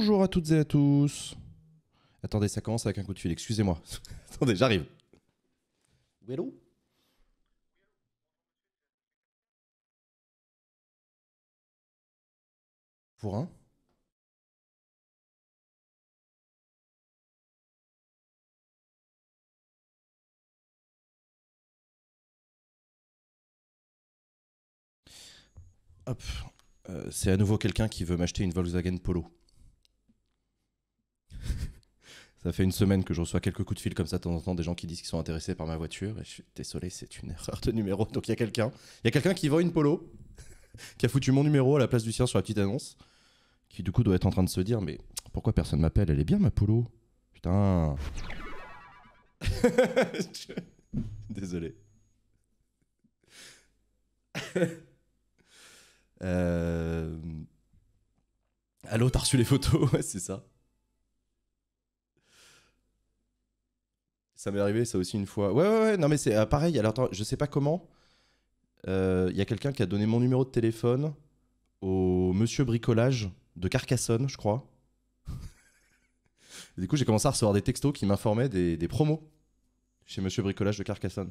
Bonjour à toutes et à tous. Attendez, ça commence avec un coup de fil, excusez-moi. Attendez, j'arrive. Hello Pour un Hop. Euh, c'est à nouveau quelqu'un qui veut m'acheter une Volkswagen Polo. Ça fait une semaine que je reçois quelques coups de fil comme ça de temps en temps des gens qui disent qu'ils sont intéressés par ma voiture. Et je suis désolé, c'est une erreur de numéro. Donc il y a quelqu'un, il y a quelqu'un qui vend une Polo, qui a foutu mon numéro à la place du sien sur la petite annonce, qui du coup doit être en train de se dire mais pourquoi personne m'appelle Elle est bien ma Polo, putain. désolé. euh... Allô, t'as reçu les photos Ouais, c'est ça. Ça m'est arrivé ça aussi une fois. Ouais, ouais, ouais. Non, mais c'est ah, pareil. Alors, je sais pas comment. Il euh, y a quelqu'un qui a donné mon numéro de téléphone au monsieur bricolage de Carcassonne, je crois. du coup, j'ai commencé à recevoir des textos qui m'informaient des, des promos chez monsieur bricolage de Carcassonne.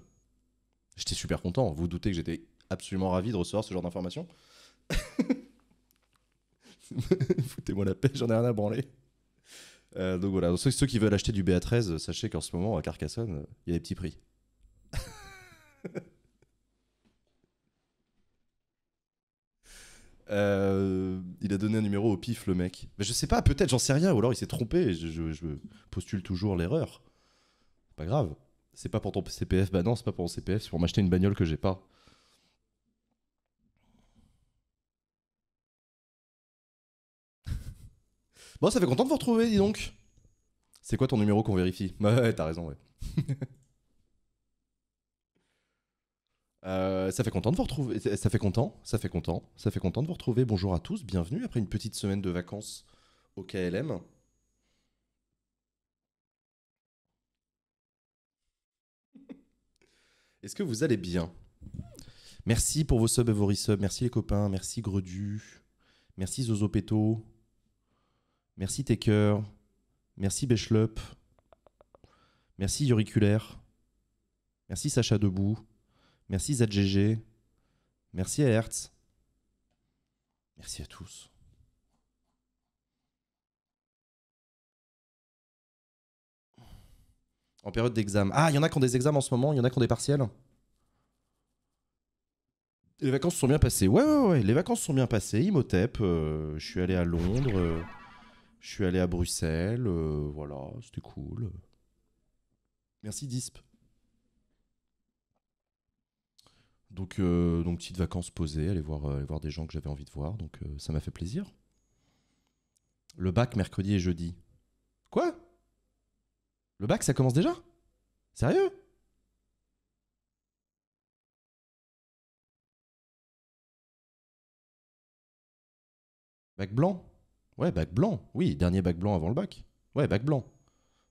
J'étais super content. Vous, vous doutez que j'étais absolument ravi de recevoir ce genre d'informations. Foutez-moi la paix, j'en ai rien à branler. Euh, donc voilà, ceux, qui veulent acheter du BA13, sachez qu'en ce moment, à Carcassonne, il y a des petits prix. Euh, il a donné un numéro au pif, le mec. Mais je sais pas, peut-être, j'en sais rien, ou alors il s'est trompé. Je, je, postule toujours l'erreur. Pas grave. C'est pas pour ton CPF, bah non, c'est pas pour mon CPF, c'est pour m'acheter une bagnole que j'ai pas. Bon, ça fait content de vous retrouver, dis donc. C'est quoi ton numéro qu'on vérifie Ouais, t'as raison, ouais. Euh, ça fait content de vous retrouver. Ça fait content, ça fait content, ça fait content de vous retrouver. Bonjour à tous, bienvenue après une petite semaine de vacances au KLM. Est-ce que vous allez bien Merci pour vos subs et vos resubs. Merci les copains, merci Gredu, merci Zozo Merci Taker. Merci Bechlup. Merci Auriculaire. Merci Sacha Debout. Merci ZGG. Merci à Hertz. Merci à tous. En période d'examen. Ah, il y en a qui ont des examens en ce moment, il y en a qui ont des partiels. Les vacances sont bien passées. Ouais, ouais, ouais, les vacances sont bien passées. Imhotep, euh, je suis allé à Londres. Euh. Je suis allé à Bruxelles, euh, voilà, c'était cool. Merci Disp. Donc, euh, donc petite vacances posées, aller voir, euh, aller voir des gens que j'avais envie de voir, donc euh, ça m'a fait plaisir. Le bac mercredi et jeudi. Quoi Le bac, ça commence déjà Sérieux Bac blanc Ouais, bac blanc. Oui, dernier bac blanc avant le bac. Ouais, bac blanc.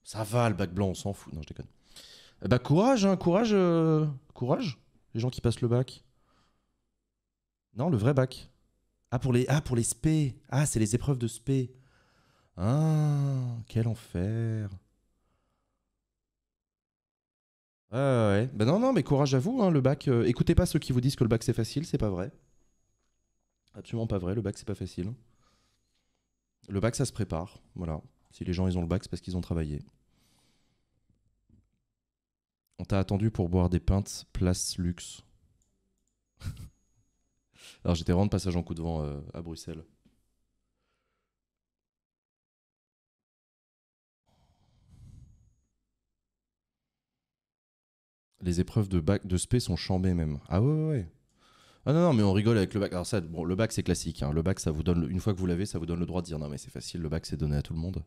Ça va, le bac blanc, on s'en fout. Non, je déconne. Eh bah, courage, hein, courage. Euh, courage, les gens qui passent le bac. Non, le vrai bac. Ah, pour les, ah, pour les SP. Ah, c'est les épreuves de SP. Ah, quel enfer. Ah ouais. Ben non, non, mais courage à vous, hein, le bac. Euh, écoutez pas ceux qui vous disent que le bac c'est facile, c'est pas vrai. Absolument pas vrai, le bac c'est pas facile. Le bac, ça se prépare. Voilà. Si les gens, ils ont le bac, c'est parce qu'ils ont travaillé. On t'a attendu pour boire des pintes, place luxe. Alors j'étais vraiment passage en coup de vent euh, à Bruxelles. Les épreuves de bac de spé sont chambées même. Ah ouais ouais. ouais. Ah non, non, mais on rigole avec le bac. Alors ça, bon, le bac c'est classique. Hein. Le bac, ça vous donne, une fois que vous l'avez, ça vous donne le droit de dire non, mais c'est facile. Le bac, c'est donné à tout le monde.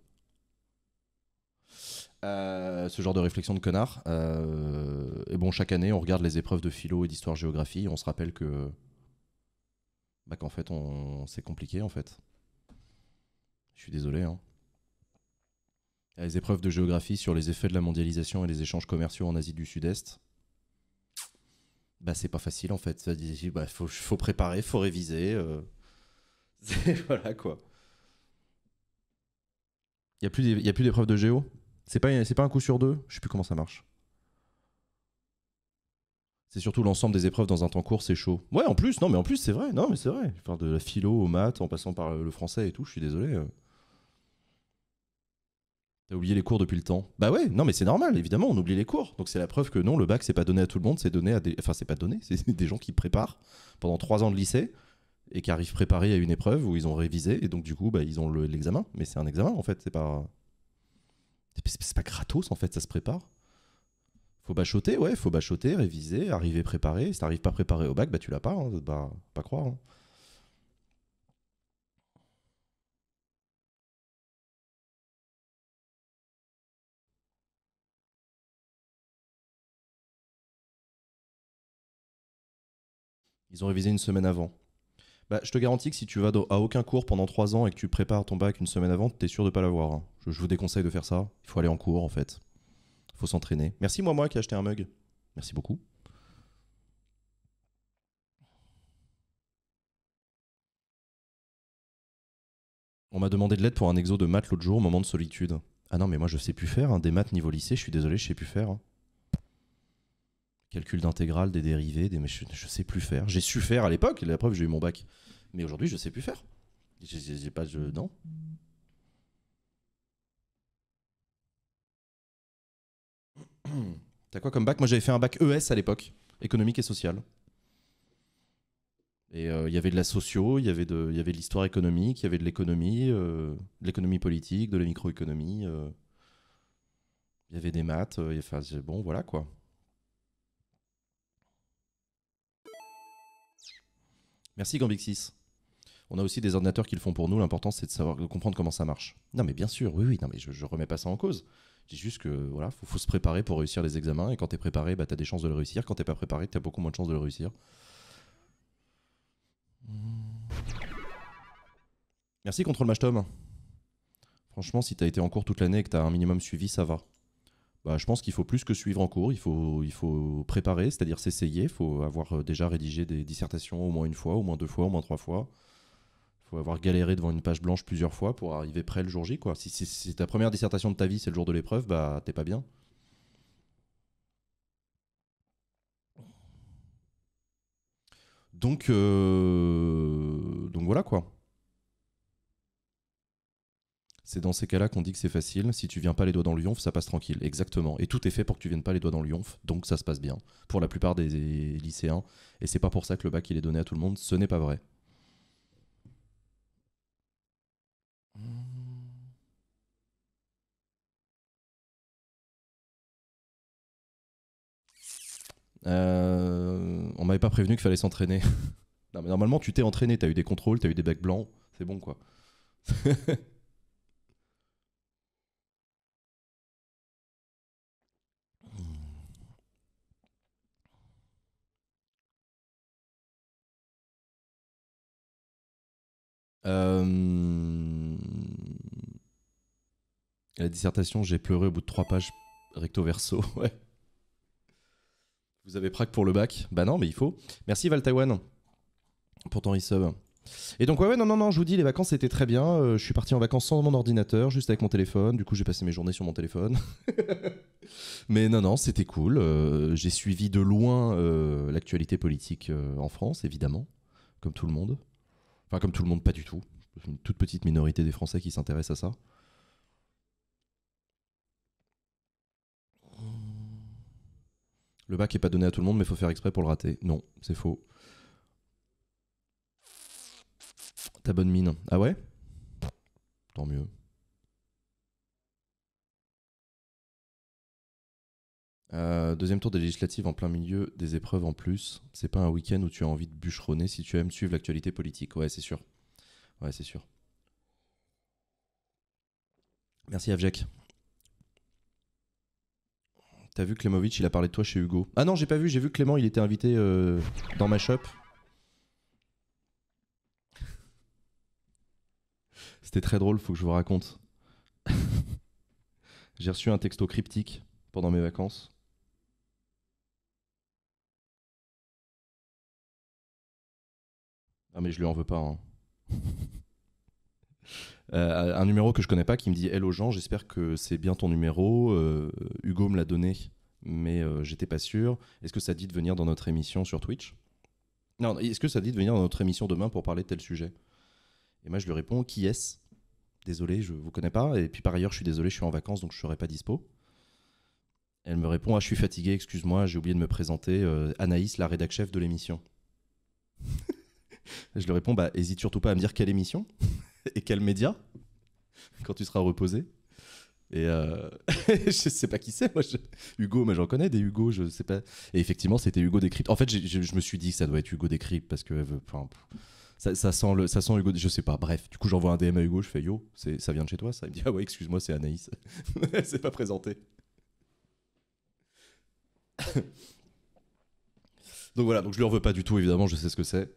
Euh, ce genre de réflexion de connard. Euh, et bon, chaque année, on regarde les épreuves de philo et d'histoire-géographie. On se rappelle que, bah, qu'en fait, c'est compliqué en fait. Je suis désolé. Hein. Les épreuves de géographie sur les effets de la mondialisation et les échanges commerciaux en Asie du Sud-Est bah, c'est pas facile en fait. Ça bah, faut, faut préparer, faut réviser. Euh. voilà quoi. Il y a plus, y a plus d'épreuve de géo C'est pas, pas un coup sur deux Je sais plus comment ça marche. C'est surtout l'ensemble des épreuves dans un temps court, c'est chaud. Ouais, en plus, non, mais en plus, c'est vrai. Non, mais c'est vrai. Faire de la philo au maths en passant par le français et tout, je suis désolé. Euh. T'as oublié les cours depuis le temps. Bah ouais, non mais c'est normal, évidemment, on oublie les cours. Donc c'est la preuve que non, le bac c'est pas donné à tout le monde, c'est donné à des, enfin c'est pas donné, c'est des gens qui préparent pendant trois ans de lycée et qui arrivent préparés à une épreuve où ils ont révisé et donc du coup bah ils ont l'examen. mais c'est un examen en fait, c'est pas, c'est pas gratos en fait, ça se prépare. Faut bachoter, ouais, faut bachoter, réviser, arriver préparé. Si t'arrives pas préparé au bac, bah tu l'as pas, hein, bah pas croire. Hein. Ils ont révisé une semaine avant. Bah, je te garantis que si tu vas à aucun cours pendant 3 ans et que tu prépares ton bac une semaine avant, t'es sûr de pas l'avoir. Hein. Je, vous déconseille de faire ça. Il faut aller en cours en fait. Il faut s'entraîner. Merci moi moi qui ai acheté un mug. Merci beaucoup. On m'a demandé de l'aide pour un exo de maths l'autre jour au moment de solitude. Ah non mais moi je sais plus faire, hein, des maths niveau lycée, je suis désolé, je sais plus faire. Hein calcul d'intégrale, des dérivés, des mais je, sais plus faire. J'ai su faire à l'époque, la preuve j'ai eu mon bac, mais aujourd'hui je sais plus faire. J'ai pas de non. T'as quoi comme bac Moi j'avais fait un bac ES à l'époque, économique et social. Et euh, il y avait de la socio, il y avait de, y avait l'histoire économique, il y avait de l'économie, euh, de l'économie politique, de la microéconomie. Euh. Il y avait des maths, bon voilà quoi. Merci Gambic6. On a aussi des ordinateurs qui le font pour nous. L'important, c'est de savoir comprendre comment ça marche. Non, mais bien sûr, oui, oui. Non, mais je, ne remets pas ça en cause. Je dis juste que voilà, faut, se préparer pour réussir les examens. Et quand es préparé, bah as des chances de le réussir. Quand t'es pas préparé, tu as beaucoup moins de chances de le réussir. Merci Contrôle Tom. Franchement, si t'as été en cours toute l'année et que t'as un minimum suivi, ça va. Bah, je pense qu'il faut plus que suivre en cours, il faut, il faut préparer, c'est-à-dire s'essayer, il faut avoir euh, déjà rédigé des dissertations au moins une fois, au moins deux fois, au moins trois fois. Il faut avoir galéré devant une page blanche plusieurs fois pour arriver prêt le jour J. Quoi. Si, ta première dissertation de ta vie, c'est le jour de l'épreuve, bah t'es pas bien. Donc, euh, donc voilà quoi. C'est dans ces cas-là qu'on dit que c'est facile. Si tu viens pas les doigts dans le yonf, ça passe tranquille. Exactement. Et tout est fait pour que tu viennes pas les doigts dans le donc ça se passe bien. Pour la plupart des lycéens. Et c'est pas pour ça que le bac il est donné à tout le monde. Ce n'est pas vrai. Euh, on m'avait pas prévenu qu'il fallait s'entraîner. non, mais normalement, tu t'es entraîné, t'as eu des contrôles, t'as eu des bacs blancs, c'est bon quoi. Euh, la dissertation, j'ai pleuré au bout de trois pages recto verso. Ouais. Vous avez prac pour le bac Bah non, mais il faut. Merci Val Taiwan pour ton resub. Et donc ouais, non, non, non, je vous dis, les vacances c'était très bien. Euh, je suis parti en vacances sans mon ordinateur, juste avec mon téléphone. Du coup, j'ai passé mes journées sur mon téléphone. mais non, non, c'était cool. Euh, j'ai suivi de loin l'actualité politique en France, évidemment, comme tout le monde. Enfin, comme tout le monde, pas du tout. Une toute petite minorité des Français qui s'intéressent à ça. Le bac est pas donné à tout le monde, mais il faut faire exprès pour le rater. Non, c'est faux. Ta bonne mine. Ah ouais Tant mieux. Euh, deuxième tour des législatives en plein milieu, des épreuves en plus. C'est pas un week-end où tu as envie de bûcheronner si tu aimes suivre l'actualité politique. Ouais, c'est sûr. Ouais, c'est sûr. Merci Avjek. T'as vu Klemovic, il a parlé de toi chez Hugo. Ah non, j'ai pas vu, j'ai vu Clément, il était invité euh, dans ma shop. C'était très drôle, faut que je vous raconte. j'ai reçu un texto cryptique pendant mes vacances. Ah, mais je lui en veux pas. Hein. Euh, un numéro que je connais pas qui me dit Hello Jean, j'espère que c'est bien ton numéro. Euh, Hugo me l'a donné, mais euh, j'étais pas sûr. Est-ce que ça dit de venir dans notre émission sur Twitch Non, est-ce que ça dit de venir dans notre émission demain pour parler de tel sujet Et moi je lui réponds Qui est-ce Désolé, je vous connais pas. Et puis par ailleurs, je suis désolé, je suis en vacances donc je serai pas dispo. Elle me répond Ah, je suis fatigué, excuse-moi, j'ai oublié de me présenter. Anaïs, la rédac chef de l'émission. Je lui réponds, bah, hésite surtout pas à me dire quelle émission et quel média quand tu seras reposé. Et euh, je sais pas qui c'est, moi. Hugo, mais j'en connais des Hugo, je sais pas. Et effectivement, c'était Hugo Décrypte. En fait, je, me suis dit que ça doit être Hugo Décrypte parce que euh, ça, sent le, ça sent Hugo, je sais pas. Bref, du coup, j'envoie un DM à Hugo, je fais Yo, ça vient de chez toi ça Il me dit Ah ouais, excuse-moi, c'est Anaïs. Elle s'est pas présentée. donc voilà, donc je lui en veux pas du tout, évidemment, je sais ce que c'est.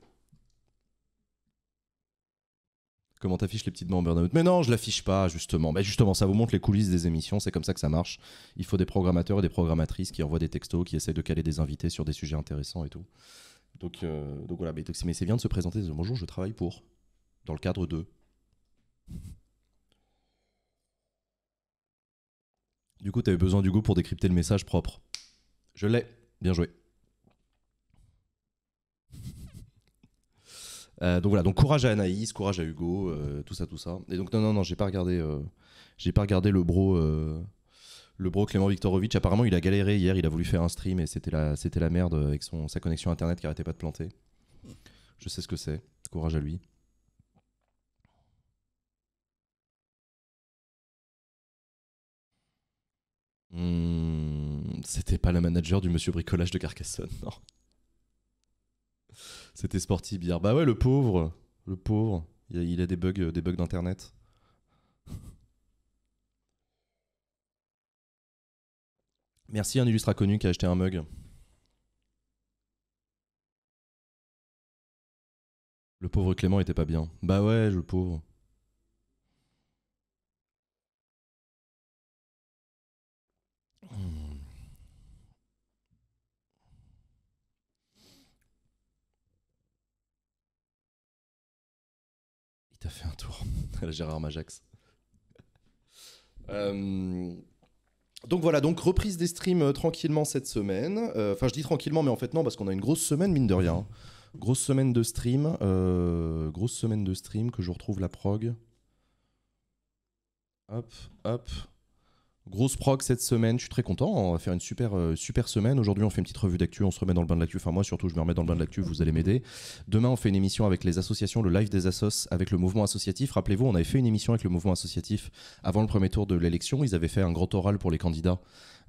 comment t'affiches les petites mains en burn-out. Mais non, je l'affiche pas, justement. Mais justement, ça vous montre les coulisses des émissions, c'est comme ça que ça marche. Il faut des programmateurs et des programmatrices qui envoient des textos, qui essayent de caler des invités sur des sujets intéressants et tout. Donc, euh, donc voilà, mais, c'est bien de se présenter bonjour, je travaille pour, dans le cadre de. Du coup, tu besoin du goût pour décrypter le message propre. Je l'ai, bien joué. Euh, donc voilà, donc courage à Anaïs, courage à Hugo, euh, tout ça, tout ça. Et donc non, non, non, j'ai pas regardé, euh, j'ai pas regardé le bro, le bro Clément Viktorovitch. Apparemment, il a galéré hier, il a voulu faire un stream et c'était la, c'était la merde avec son, sa connexion internet qui arrêtait pas de planter. Je sais ce que c'est. Courage à lui. Hmm, c'était pas la manager du monsieur bricolage de Carcassonne, non. C'était sportif hier. Bah ouais, le pauvre, le pauvre, il a, des bugs, euh, des bugs d'internet. Merci un illustre inconnu qui a acheté un mug. Le pauvre Clément était pas bien. Bah ouais, le pauvre. un tour à la Gérard Majax. Euh, donc voilà, donc reprise des streams euh, tranquillement cette semaine. Euh, enfin, je dis tranquillement, mais en fait non, parce qu'on a une grosse semaine mine de rien. Grosse semaine de stream, grosse semaine de stream que je retrouve la prog. Hop, hop. Grosse prog cette semaine, je suis très content. On va faire une super, euh, super semaine. Aujourd'hui, on fait une petite revue d'actu, on se remet dans le bain de l'actu. Enfin, moi surtout, je me remets dans le bain de l'actu, vous allez m'aider. Demain, on fait une émission avec les associations, le live des assos, avec le mouvement associatif. Rappelez-vous, on avait fait une émission avec le mouvement associatif avant le premier tour de l'élection. Ils avaient fait un grand oral pour les candidats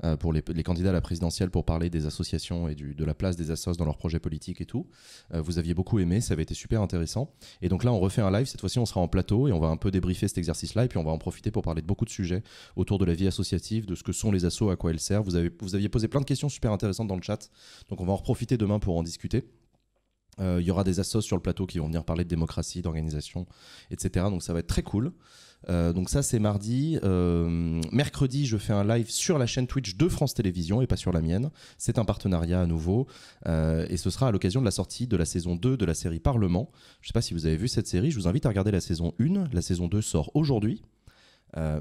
euh, pour les, candidats à la présidentielle pour parler des associations et du, de la place des assos dans leurs projets politiques et tout. Euh, vous aviez beaucoup aimé, ça avait été super intéressant. Et donc là, on refait un live. Cette fois-ci, on sera en plateau et on va un peu débriefer cet exercice-là. Et puis, on va en profiter pour parler de beaucoup de sujets autour de la vie associative, de ce que sont les assos, à quoi elles servent. Vous, avez, vous aviez posé plein de questions super intéressantes dans le chat. Donc, on va en profiter demain pour en discuter. Euh, il y aura des assos sur le plateau qui vont venir parler de démocratie, d'organisation, etc. Donc ça va être très cool. Euh, donc ça c'est mardi. Euh, mercredi je fais un live sur la chaîne Twitch de France Télévisions et pas sur la mienne. C'est un partenariat à nouveau euh, et ce sera à l'occasion de la sortie de la saison 2 de la série Parlement. Je ne sais pas si vous avez vu cette série, je vous invite à regarder la saison 1. La saison 2 sort aujourd'hui.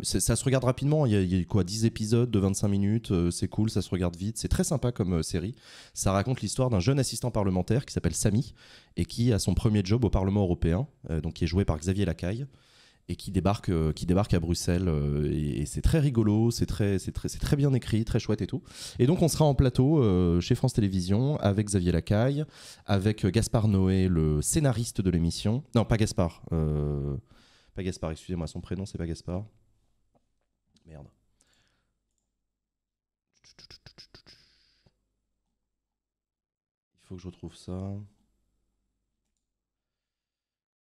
ça se regarde rapidement, il y, a, quoi 10 épisodes de 25 minutes, c'est cool, ça se regarde vite, c'est très sympa comme série. Ça raconte l'histoire d'un jeune assistant parlementaire qui s'appelle Samy et qui a son premier job au Parlement européen, donc qui est joué par Xavier Lacaille et qui débarque, euh, qui débarque à Bruxelles. Euh, et, c'est très rigolo, c'est très, très, bien écrit, très chouette et tout. Et donc on sera en plateau euh, chez France Télévisions avec Xavier Lacaille, avec Gaspard Noé, le scénariste de l'émission. Non, pas Gaspard. pas Gaspard, excusez-moi, son prénom c'est pas Gaspard. Merde. Il faut que je retrouve ça.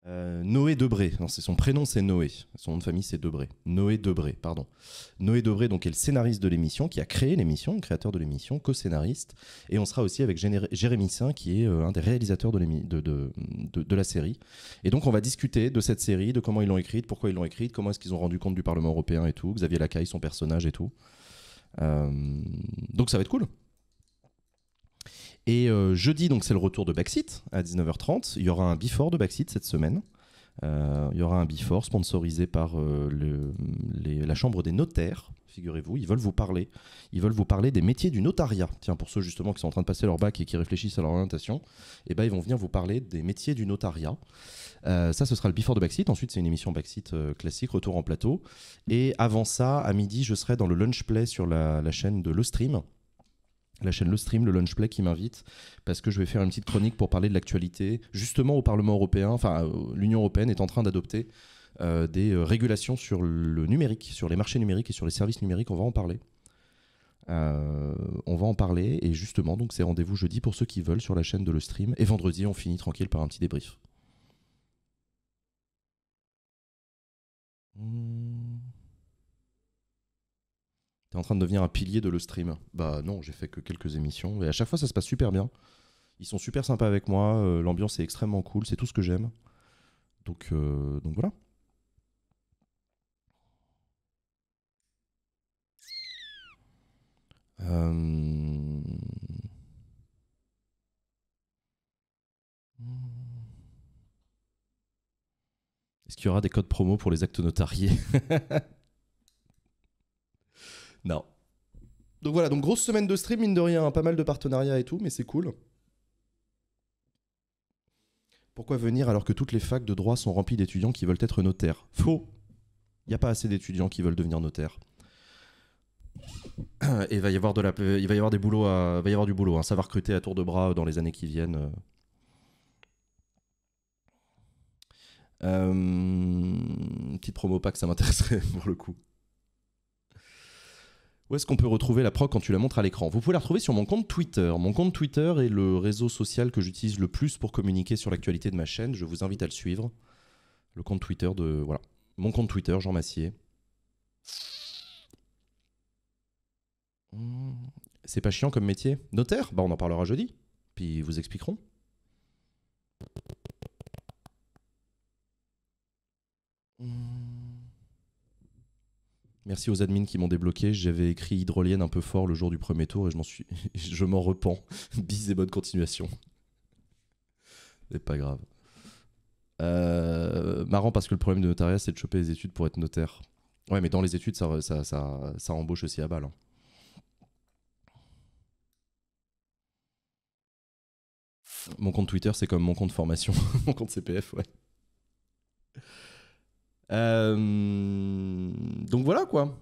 Euh, Noé Debré, non, c'est son prénom, c'est Noé. Son nom de famille, c'est Debré. Noé Debré, pardon. Noé Debré, donc, est le scénariste de l'émission, qui a créé l'émission, créateur de l'émission, co-scénariste. Et on sera aussi avec Jérémy Saint qui est euh, un des réalisateurs de, la série. Et donc, on va discuter de cette série, de comment ils l'ont écrite, pourquoi ils l'ont écrite, comment est-ce qu'ils ont rendu compte du Parlement européen et tout, Xavier Lacaille, son personnage et tout. Euh, donc, ça va être cool. Et euh, jeudi, donc c'est le retour de Backseat à 19h30. Il y aura un before de Backseat cette semaine. Euh, il y aura un before sponsorisé par euh, la Chambre des notaires, figurez-vous. Ils veulent vous parler. Ils veulent vous parler des métiers du notariat. Tiens, pour ceux justement qui sont en train de passer leur bac et qui réfléchissent à leur orientation, eh ben, ils vont venir vous parler des métiers du notariat. ça, ce sera le before de Backseat. Ensuite, c'est une émission Backseat classique, retour en plateau. Et avant ça, à midi, je serai dans le lunch play sur la, la chaîne de Le Stream la chaîne Le Stream, le Lunchplay qui m'invite, parce que je vais faire une petite chronique pour parler de l'actualité. Justement, au Parlement européen, enfin, euh, l'Union européenne est en train d'adopter euh, des euh, régulations sur le numérique, sur les marchés numériques et sur les services numériques. On va en parler. on va en parler. Et justement, donc c'est rendez-vous jeudi pour ceux qui veulent sur la chaîne de Le Stream. Et vendredi, on finit tranquille par un petit débrief. Hmm t'es en train de devenir un pilier de le stream. Bah non, j'ai fait que quelques émissions, et à chaque fois ça se passe super bien. Ils sont super sympas avec moi, euh, l'ambiance est extrêmement cool, c'est tout ce que j'aime. Donc, euh, donc voilà. Euh, Est-ce qu'il y aura des codes promo pour les actes notariés Non. Donc voilà, donc grosse semaine de stream, mine de rien, hein, pas mal de partenariats et tout, mais c'est cool. Pourquoi venir alors que toutes les facs de droit sont remplies d'étudiants qui veulent être notaires Faux Il n'y a pas assez d'étudiants qui veulent devenir notaires. Et il va y avoir, de la, il va y avoir, des boulots va y avoir du boulot, hein. ça recruter à tour de bras dans les années qui viennent. Euh. Euh, petite promo pack, ça m'intéresserait pour le coup. Où est-ce qu'on peut retrouver la proc quand tu la montres à l'écran Vous pouvez la retrouver sur mon compte Twitter. Mon compte Twitter est le réseau social que j'utilise le plus pour communiquer sur l'actualité de ma chaîne. Je vous invite à le suivre. Le compte Twitter de. Voilà. Mon compte Twitter, Jean Massier. Hmm. C'est pas chiant comme métier Notaire Bah on en parlera jeudi. Puis ils vous expliqueront. Hmm. Merci aux admins qui m'ont débloqué. J'avais écrit hydrolienne un peu fort le jour du premier tour et je m'en suis, je m'en repens. Bis et bonne continuation. C'est pas grave. Euh, marrant parce que le problème de notariat, c'est de choper les études pour être notaire. Ouais, mais dans les études, ça, ça, embauche aussi à balle. Hein. Mon compte Twitter, c'est comme mon compte formation, mon compte CPF, ouais. Euh, donc voilà quoi.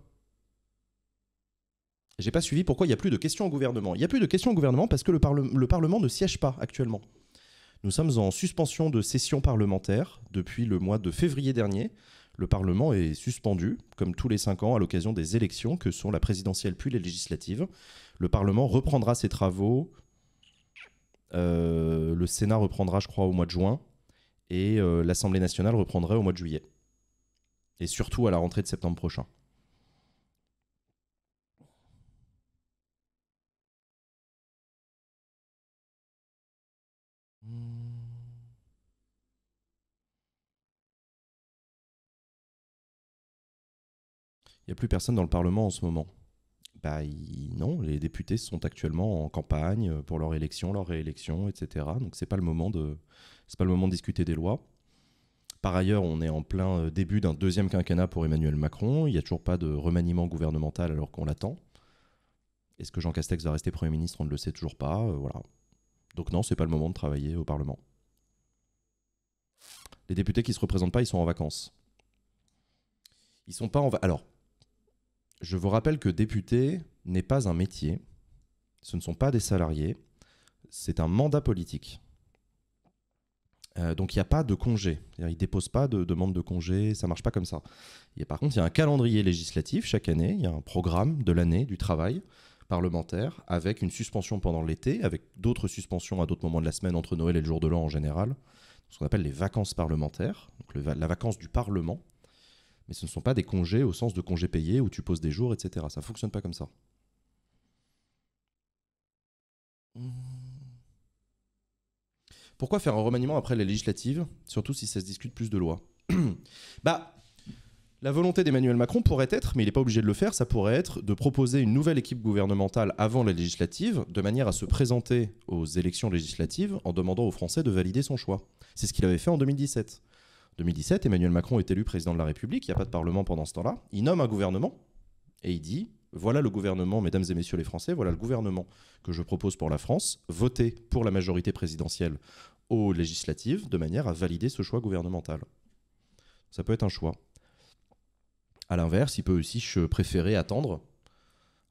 J'ai pas suivi pourquoi il n'y a plus de questions au gouvernement. Il n'y a plus de questions au gouvernement parce que le, le, Parlement ne siège pas actuellement. Nous sommes en suspension de session parlementaire depuis le mois de février dernier. Le Parlement est suspendu, comme tous les cinq ans, à l'occasion des élections que sont la présidentielle puis les législatives. Le Parlement reprendra ses travaux. Euh, le Sénat reprendra, je crois, au mois de juin. Et euh, l'Assemblée nationale reprendrait au mois de juillet et surtout à la rentrée de septembre prochain. Il n'y a plus personne dans le Parlement en ce moment. Bah non, les députés sont actuellement en campagne pour leur élection, leur réélection, etc. Donc c'est pas le moment de, c'est pas le moment de discuter des lois. Par ailleurs, on est en plein euh, début d'un deuxième quinquennat pour Emmanuel Macron. Il n'y a toujours pas de remaniement gouvernemental alors qu'on l'attend. Est-ce que Jean Castex va rester Premier ministre On ne le sait toujours pas. Euh, voilà. Donc non, c'est pas le moment de travailler au Parlement. Les députés qui ne se représentent pas, ils sont en vacances. Ils sont pas en vacances. Alors, je vous rappelle que député n'est pas un métier. Ce ne sont pas des salariés. C'est un mandat politique. Euh, donc il n'y a pas de congé. Ils ne déposent pas de demande de congé, ça ne marche pas comme ça. par contre, il y a un calendrier législatif chaque année, il y a un programme de l'année du travail parlementaire avec une suspension pendant l'été, avec d'autres suspensions à d'autres moments de la semaine entre Noël et le jour de l'an en général, ce qu'on appelle les vacances parlementaires, la vacance du Parlement. Mais ce ne sont pas des congés au sens de congés payés où tu poses des jours, etc. Ça ne fonctionne pas comme ça. Pourquoi faire un remaniement après les législative, surtout si ça se discute plus de lois Bah, la volonté d'Emmanuel Macron pourrait être, mais il n'est pas obligé de le faire, ça pourrait être de proposer une nouvelle équipe gouvernementale avant la législative, de manière à se présenter aux élections législatives en demandant aux Français de valider son choix. C'est ce qu'il avait fait en 2017. En 2017, Emmanuel Macron est élu président de la République, il n'y a pas de parlement pendant ce temps-là, il nomme un gouvernement et il dit, voilà le gouvernement, mesdames et messieurs les Français, voilà le gouvernement que je propose pour la France, votez pour la majorité présidentielle aux législatives de manière à valider ce choix gouvernemental. Ça peut être un choix. À l'inverse, il peut aussi préférer attendre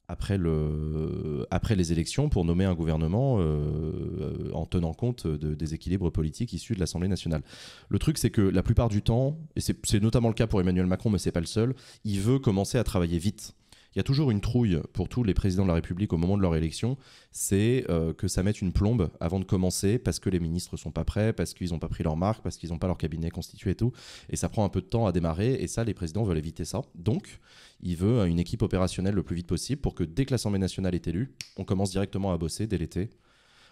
après, le, après les élections pour nommer un gouvernement euh, euh, en tenant compte de, des équilibres politiques issus de l'Assemblée nationale. Le truc, c'est que la plupart du temps, et c'est notamment le cas pour Emmanuel Macron, mais c'est pas le seul, il veut commencer à travailler vite y a toujours une trouille pour tous les présidents de la République au moment de leur élection, c'est euh, que ça mette une plombe avant de commencer parce que les ministres sont pas prêts, parce qu'ils n'ont pas pris leur marque, parce qu'ils n'ont pas leur cabinet constitué et tout. Et ça prend un peu de temps à démarrer et ça, les présidents veulent éviter ça. Donc, il veut une équipe opérationnelle le plus vite possible pour que dès que l'Assemblée nationale est élue, on commence directement à bosser dès l'été.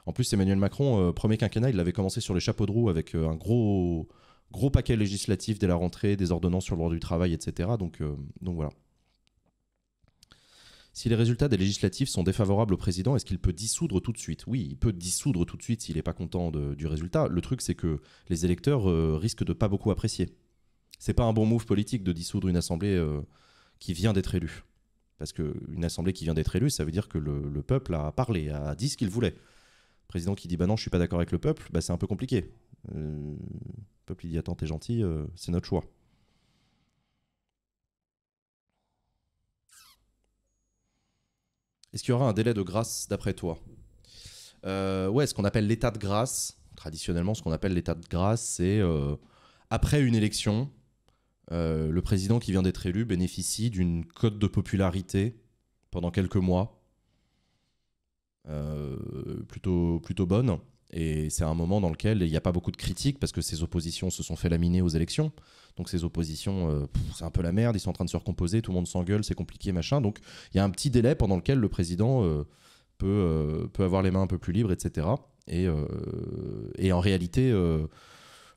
En plus, Emmanuel Macron, euh, premier quinquennat, il l'avait commencé sur les chapeaux de roue avec euh, un gros, gros paquet législatif dès la rentrée, des ordonnances sur le droit du travail, etc. Donc, donc voilà. Si les résultats des législatives sont défavorables au président, est-ce qu'il peut dissoudre tout de suite Oui, il peut dissoudre tout de suite s'il n'est pas content du résultat. Le truc, c'est que les électeurs euh, risquent de pas beaucoup apprécier. C'est pas un bon move politique de dissoudre une assemblée euh, qui vient d'être élue. Parce qu'une assemblée qui vient d'être élue, ça veut dire que le, peuple a parlé, a dit ce qu'il voulait. Le président qui dit bah non, je suis pas d'accord avec le peuple, bah c'est un peu compliqué. le euh, peuple il dit attends, t'es gentil, c'est notre choix. Est-ce qu'il y aura un délai de grâce d'après toi euh, Ouais, ce qu'on appelle l'état de grâce, traditionnellement, ce qu'on appelle l'état de grâce, c'est euh, après une élection, euh, le président qui vient d'être élu bénéficie d'une cote de popularité pendant quelques mois, euh, plutôt, plutôt bonne. Et c'est un moment dans lequel il n'y a pas beaucoup de critiques parce que ces oppositions se sont fait laminer aux élections. Donc ces oppositions, euh, c'est un peu la merde, ils sont en train de se recomposer, tout le monde s'engueule, c'est compliqué, machin. Donc il y a un petit délai pendant lequel le président euh, peut, euh, peut avoir les mains un peu plus libres, etc. Et, et en réalité,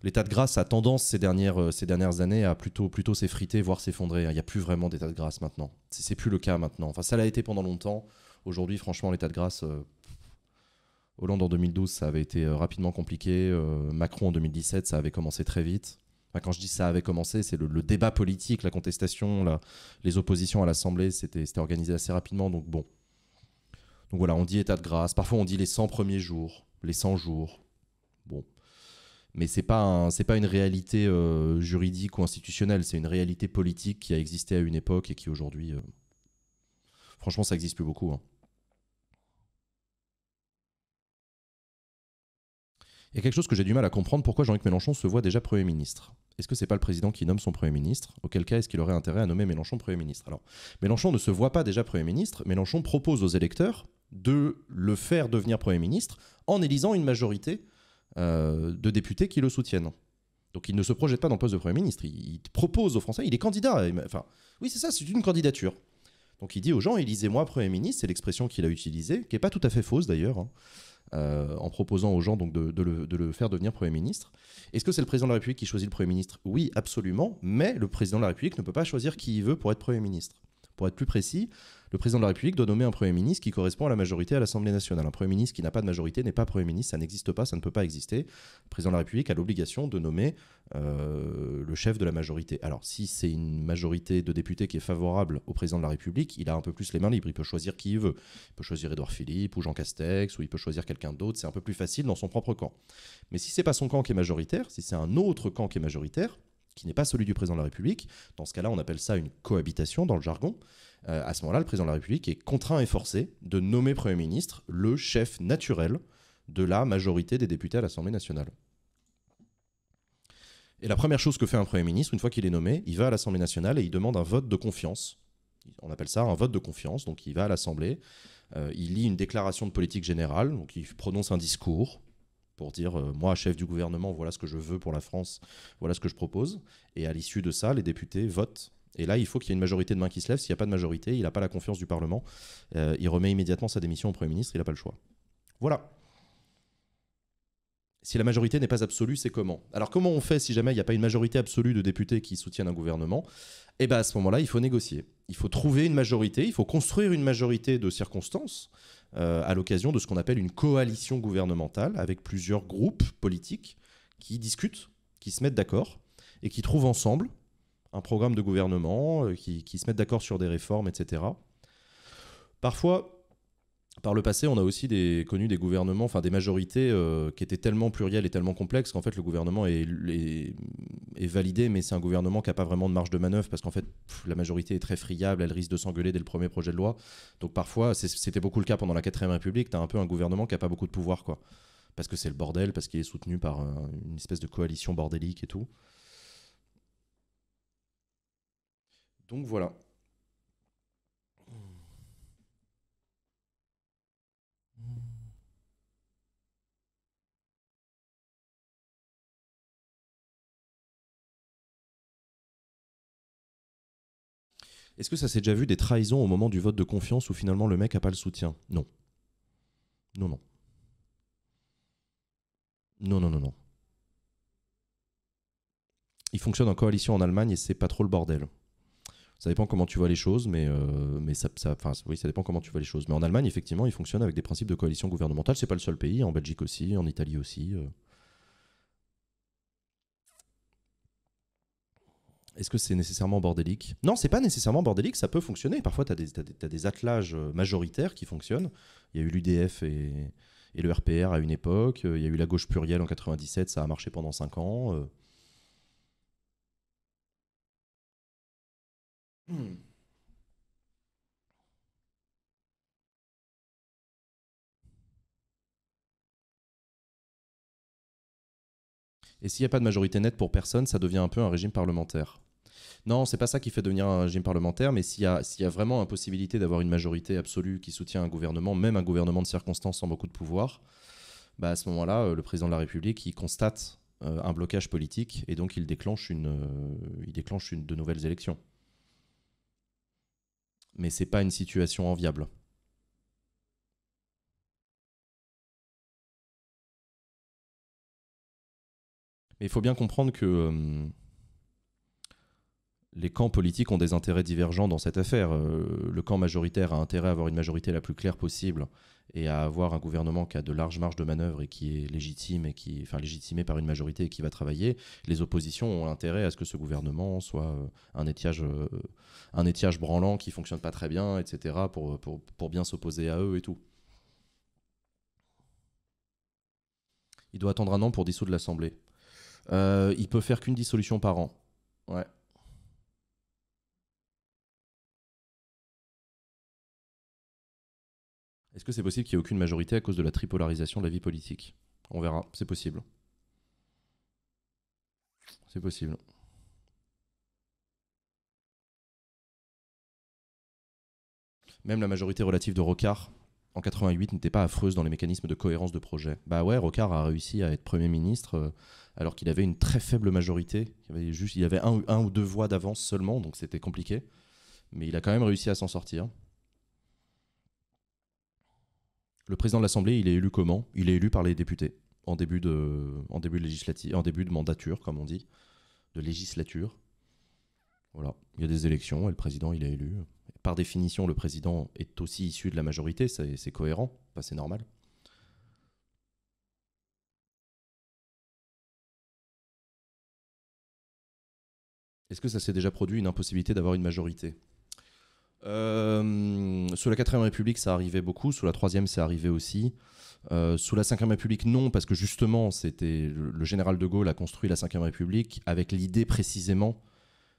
l'état de grâce a tendance ces dernières, ces dernières années à plutôt, plutôt s'effriter, voire s'effondrer. Il n'y a plus vraiment d'état de grâce maintenant. C'est plus le cas maintenant. Enfin, ça l'a été pendant longtemps. Aujourd'hui, franchement, l'état de grâce Hollande en 2012, ça avait été euh, rapidement compliqué. Euh, Macron en 2017, ça avait commencé très vite. quand je dis ça avait commencé, c'est le, débat politique, la contestation, les oppositions à l'Assemblée, c'était organisé assez rapidement. Donc bon. Donc voilà, on dit état de grâce. Parfois, on dit les 100 premiers jours, les 100 jours. Bon. Mais ce n'est pas, pas une réalité euh, juridique ou institutionnelle, c'est une réalité politique qui a existé à une époque et qui aujourd'hui. franchement, ça n'existe plus beaucoup. Hein. Il y a quelque chose que j'ai du mal à comprendre pourquoi Jean-Luc Mélenchon se voit déjà Premier ministre. Est-ce que c'est pas le président qui nomme son Premier ministre Auquel cas, est-ce qu'il aurait intérêt à nommer Mélenchon Premier ministre Alors, Mélenchon ne se voit pas déjà Premier ministre. Mélenchon propose aux électeurs de le faire devenir Premier ministre en élisant une majorité euh, de députés qui le soutiennent. Donc il ne se projette pas dans le poste de Premier ministre. Il, propose aux Français, il est candidat. enfin, oui, c'est ça, c'est une candidature. Donc il dit aux gens, élisez-moi Premier ministre, c'est l'expression qu'il a utilisée, qui n'est pas tout à fait fausse d'ailleurs. Hein. Euh, en proposant aux gens donc de, le, de le, faire devenir Premier ministre. Est-ce que c'est le président de la République qui choisit le Premier ministre Oui, absolument, mais le président de la République ne peut pas choisir qui il veut pour être Premier ministre. Pour être plus précis, le président de la République doit nommer un Premier ministre qui correspond à la majorité à l'Assemblée nationale. Un Premier ministre qui n'a pas de majorité n'est pas Premier ministre, ça n'existe pas, ça ne peut pas exister. Le président de la République a l'obligation de nommer euh, le chef de la majorité. Alors si c'est une majorité de députés qui est favorable au président de la République, il a un peu plus les mains libres, il peut choisir qui il veut. Il peut choisir Édouard Philippe ou Jean Castex, ou il peut choisir quelqu'un d'autre, c'est un peu plus facile dans son propre camp. Mais si c'est pas son camp qui est majoritaire, si c'est un autre camp qui est majoritaire, qui n'est pas celui du président de la République. Dans ce cas-là, on appelle ça une cohabitation dans le jargon. Euh, à ce moment-là, le président de la République est contraint et forcé de nommer Premier ministre le chef naturel de la majorité des députés à l'Assemblée nationale. Et la première chose que fait un Premier ministre, une fois qu'il est nommé, il va à l'Assemblée nationale et il demande un vote de confiance. On appelle ça un vote de confiance, donc il va à l'Assemblée, euh, il lit une déclaration de politique générale, donc il prononce un discours, pour dire euh, moi chef du gouvernement voilà ce que je veux pour la France voilà ce que je propose et à l'issue de ça les députés votent et là, il faut qu'il y ait une majorité de mains qui se lève. S'il n'y a pas de majorité, il n'a pas la confiance du Parlement. Euh, il remet immédiatement sa démission au Premier ministre, il n'a pas le choix. Voilà. Si la majorité n'est pas absolue, c'est comment Alors comment on fait si jamais il n'y a pas une majorité absolue de députés qui soutiennent un gouvernement Eh bien à ce moment-là, il faut négocier. Il faut trouver une majorité, il faut construire une majorité de circonstances euh, à l'occasion de ce qu'on appelle une coalition gouvernementale avec plusieurs groupes politiques qui discutent, qui se mettent d'accord et qui trouvent ensemble un programme de gouvernement, euh, qui, se mettent d'accord sur des réformes, etc. Parfois, par le passé, on a aussi connu des gouvernements, enfin des majorités euh, qui étaient tellement plurielles et tellement complexes qu'en fait le gouvernement est, est, validé, mais c'est un gouvernement qui n'a pas vraiment de marge de manœuvre parce qu'en fait la majorité est très friable, elle risque de s'engueuler dès le premier projet de loi. Donc parfois, c'était beaucoup le cas pendant la 4 République, tu as un peu un gouvernement qui n'a pas beaucoup de pouvoir, quoi. Parce que c'est le bordel, parce qu'il est soutenu par euh, une espèce de coalition bordélique et tout. Donc voilà. Est-ce que ça s'est déjà vu des trahisons au moment du vote de confiance où finalement le mec n'a pas le soutien Non. Non, non. Non, non, non, non. Il fonctionne en coalition en Allemagne et c'est pas trop le bordel. Ça dépend comment tu vois les choses, mais, euh, mais ça, oui, ça dépend comment tu vois les choses. Mais en Allemagne, effectivement, ils fonctionnent avec des principes de coalition gouvernementale. C'est pas le seul pays, en Belgique aussi, en Italie aussi. Euh. Est-ce que c'est nécessairement bordélique Non, c'est pas nécessairement bordélique, ça peut fonctionner. Parfois, tu as, des attelages euh, majoritaires qui fonctionnent. Il y a eu l'UDF et, le RPR à une époque, il y a eu la gauche plurielle en 97, ça a marché pendant 5 ans. Et s'il n'y a pas de majorité nette pour personne, ça devient un peu un régime parlementaire. Non, c'est pas ça qui fait devenir un régime parlementaire, mais s'il y, a vraiment possibilité d'avoir une majorité absolue qui soutient un gouvernement, même un gouvernement de circonstance sans beaucoup de pouvoir, bah, à ce moment-là, euh, le président de la République, il constate euh, un blocage politique et donc il déclenche, une, euh, il déclenche une, de nouvelles élections mais c'est pas une situation enviable. Mais il faut bien comprendre que euh, les camps politiques ont des intérêts divergents dans cette affaire. Euh, le camp majoritaire a intérêt à avoir une majorité la plus claire possible et à avoir un gouvernement qui a de larges marges de manœuvre et qui est légitime et qui, enfin, légitimé par une majorité et qui va travailler, les oppositions ont intérêt à ce que ce gouvernement soit euh, un étiage, euh, un étiage branlant qui fonctionne pas très bien, etc., pour, pour, bien s'opposer à eux et tout. Il doit attendre un an pour dissoudre l'Assemblée. Euh, il peut faire qu'une dissolution par an. Ouais. Est-ce que c'est possible qu'il n'y ait aucune majorité à cause de la tripolarisation de la vie politique On verra, c'est possible. C'est possible. Même la majorité relative de Rocard en 88 n'était pas affreuse dans les mécanismes de cohérence de projet. Bah ouais, Rocard a réussi à être Premier ministre euh, alors qu'il avait une très faible majorité. Il avait, juste, il avait un ou deux voix d'avance seulement, donc c'était compliqué. Mais il a quand même réussi à s'en sortir. Le président de l'Assemblée, il est élu comment Il est élu par les députés en début de, en début en début de mandature, comme on dit, de législature. Voilà, il y a des élections et le président, il est élu. Par définition, le président est aussi issu de la majorité, c'est cohérent, c'est normal. Est-ce que ça s'est déjà produit une impossibilité d'avoir une majorité euh, sous la 4ème République, ça arrivait beaucoup. Sous la 3ème, c'est arrivé aussi. Euh, sous la 5ème République, non, parce que justement, c'était le, général de Gaulle a construit la 5ème République avec l'idée précisément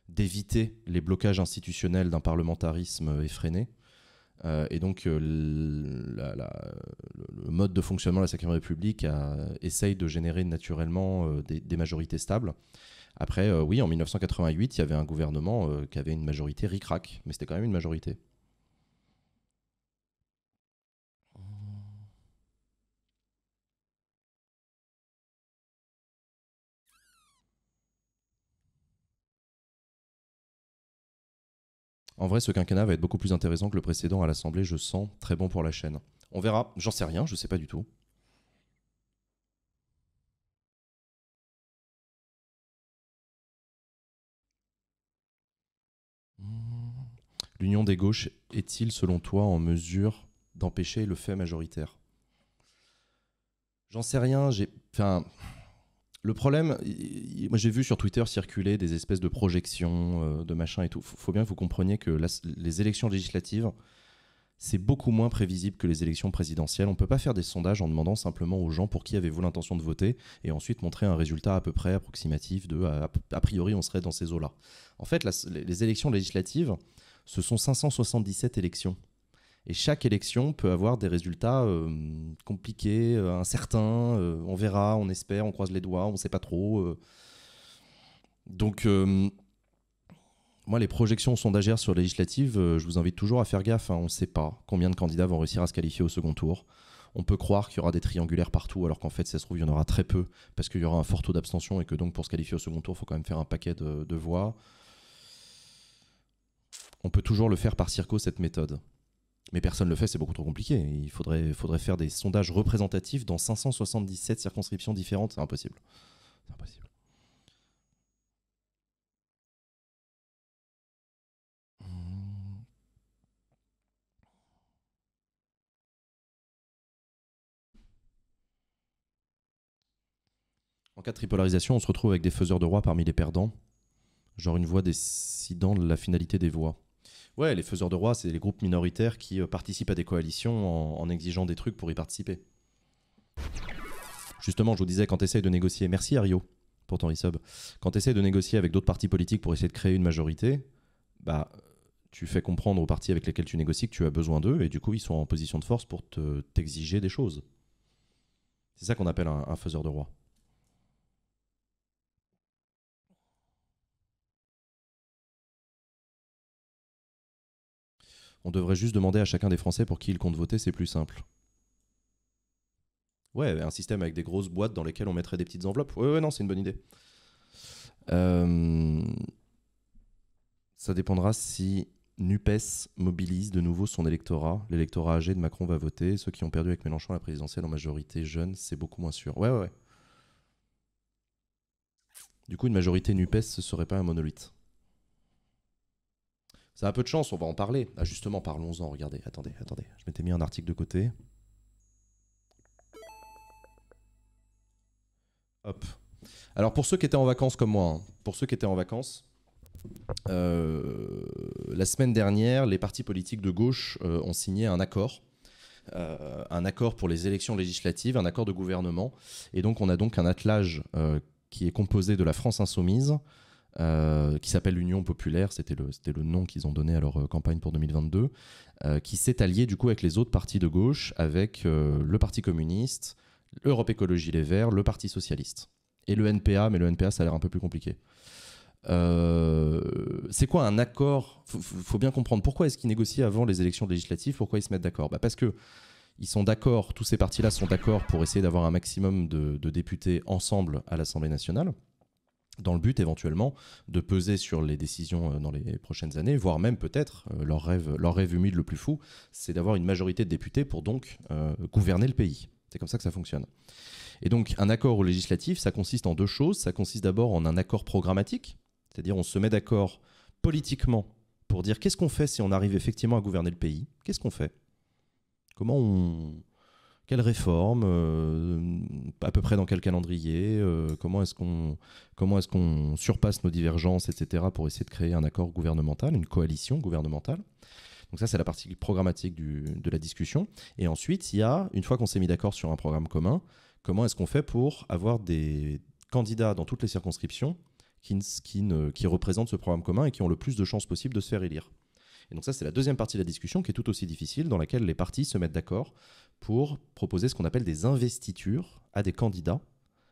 d'éviter les blocages institutionnels d'un parlementarisme effréné. Euh, et donc, le mode de fonctionnement de la 5ème République essaye de générer naturellement des majorités stables. Après, euh, oui, en 1988, il y avait un gouvernement euh, qui avait une majorité ricrac, mais c'était quand même une majorité. En vrai, ce quinquennat va être beaucoup plus intéressant que le précédent à l'Assemblée, je sens, très bon pour la chaîne. On verra, j'en sais rien, je sais pas du tout. l'union des gauches est-il, selon toi, en mesure d'empêcher le fait majoritaire J'en sais rien. enfin, le problème, moi j'ai vu sur Twitter circuler des espèces de projections, euh, de machin et tout. Il faut bien que vous compreniez que les élections législatives, c'est beaucoup moins prévisible que les élections présidentielles. On ne peut pas faire des sondages en demandant simplement aux gens pour qui avez-vous l'intention de voter et ensuite montrer un résultat à peu près approximatif de a, priori on serait dans ces eaux-là. En fait, les élections législatives, ce sont 577 élections. Et chaque élection peut avoir des résultats euh, compliqués, euh, incertains. Euh, on verra, on espère, on croise les doigts, on ne sait pas trop. Donc, moi, les projections sondagères sur législative, je vous invite toujours à faire gaffe. Hein, on ne sait pas combien de candidats vont réussir à se qualifier au second tour. On peut croire qu'il y aura des triangulaires partout, alors qu'en fait, ça se trouve, il y en aura très peu, parce qu'il y aura un fort taux d'abstention et que donc, pour se qualifier au second tour, il faut quand même faire un paquet de voix on peut toujours le faire par circo, cette méthode. Mais personne ne le fait, c'est beaucoup trop compliqué. Il faudrait, faudrait faire des sondages représentatifs dans 577 circonscriptions différentes, c'est impossible. C'est impossible. En cas de tripolarisation, on se retrouve avec des faiseurs de rois parmi les perdants, genre une voix décidant de la finalité des voix. Ouais, les faiseurs de roi, c'est les groupes minoritaires qui euh, participent à des coalitions en, exigeant des trucs pour y participer. Justement, je vous disais, quand t'essayes de négocier, merci Ario pour ton resub, quand t'essayes de négocier avec d'autres partis politiques pour essayer de créer une majorité, bah tu fais comprendre aux partis avec lesquels tu négocies que tu as besoin d'eux et du coup ils sont en position de force pour t'exiger des choses. C'est ça qu'on appelle un faiseur de roi. On devrait juste demander à chacun des Français pour qui il compte voter, c'est plus simple. Ouais, un système avec des grosses boîtes dans lesquelles on mettrait des petites enveloppes. Ouais, ouais, non, c'est une bonne idée. Euh, ça dépendra si NUPES mobilise de nouveau son électorat. L'électorat âgé de Macron va voter. Ceux qui ont perdu avec Mélenchon la présidentielle en majorité jeune, c'est beaucoup moins sûr. Ouais, ouais, ouais. Du coup, une majorité NUPES, ce serait pas un monolithe. Ça a peu de chance, on va en parler. Ah, justement, parlons-en. Regardez, attendez, attendez. Je m'étais mis un article de côté. Hop. Alors, pour ceux qui étaient en vacances comme moi, hein, pour ceux qui étaient en vacances, euh, la semaine dernière, les partis politiques de gauche euh, ont signé un accord. Euh, un accord pour les élections législatives, un accord de gouvernement. Et donc, on a donc un attelage qui est composé de la France insoumise, euh, qui s'appelle l'Union populaire, c'était le, nom qu'ils ont donné à leur euh, campagne pour 2022, euh, qui s'est allié du coup avec les autres partis de gauche, avec le Parti communiste, l'Europe écologie les Verts, le Parti socialiste. Et le NPA, mais le NPA ça a l'air un peu plus compliqué. c'est quoi un accord Il faut, bien comprendre pourquoi est-ce qu'ils négocient avant les élections législatives, pourquoi ils se mettent d'accord bah Parce que ils sont d'accord, tous ces partis-là sont d'accord pour essayer d'avoir un maximum de, députés ensemble à l'Assemblée nationale dans le but éventuellement de peser sur les décisions euh, dans les prochaines années, voire même peut-être euh, leur rêve, leur rêve humide le plus fou, c'est d'avoir une majorité de députés pour donc euh, gouverner le pays. C'est comme ça que ça fonctionne. Et donc un accord au législatif, ça consiste en deux choses. Ça consiste d'abord en un accord programmatique, c'est-à-dire on se met d'accord politiquement pour dire qu'est-ce qu'on fait si on arrive effectivement à gouverner le pays Qu'est-ce qu'on fait Comment on, quelle réforme, euh, à peu près dans quel calendrier, euh, comment est-ce qu'on comment surpasse nos divergences, etc. pour essayer de créer un accord gouvernemental, une coalition gouvernementale. Donc ça, c'est la partie programmatique de la discussion. Et ensuite, il y a, une fois qu'on s'est mis d'accord sur un programme commun, comment est-ce qu'on fait pour avoir des candidats dans toutes les circonscriptions qui, qui représentent ce programme commun et qui ont le plus de chances possible de se faire élire. Et donc ça, c'est la deuxième partie de la discussion qui est tout aussi difficile, dans laquelle les partis se mettent d'accord pour proposer ce qu'on appelle des investitures à des candidats.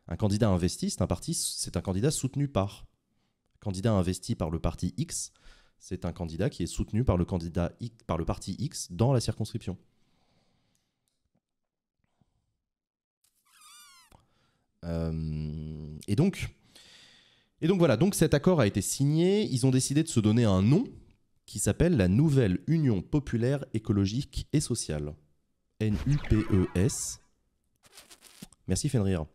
Un candidat investi, c'est un parti, c'est un candidat soutenu par. Candidat investi par le parti X, c'est un candidat qui est soutenu par le candidat par le parti X dans la circonscription. Euh, et donc, et donc voilà, donc cet accord a été signé. Ils ont décidé de se donner un nom qui s'appelle la Nouvelle Union populaire écologique et sociale. N-U-P-E-S. Merci Fenrir.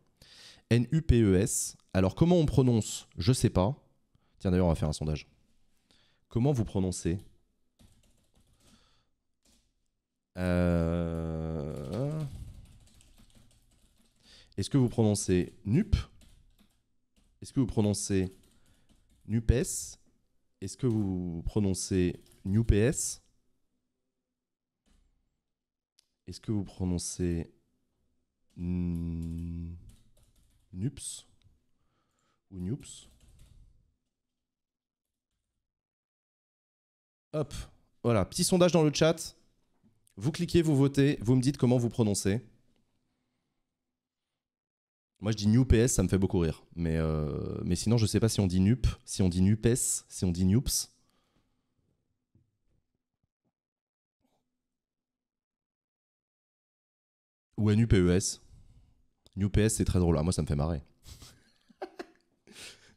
N-U-P-E-S. Alors comment on prononce Je sais pas. Tiens d'ailleurs on va faire un sondage. Comment vous prononcez euh, Est-ce que vous prononcez NUP Est-ce que vous prononcez NUPES Est-ce que vous prononcez NUPES est-ce que vous prononcez nups ou nups Hop, voilà, petit sondage dans le chat. Vous cliquez, vous votez, vous me dites comment vous prononcez. Moi je dis NUPS, ça me fait beaucoup rire. Mais, euh, mais sinon je ne sais pas si on dit NUP, si on dit NUPS, si on dit NUPS. Ou NUPES. NUPES, c'est très drôle. Ah, moi, ça me fait marrer.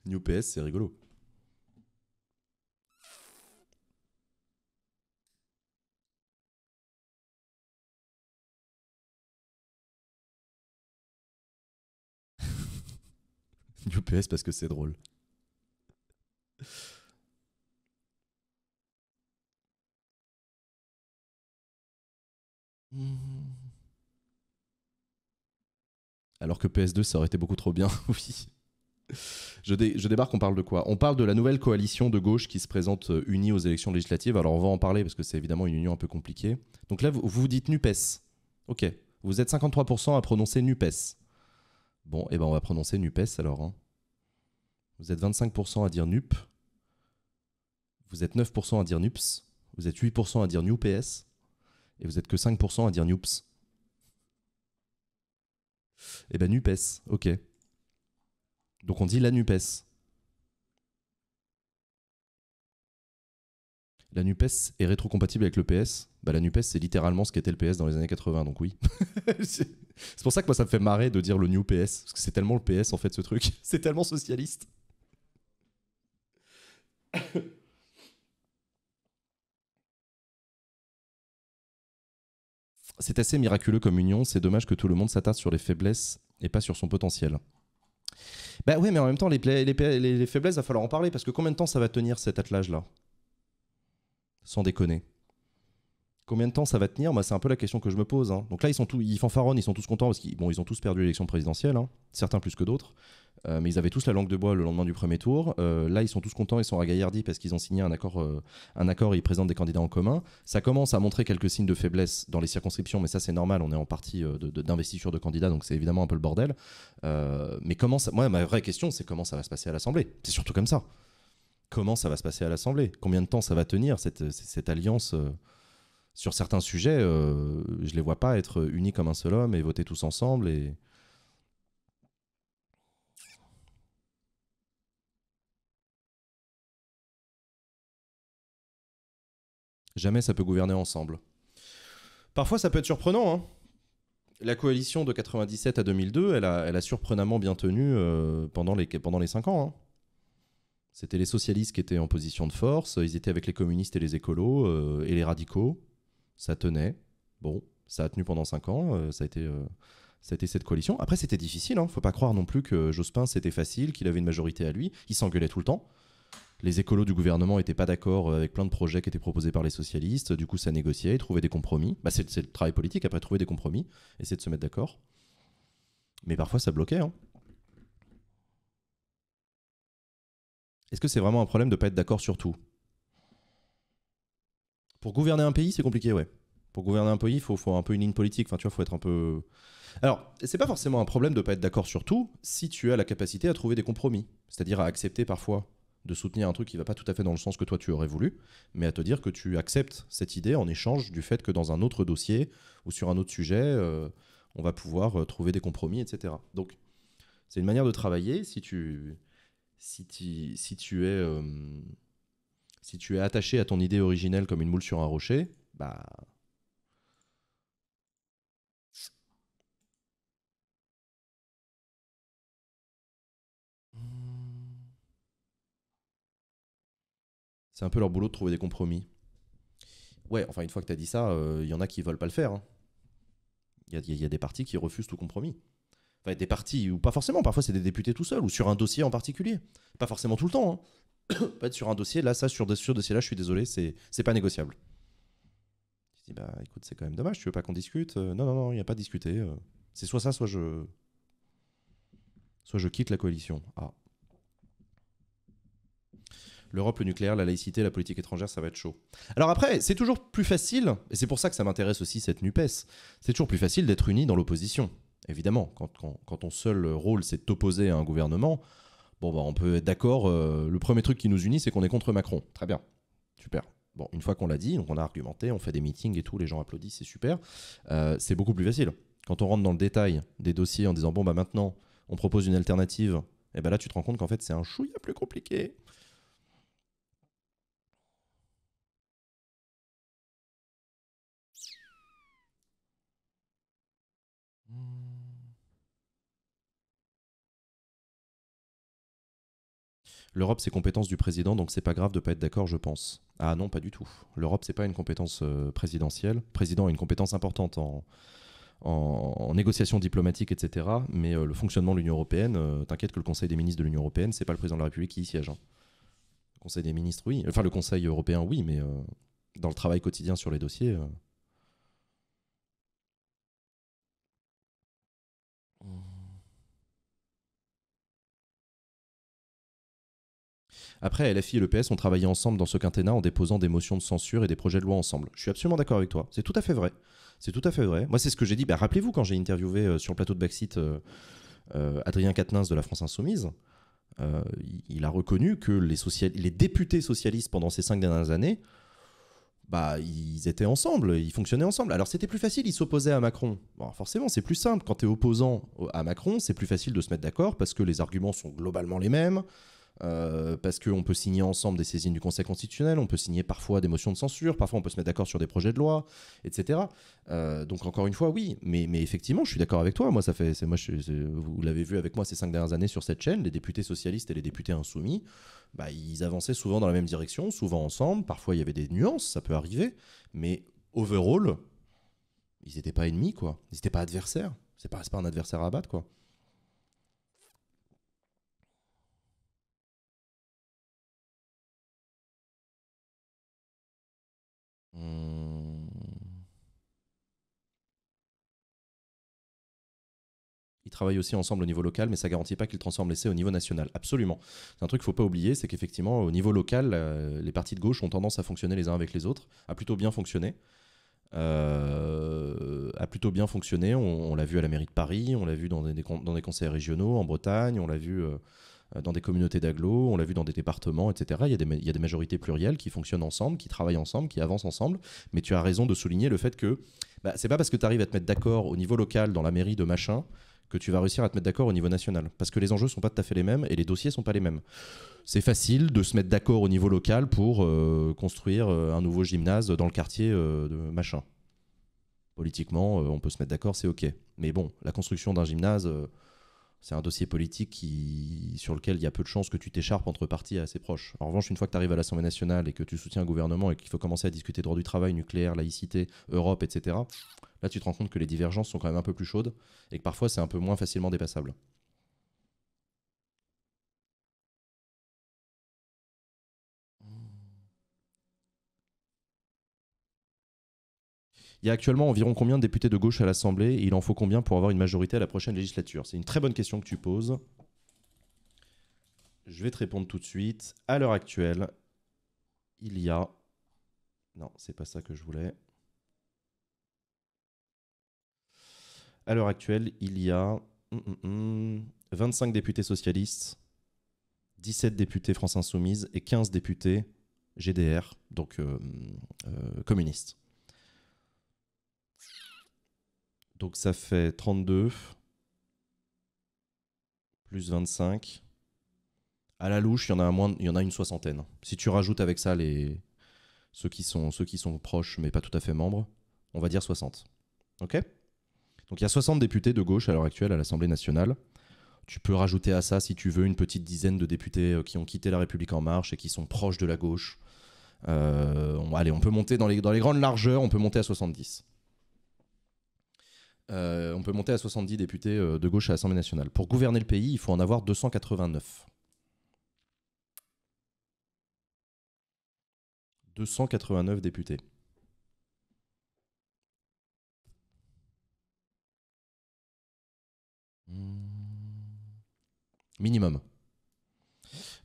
NUPES, e c'est rigolo. UPS e parce que c'est drôle. Mhm. Alors que PS2, ça aurait été beaucoup trop bien, oui. Je, je, débarque, on parle de quoi On parle de la nouvelle coalition de gauche qui se présente euh, unie aux élections législatives. Alors on va en parler parce que c'est évidemment une union un peu compliquée. Donc là, vous vous dites NUPES. Ok, vous êtes 53% à prononcer NUPES. Bon, et eh ben on va prononcer NUPES alors. Hein. Vous êtes 25% à dire NUP. Vous êtes 9% à dire NUPS. Vous êtes 8% à dire NUPS. Et vous êtes que 5% à dire NUPS. Eh ben NUPES, ok. Donc on dit la NUPES. La NUPES est rétrocompatible avec le PS bah, La NUPES, c'est littéralement ce qu'était le PS dans les années 80, donc oui. c'est pour ça que moi, ça me fait marrer de dire le New PS, parce que c'est tellement le PS, en fait, ce truc. C'est tellement socialiste. C'est assez miraculeux comme union, c'est dommage que tout le monde s'attarde sur les faiblesses et pas sur son potentiel. Bah oui mais en même temps, les, les faiblesses, il va falloir en parler, parce que combien de temps ça va tenir cet attelage-là Sans déconner. Combien de temps ça va tenir Moi, c'est un peu la question que je me pose. Hein. Donc là, ils sont tous, ils fanfaronnent, ils sont tous contents parce qu'ils ont tous perdu l'élection présidentielle, hein. certains plus que d'autres. Euh, mais ils avaient tous la langue de bois le lendemain du premier tour. Euh, là, ils sont tous contents, ils sont ragaillardis parce qu'ils ont signé un accord, euh, un accord et ils présentent des candidats en commun. Ça commence à montrer quelques signes de faiblesse dans les circonscriptions, mais ça, c'est normal. On est en partie d'investiture de, candidats, donc c'est évidemment un peu le bordel. mais comment Moi, ma vraie question, c'est comment ça va se passer à l'Assemblée C'est surtout comme ça. Comment ça va se passer à l'Assemblée Combien de temps ça va tenir cette, cette alliance sur certains sujets, je euh, je les vois pas être unis comme un seul homme et voter tous ensemble et. Jamais ça peut gouverner ensemble. Parfois, ça peut être surprenant. Hein. La coalition de 97 à 2002, elle a, surprenamment bien tenu euh, pendant, les, pendant 5 ans. Hein. C'était les socialistes qui étaient en position de force, ils étaient avec les communistes et les écolos euh, et les radicaux ça tenait. Bon, ça a tenu pendant 5 ans, euh, euh, ça, a été, cette coalition. Après, c'était difficile, ne hein. faut pas croire non plus que Jospin, c'était facile, qu'il avait une majorité à lui, il s'engueulait tout le temps. Les écolos du gouvernement n'étaient pas d'accord euh, avec plein de projets qui étaient proposés par les socialistes, du coup ça négociait, ils des compromis. Bah, c'est le travail politique, après trouver des compromis, essayer de se mettre d'accord. Mais parfois ça bloquait. Hein. Est-ce que c'est vraiment un problème de ne pas être d'accord sur tout pour gouverner un pays, c'est compliqué, ouais. Pour gouverner un pays, il faut, faut un peu une ligne politique. Enfin, tu vois, il faut être un peu. Alors, c'est pas forcément un problème de pas être d'accord sur tout si tu as la capacité à trouver des compromis, c'est-à-dire à accepter parfois de soutenir un truc qui va pas tout à fait dans le sens que toi tu aurais voulu, mais à te dire que tu acceptes cette idée en échange du fait que dans un autre dossier ou sur un autre sujet, euh, on va pouvoir euh, trouver des compromis, etc. Donc, c'est une manière de travailler si tu, si tu, si tu es. Euh, si tu es attaché à ton idée originelle comme une moule sur un rocher, bah. C'est un peu leur boulot de trouver des compromis. Ouais, enfin, une fois que tu as dit ça, il euh, y en a qui veulent pas le faire. Hein. Il y, a des parties qui refusent tout compromis des partis, ou pas forcément, parfois c'est des députés tout seuls, ou sur un dossier en particulier. Pas forcément tout le temps. Hein. être sur un dossier, là, ça, sur, des, sur dossier-là, je suis désolé, c'est, c'est pas négociable. Je dis, bah écoute, c'est quand même dommage, tu veux pas qu'on discute euh, Non, non, non, il n'y a pas discuter euh. c'est soit ça, soit je. Soit je quitte la coalition. Ah. L'Europe, le nucléaire, la laïcité, la politique étrangère, ça va être chaud. Alors après, c'est toujours plus facile, et c'est pour ça que ça m'intéresse aussi cette NUPES, c'est toujours plus facile d'être unis dans l'opposition évidemment, quand, quand, ton seul rôle c'est de à un gouvernement, bon, bah, on peut être d'accord. Euh, le premier truc qui nous unit, c'est qu'on est contre Macron. Très bien, super. Bon, une fois qu'on l'a dit, donc on a argumenté, on fait des meetings et tout, les gens applaudissent, c'est super. Euh, c'est beaucoup plus facile. Quand on rentre dans le détail des dossiers en disant bon bah maintenant on propose une alternative, et eh ben là tu te rends compte qu'en fait c'est un chouïa plus compliqué. Hmm. L'Europe, c'est compétence du président, donc c'est pas grave de pas être d'accord, je pense. Ah non, pas du tout. L'Europe, c'est pas une compétence euh, présidentielle. Président a une compétence importante en, en, diplomatiques négociation diplomatique, etc. Mais euh, le fonctionnement de l'Union européenne, euh, t'inquiète que le Conseil des ministres de l'Union européenne, c'est pas le président de la République qui y siège. Conseil des ministres, oui. Enfin, le Conseil européen, oui, mais dans le travail quotidien sur les dossiers, Après, LFI et le PS ont travaillé ensemble dans ce quinquennat en déposant des motions de censure et des projets de loi ensemble. Je suis absolument d'accord avec toi. C'est tout à fait vrai. C'est tout à fait vrai. Moi, c'est ce que j'ai dit. Bah, rappelez-vous quand j'ai interviewé euh, sur le plateau de Backseat euh, euh, Adrien Quatennens de la France Insoumise. il a reconnu que les, les députés socialistes pendant ces cinq dernières années, bah, ils étaient ensemble, ils fonctionnaient ensemble. Alors c'était plus facile, ils s'opposaient à Macron. forcément, c'est plus simple. Quand tu es opposant à Macron, c'est plus facile de se mettre d'accord parce que les arguments sont globalement les mêmes. Euh, parce qu'on peut signer ensemble des saisines du Conseil constitutionnel, on peut signer parfois des motions de censure, parfois on peut se mettre d'accord sur des projets de loi, etc. Euh, donc encore une fois, oui, mais, mais effectivement, je suis d'accord avec toi. Moi, ça fait, moi, vous l'avez vu avec moi ces cinq dernières années sur cette chaîne, les députés socialistes et les députés insoumis, bah, ils avançaient souvent dans la même direction, souvent ensemble. Parfois, il y avait des nuances, ça peut arriver, mais overall, ils n'étaient pas ennemis, quoi. Ils n'étaient pas adversaires. C'est pas, pas un adversaire à battre, quoi. Ils travaillent aussi ensemble au niveau local, mais ça ne garantit pas qu'ils transforment l'essai au niveau national. Absolument. C'est un truc qu'il ne faut pas oublier, c'est qu'effectivement, au niveau local, euh, les partis de gauche ont tendance à fonctionner les uns avec les autres, à plutôt bien fonctionner. a euh, plutôt bien fonctionné. On, l'a vu à la mairie de Paris, on l'a vu dans des, conseils régionaux, en Bretagne, on l'a vu euh, euh, dans des communautés d'agglos, on l'a vu dans des départements, etc. Il y, a des, majorités plurielles qui fonctionnent ensemble, qui travaillent ensemble, qui avancent ensemble. Mais tu as raison de souligner le fait que ce bah, c'est pas parce que tu arrives à te mettre d'accord au niveau local, dans la mairie de machin, que tu vas réussir à te mettre d'accord au niveau national. Parce que les enjeux sont pas tout à fait les mêmes et les dossiers sont pas les mêmes. C'est facile de se mettre d'accord au niveau local pour euh, construire euh, un nouveau gymnase dans le quartier de machin. Politiquement, on peut se mettre d'accord, c'est ok. Mais bon, la construction d'un gymnase c'est un dossier politique sur lequel il y a peu de chances que tu t'écharpes entre partis assez proches. En revanche, une fois que tu arrives à l'Assemblée nationale et que tu soutiens un gouvernement et qu'il faut commencer à discuter droit du travail, nucléaire, laïcité, Europe, etc., là tu te rends compte que les divergences sont quand même un peu plus chaudes et que parfois c'est un peu moins facilement dépassable. Il y a actuellement environ combien de députés de gauche à l'Assemblée et il en faut combien pour avoir une majorité à la prochaine législature C'est une très bonne question que tu poses. Je vais te répondre tout de suite. À l'heure actuelle, il y a... Non, c'est pas ça que je voulais. À l'heure actuelle, il y a 25 hum, hum, hum, députés socialistes, 17 députés France Insoumise et 15 députés GDR, donc euh, euh, communistes. Donc ça fait 32 plus 25. À la louche, il y en a il y en a une soixantaine. Si tu rajoutes avec ça les ceux qui sont ceux qui sont proches mais pas tout à fait membres, on va dire 60. OK Donc il y a 60 députés de gauche à l'heure actuelle à l'Assemblée nationale. Tu peux rajouter à ça si tu veux une petite dizaine de députés euh, qui ont quitté la République en marche et qui sont proches de la gauche. Euh, allez, on peut monter dans les, dans les grandes largeurs, on peut monter à 70. Euh, on peut monter à 70 députés euh, de gauche à l'Assemblée nationale. Pour gouverner le pays, il faut en avoir 289. 289 députés. Hmm. Minimum.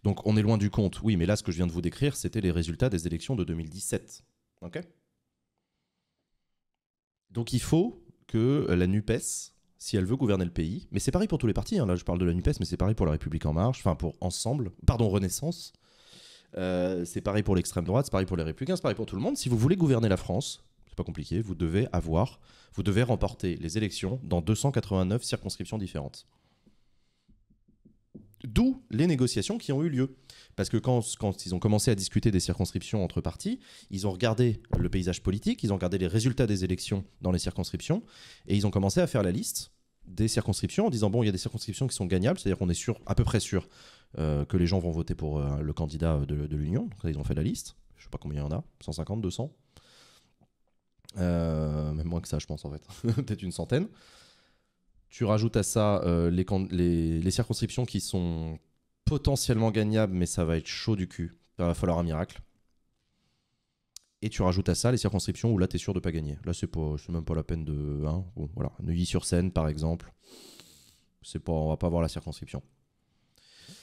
Donc on est loin du compte, oui, mais là ce que je viens de vous décrire, c'était les résultats des élections de 2017. Ok Donc il faut que euh, la NUPES, si elle veut gouverner le pays, mais c'est pareil pour tous les partis, hein, là je parle de la NUPES, mais c'est pareil pour la République en marche, enfin pour Ensemble, pardon, Renaissance, euh, c'est pareil pour l'extrême droite, c'est pareil pour les Républicains, c'est pareil pour tout le monde, si vous voulez gouverner la France, c'est pas compliqué, vous devez avoir, vous devez remporter les élections dans 289 circonscriptions différentes. D'où les négociations qui ont eu lieu. Parce que quand, ils ont commencé à discuter des circonscriptions entre partis, ils ont regardé le paysage politique, ils ont regardé les résultats des élections dans les circonscriptions, et ils ont commencé à faire la liste des circonscriptions en disant, bon, il y a des circonscriptions qui sont gagnables, c'est-à-dire qu'on est sûr, à peu près sûr euh, que les gens vont voter pour euh, le candidat de, l'Union. Donc ils ont fait la liste, je ne sais pas combien il y en a, 150, 200 euh, Même moins que ça, je pense, en fait. Peut-être une centaine. Tu rajoutes à ça euh, les, circonscriptions qui sont potentiellement gagnables, mais ça va être chaud du cul. Il va falloir un miracle. Et tu rajoutes à ça les circonscriptions où là, tu es sûr de pas gagner. Là, c'est même pas la peine de. Hein, bon, voilà. Neuilly-sur-Seine, par exemple. Pas, on va pas voir la circonscription.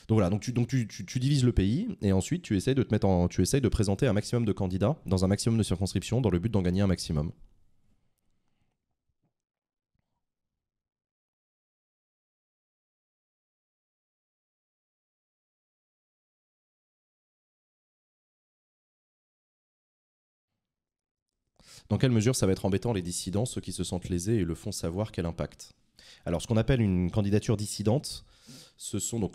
Donc voilà, donc, tu, donc divises le pays et ensuite tu essayes de te mettre en, tu essayes de présenter un maximum de candidats dans un maximum de circonscriptions dans le but d'en gagner un maximum. Dans quelle mesure ça va être embêtant les dissidents, ceux qui se sentent lésés et le font savoir quel impact Alors, ce qu'on appelle une candidature dissidente, ce sont donc.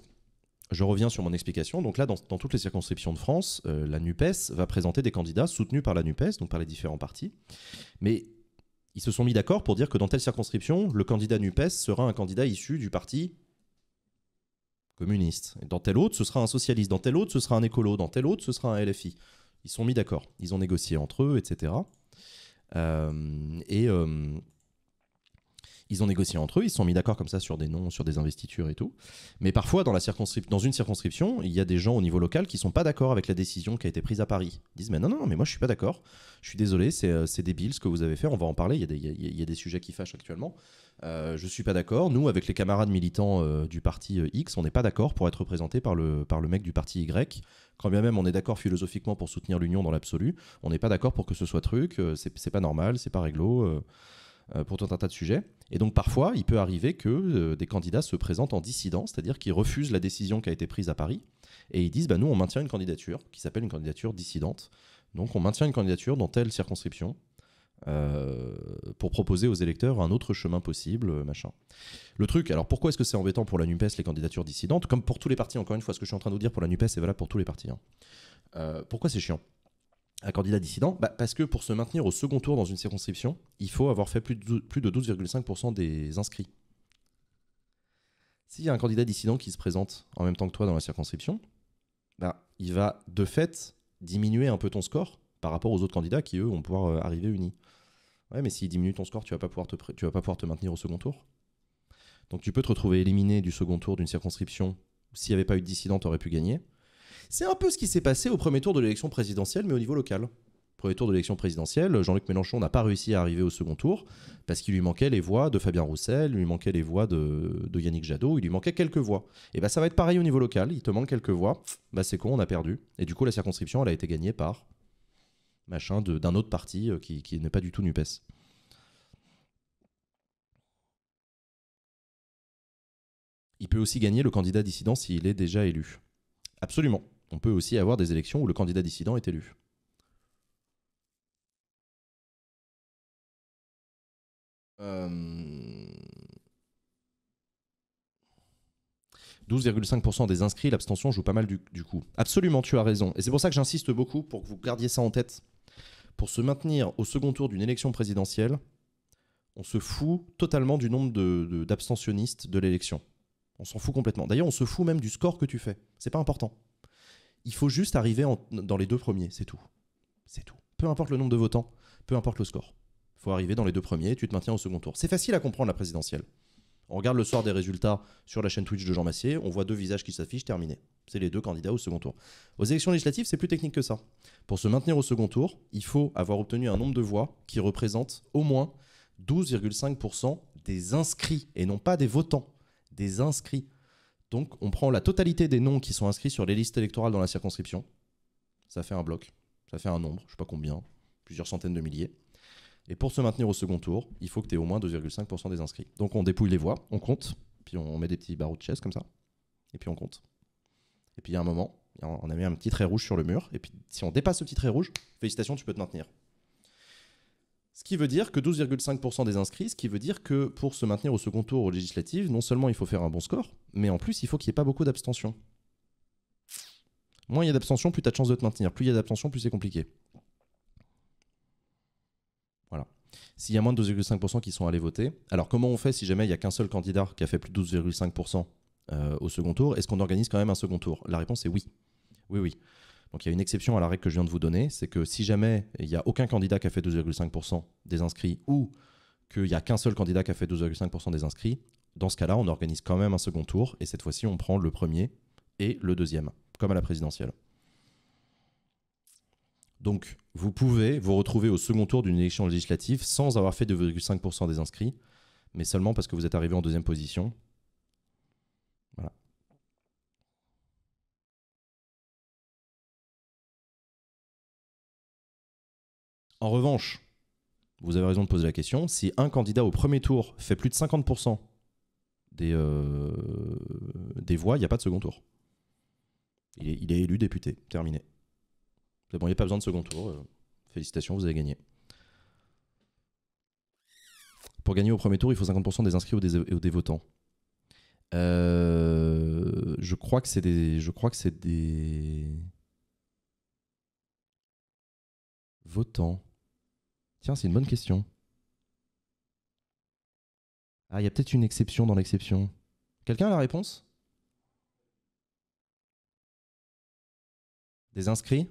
Je reviens sur mon explication. Donc là, dans, toutes les circonscriptions de France, euh, la NUPES va présenter des candidats soutenus par la NUPES, donc par les différents partis. Mais ils se sont mis d'accord pour dire que dans telle circonscription, le candidat NUPES sera un candidat issu du parti communiste. Dans tel autre, ce sera un socialiste. Dans tel autre, ce sera un écolo. Dans tel autre, ce sera un LFI. Ils sont mis d'accord. Ils ont négocié entre eux, etc. Euh, et euh, ils ont négocié entre eux, ils se sont mis d'accord comme ça sur des noms, sur des investitures et tout. Mais parfois, dans, la dans une circonscription, il y a des gens au niveau local qui ne sont pas d'accord avec la décision qui a été prise à Paris. Ils disent, mais non, non, mais moi je suis pas d'accord, je suis désolé, euh, c'est débile ce que vous avez fait, on va en parler, il y a des, sujets qui fâchent actuellement. Je euh, je suis pas d'accord. Nous, avec les camarades militants euh, du parti X, on n'est pas d'accord pour être représenté par le, par le mec du parti Y. Quand bien même on est d'accord philosophiquement pour soutenir l'union dans l'absolu, on n'est pas d'accord pour que ce soit truc. c'est pas normal, c'est pas réglo. Euh, pour tout un tas de sujets. Et donc parfois, il peut arriver que euh, des candidats se présentent en dissident, c'est-à-dire qu'ils refusent la décision qui a été prise à Paris, et ils disent, bah, nous, on maintient une candidature qui s'appelle une candidature dissidente. Donc on maintient une candidature dans telle circonscription. Euh, pour proposer aux électeurs un autre chemin possible, machin. Le truc, alors pourquoi est-ce que c'est embêtant pour la NUPES les candidatures dissidentes Comme pour tous les partis, encore une fois, ce que je suis en train de vous dire pour la NUPES, c'est valable pour tous les partis. Hein. pourquoi c'est chiant un candidat dissident bah, Parce que pour se maintenir au second tour dans une circonscription, il faut avoir fait plus de, 12,5% des inscrits. S'il y a un candidat dissident qui se présente en même temps que toi dans la circonscription, bah, il va de fait diminuer un peu ton score par rapport aux autres candidats qui, eux, vont pouvoir euh, arriver unis. Ouais, mais s'il diminue ton score, tu vas, pas pouvoir te tu vas pas pouvoir te maintenir au second tour. Donc tu peux te retrouver éliminé du second tour d'une circonscription. S'il n'y avait pas eu de dissident, tu aurais pu gagner. C'est un peu ce qui s'est passé au premier tour de l'élection présidentielle, mais au niveau local. Premier tour de l'élection présidentielle, Jean-Luc Mélenchon n'a pas réussi à arriver au second tour parce qu'il lui manquait les voix de Fabien Roussel, il lui manquait les voix de, Yannick Jadot, il lui manquait quelques voix. Et bien bah, ça va être pareil au niveau local, il te manque quelques voix, bah c'est con, on a perdu. Et du coup la circonscription, elle a été gagnée par machin d'un autre parti euh, qui, qui n'est pas du tout Nupes. Il peut aussi gagner le candidat dissident s'il est déjà élu. Absolument. On peut aussi avoir des élections où le candidat dissident est élu. 12,5% euh, des inscrits, l'abstention joue pas mal du, coup. Absolument, tu as raison. Et c'est pour ça que j'insiste beaucoup pour que vous gardiez ça en tête. Pour se maintenir au second tour d'une élection présidentielle, on se fout totalement du nombre d'abstentionnistes de l'élection. On s'en fout complètement. D'ailleurs, on se fout même du score que tu fais. C'est pas important. Il faut juste arriver dans les deux premiers, c'est tout. C'est tout. Peu importe le nombre de votants, peu importe le score. Il faut arriver dans les deux premiers, tu te maintiens au second tour. C'est facile à comprendre la présidentielle. On regarde le soir des résultats sur la chaîne Twitch de Jean Massier, on voit deux visages qui s'affichent, terminés. C'est les deux candidats au second tour. Aux élections législatives, c'est plus technique que ça. Pour se maintenir au second tour, il faut avoir obtenu un nombre de voix qui représente au moins 12,5% des inscrits et non pas des votants des inscrits. Donc on prend la totalité des noms qui sont inscrits sur les listes électorales dans la circonscription. Ça fait un bloc, ça fait un nombre, je sais pas combien, plusieurs centaines de milliers. Et pour se maintenir au second tour, il faut que tu aies au moins 2,5% des inscrits. Donc on dépouille les voix, on compte, puis on met des petits barreaux de chaise comme ça, et puis on compte. Et puis il y a un moment, on a mis un petit trait rouge sur le mur, et puis si on dépasse ce petit trait rouge, félicitations, tu peux te maintenir. Ce qui veut dire que 12,5% des inscrits, ce qui veut dire que pour se maintenir au second tour aux législatives, non seulement il faut faire un bon score, mais en plus il faut qu'il n'y ait pas beaucoup d'abstention. Moins il y a d'abstention, plus tu as de chances de te maintenir. Plus il y a d'abstention, plus c'est compliqué. Voilà. S'il y a moins de 12,5% qui sont allés voter, alors comment on fait si jamais il n'y a qu'un seul candidat qui a fait plus de 12,5% euh, au second tour Est-ce qu'on organise quand même un second tour La réponse est oui. Oui, oui. Donc il y a une exception à la règle que je viens de vous donner, c'est que si jamais il n'y a aucun candidat qui a fait 12,5% des inscrits ou qu'il n'y a qu'un seul candidat qui a fait 12,5% des inscrits, dans ce cas-là, on organise quand même un second tour et cette fois-ci, on prend le premier et le deuxième, comme à la présidentielle. Donc, vous pouvez vous retrouver au second tour d'une élection législative sans avoir fait 2,5% des inscrits, mais seulement parce que vous êtes arrivé en deuxième position En revanche, vous avez raison de poser la question, si un candidat au premier tour fait plus de 50% des, euh, des voix, il n'y a pas de second tour. Il est, élu député, terminé. C'est bon, il n'y a pas besoin de second tour. Euh, félicitations, vous avez gagné. Pour gagner au premier tour, il faut 50% des inscrits ou des, votants. Euh, je crois que c'est des. Je crois que c'est des. Votants. Tiens, c'est une bonne question. Ah, il y a peut-être une exception dans l'exception. Quelqu'un a la réponse Des inscrits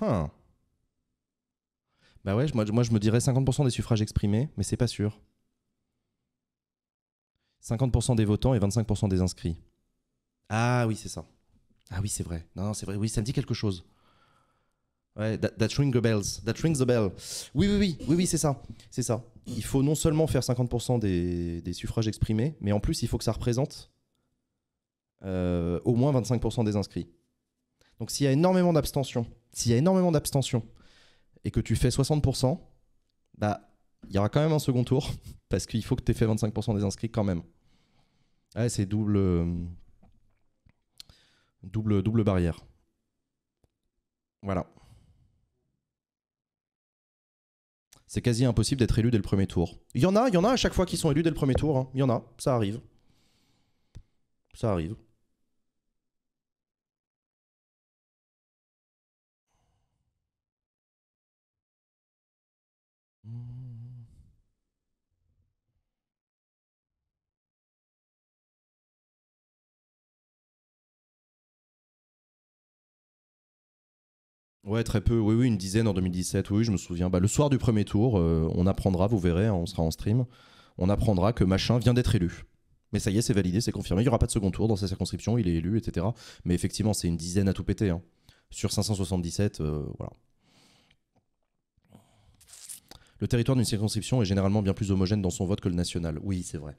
hmm. Bah ouais, moi, je me dirais 50% des suffrages exprimés, mais c'est pas sûr. 50% des votants et 25% des inscrits. Ah oui, c'est ça. Ah oui, c'est vrai. Non, non c'est vrai. Oui, ça me dit quelque chose that, bells. That rings the bell. Oui, oui, oui, oui, oui c'est ça. C'est ça. Il faut non seulement faire 50% des, suffrages exprimés, mais en plus, il faut que ça représente euh, au moins 25% des inscrits. Donc s'il y a énormément d'abstention, s'il y a énormément d'abstention, et que tu fais 60%, bah, il y aura quand même un second tour, parce qu'il faut que tu aies fait 25% des inscrits quand même. c'est double, double, double barrière. Voilà. c'est quasi impossible d'être élu dès le premier tour. Il y en a, il y en a à chaque fois qui sont élus dès le premier tour. Hein. Il y en a, ça arrive. Ça arrive. Ouais, très peu. Oui, oui, une dizaine en 2017. Oui, je me souviens. Bah, le soir du premier tour, euh, on apprendra, vous verrez, hein, on sera en stream, on apprendra que machin vient d'être élu. Mais ça y est, c'est validé, c'est confirmé. Il n'y aura pas de second tour dans sa circonscription, il est élu, etc. Mais effectivement, c'est une dizaine à tout péter. Hein. Sur 577, euh, voilà. Le territoire d'une circonscription est généralement bien plus homogène dans son vote que le national. Oui, c'est vrai.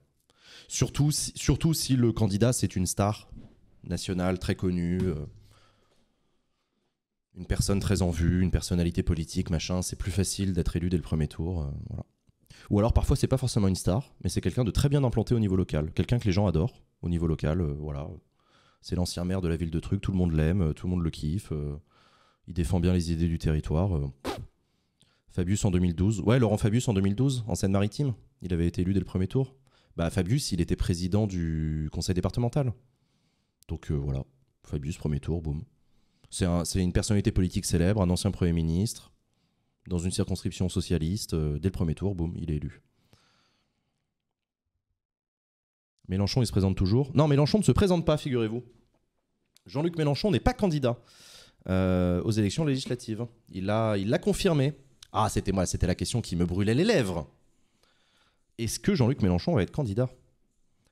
Surtout si, surtout si le candidat, c'est une star nationale très connue. Euh, une personne très en vue, une personnalité politique, machin, c'est plus facile d'être élu dès le premier tour. Euh, Ou alors parfois c'est pas forcément une star, mais c'est quelqu'un de très bien implanté au niveau local, quelqu'un que les gens adorent au niveau local. Euh, voilà, c'est l'ancien maire de la ville de Truc, tout le monde l'aime, euh, tout le monde le kiffe, il défend bien les idées du territoire. Fabius en 2012, ouais Laurent Fabius en 2012 en Seine-Maritime, il avait été élu dès le premier tour. Bah Fabius, il était président du conseil départemental. Donc voilà, Fabius premier tour, boum. C'est une personnalité politique célèbre, un ancien Premier ministre, dans une circonscription socialiste. Euh, dès le premier tour, boum, il est élu. Mélenchon, il se présente toujours. Non, Mélenchon ne se présente pas, figurez-vous. Jean-Luc Mélenchon n'est pas candidat euh, aux élections législatives. Il l'a il confirmé. Ah, c'était moi, c'était la question qui me brûlait les lèvres. Est-ce que Jean-Luc Mélenchon va être candidat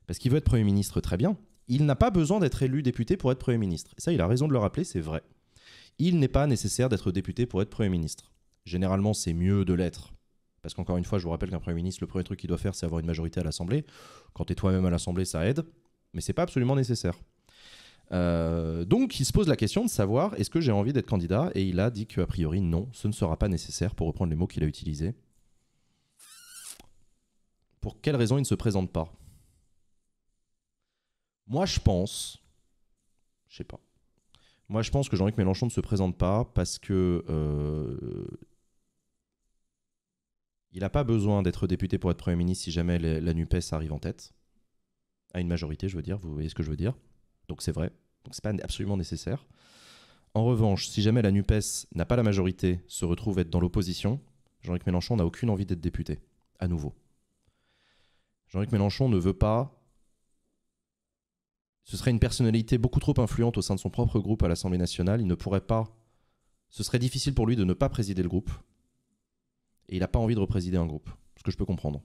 Parce qu'il veut être Premier ministre, très bien il n'a pas besoin d'être élu député pour être Premier ministre. Et ça, il a raison de le rappeler, c'est vrai. Il n'est pas nécessaire d'être député pour être Premier ministre. Généralement, c'est mieux de l'être. Parce qu'encore une fois, je vous rappelle qu'un Premier ministre, le premier truc qu'il doit faire, c'est avoir une majorité à l'Assemblée. Quand tu es toi-même à l'Assemblée, ça aide. Mais c'est pas absolument nécessaire. Euh, donc, il se pose la question de savoir est-ce que j'ai envie d'être candidat Et il a dit qu'a priori, non, ce ne sera pas nécessaire, pour reprendre les mots qu'il a utilisés. Pour quelles raison il ne se présente pas moi, je pense, je sais pas. Moi, je pense que Jean-Luc Mélenchon ne se présente pas parce que euh, il n'a pas besoin d'être député pour être Premier ministre si jamais la, la NUPES arrive en tête. À une majorité, je veux dire, vous voyez ce que je veux dire. Donc c'est vrai. Donc c'est pas absolument nécessaire. En revanche, si jamais la NUPES n'a pas la majorité, se retrouve être dans l'opposition, Jean-Luc Mélenchon n'a aucune envie d'être député, à nouveau. Jean-Luc Mélenchon ne veut pas ce serait une personnalité beaucoup trop influente au sein de son propre groupe à l'Assemblée nationale. Il ne pourrait pas. Ce serait difficile pour lui de ne pas présider le groupe. Et il n'a pas envie de représider un groupe, ce que je peux comprendre.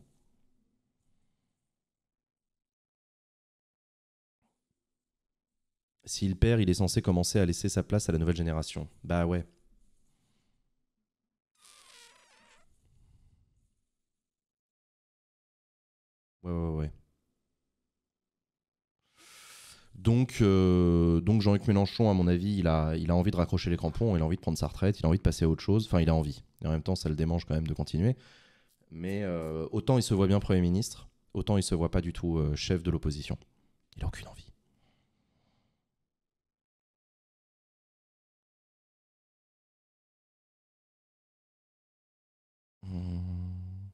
S'il perd, il est censé commencer à laisser sa place à la nouvelle génération. Bah ouais. Ouais, ouais, ouais. Donc, euh, donc Jean-Luc Mélenchon, à mon avis, il a, il a envie de raccrocher les crampons, il a envie de prendre sa retraite, il a envie de passer à autre chose. Enfin, il a envie. Et en même temps, ça le démange quand même de continuer. Mais euh, autant il se voit bien Premier ministre, autant il se voit pas du tout euh, chef de l'opposition. Il n'a aucune envie. Hmm.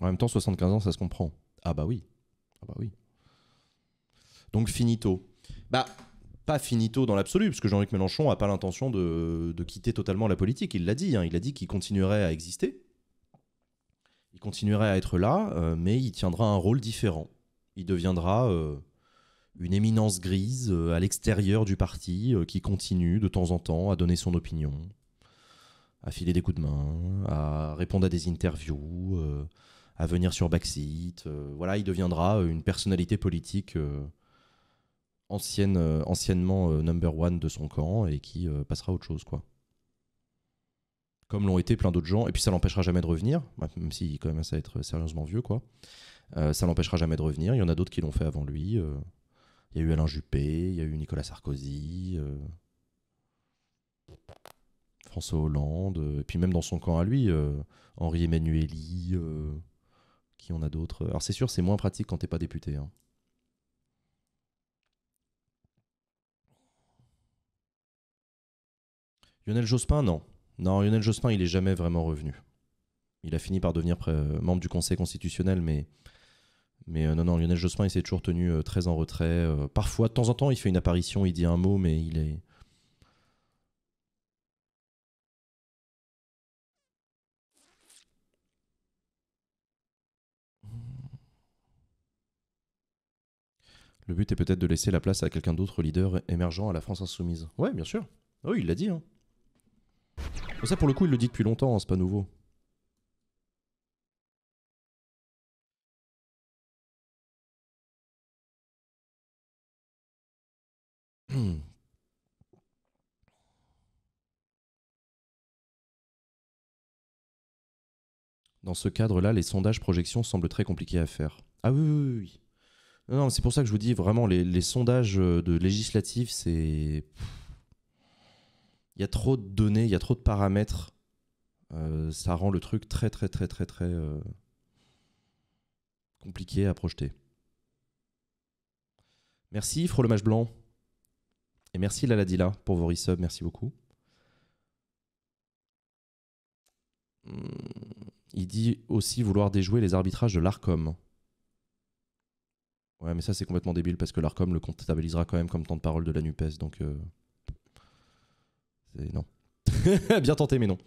En même temps, 75 ans, ça se comprend. Ah bah oui. Ah bah oui. Donc finito. Bah, pas finito dans l'absolu, parce que Jean-Luc Mélenchon n'a pas l'intention de, quitter totalement la politique. Il l'a dit, hein. il a dit qu'il continuerait à exister, il continuerait à être là, euh, mais il tiendra un rôle différent. Il deviendra euh, une éminence grise euh, à l'extérieur du parti qui continue de temps en temps à donner son opinion, à filer des coups de main, à répondre à des interviews, à venir sur Backseat. voilà, il deviendra une personnalité politique euh, anciennement euh, number one de son camp et qui euh, passera à autre chose, quoi. Comme l'ont été plein d'autres gens, et puis ça l'empêchera jamais de revenir, bah, même s'il commence à être sérieusement vieux, quoi. ça l'empêchera jamais de revenir. Il y en a d'autres qui l'ont fait avant lui. il y a eu Alain Juppé, il y a eu Nicolas Sarkozy, François Hollande, et puis même dans son camp à lui, Henri Emmanueli, qui en a d'autres. Alors c'est sûr, c'est moins pratique quand n'es pas député. Hein. Lionel Jospin, non. Non, Lionel Jospin, il est jamais vraiment revenu. Il a fini par devenir membre du Conseil constitutionnel, mais, mais euh, non, non, Lionel Jospin, il s'est toujours tenu euh, très en retrait. Euh, parfois, de temps en temps, il fait une apparition, il dit un mot, mais il est. Le but est peut-être de laisser la place à quelqu'un d'autre leader émergent à la France insoumise. Ouais, bien sûr. Oui, il l'a dit. Hein ça, pour le coup, il le dit depuis longtemps, hein, c'est pas nouveau. Hmm. Dans ce cadre-là, les sondages projections semblent très compliqués à faire. Ah oui, oui, oui. Non, non c'est pour ça que je vous dis vraiment, les, les sondages euh, de législatifs, c'est il y a trop de données, il y a trop de paramètres. Euh, ça rend le truc très, très, très, très, très euh, compliqué à projeter. Merci Frolemage Blanc. Et merci Laladila pour vos resubs, merci beaucoup. Hmm, il dit aussi vouloir déjouer les arbitrages de l'ARCOM. Ouais, mais ça c'est complètement débile parce que l'ARCOM le comptabilisera quand même comme temps de parole de la NUPES, donc... Euh, non. Bien tenté, mais non.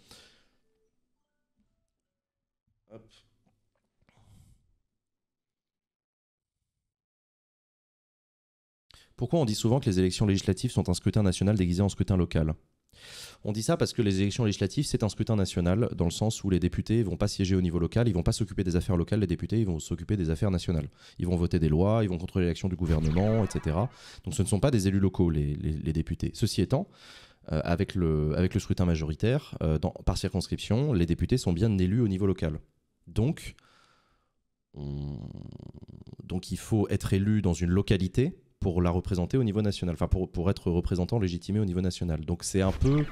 Pourquoi on dit souvent que les élections législatives sont un scrutin national déguisé en scrutin local on dit ça parce que les élections législatives, c'est un scrutin national, dans le sens où les députés vont pas siéger au niveau local, ils vont pas s'occuper des affaires locales, les députés, ils vont s'occuper des affaires nationales. Ils vont voter des lois, ils vont contrôler l'action du gouvernement, etc. Donc ce ne sont pas des élus locaux, les députés. Ceci étant, euh, avec, le, avec le scrutin majoritaire, euh, dans, par circonscription, les députés sont bien élus au niveau local. Donc, donc il faut être élu dans une localité pour la représenter au niveau national, enfin pour, pour être représentant légitimé au niveau national. Donc c'est un peu,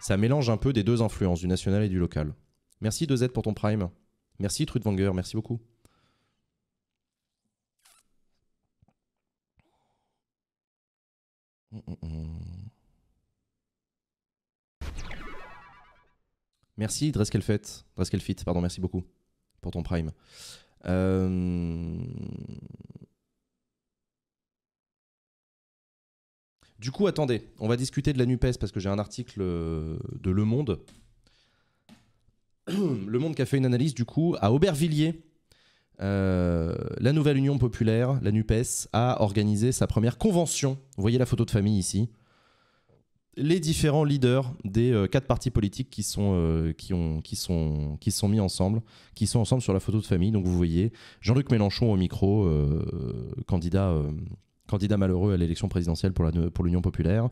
ça mélange un peu des deux influences, du national et du local. Merci 2Z pour ton prime. Merci trudwanger merci beaucoup. Hum, hum, hum. Merci Dreskelfit, pardon, merci beaucoup pour ton prime. Euh, du coup, attendez, on va discuter de la NUPES parce que j'ai un article euh, de Le Monde. Le Monde qui a fait une analyse du coup à Aubervilliers. Euh, la nouvelle Union populaire, la NUPES, a organisé sa première convention. Vous voyez la photo de famille ici les différents leaders des euh, quatre partis politiques qui sont, euh, qui, ont, sont, qui sont mis ensemble, qui sont ensemble sur la photo de famille. Donc vous voyez Jean-Luc Mélenchon au micro, euh, candidat, candidat malheureux à l'élection présidentielle pour l'Union populaire.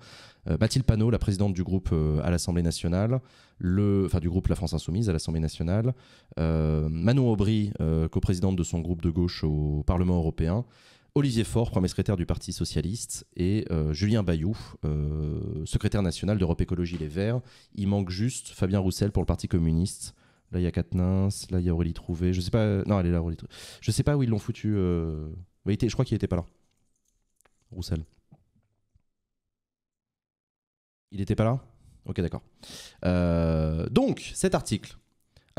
Mathilde Panot, la présidente du groupe à l'Assemblée nationale, le, enfin du groupe La France Insoumise à l'Assemblée nationale. Manon Aubry, coprésidente de son groupe de gauche au Parlement européen. Olivier Faure, premier secrétaire du Parti Socialiste, et euh, Julien Bayou, euh, secrétaire national d'Europe Écologie Les Verts. Il manque juste Fabien Roussel pour le Parti Communiste. Là, il y a Katnins, là, il y a Aurélie Trouvé. Je sais pas. Non, elle est là, sais pas où ils l'ont foutu. Euh, je crois qu'il n'était pas là. Roussel. Il n'était pas là Ok, d'accord. donc, cet article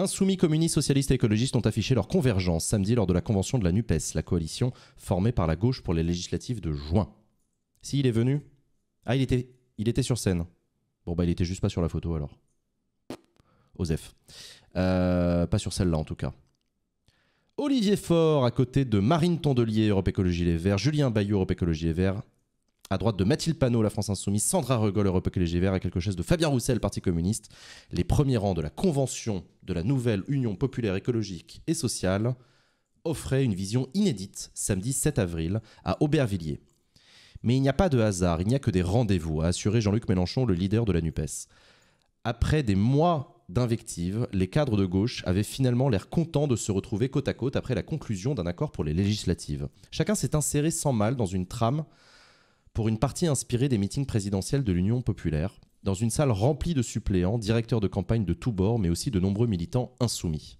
Insoumis, communistes, socialistes et écologistes ont affiché leur convergence samedi lors de la convention de la NUPES, la coalition formée par la gauche pour les législatives de juin. Si, il est venu Ah, il était, il était sur scène. Bon, bah, il était juste pas sur la photo alors. Osef. Euh, pas sur celle-là en tout cas. Olivier Faure à côté de Marine Tondelier, Europe Écologie Les Verts, Julien Bayou, Europe Écologie Les Verts, à droite de Mathilde Panot, la France Insoumise, Sandra Regol, Europe Écologie Vert, et quelque chose de Fabien Roussel, Parti communiste, les premiers rangs de la convention de la nouvelle Union populaire écologique et sociale offraient une vision inédite samedi 7 avril à Aubervilliers. Mais il n'y a pas de hasard, il n'y a que des rendez-vous, a assuré Jean-Luc Mélenchon, le leader de la NUPES. Après des mois d'invectives, les cadres de gauche avaient finalement l'air contents de se retrouver côte à côte après la conclusion d'un accord pour les législatives. Chacun s'est inséré sans mal dans une trame pour une partie inspirée des meetings présidentiels de l'Union populaire, dans une salle remplie de suppléants, directeurs de campagne de tous bords, mais aussi de nombreux militants insoumis.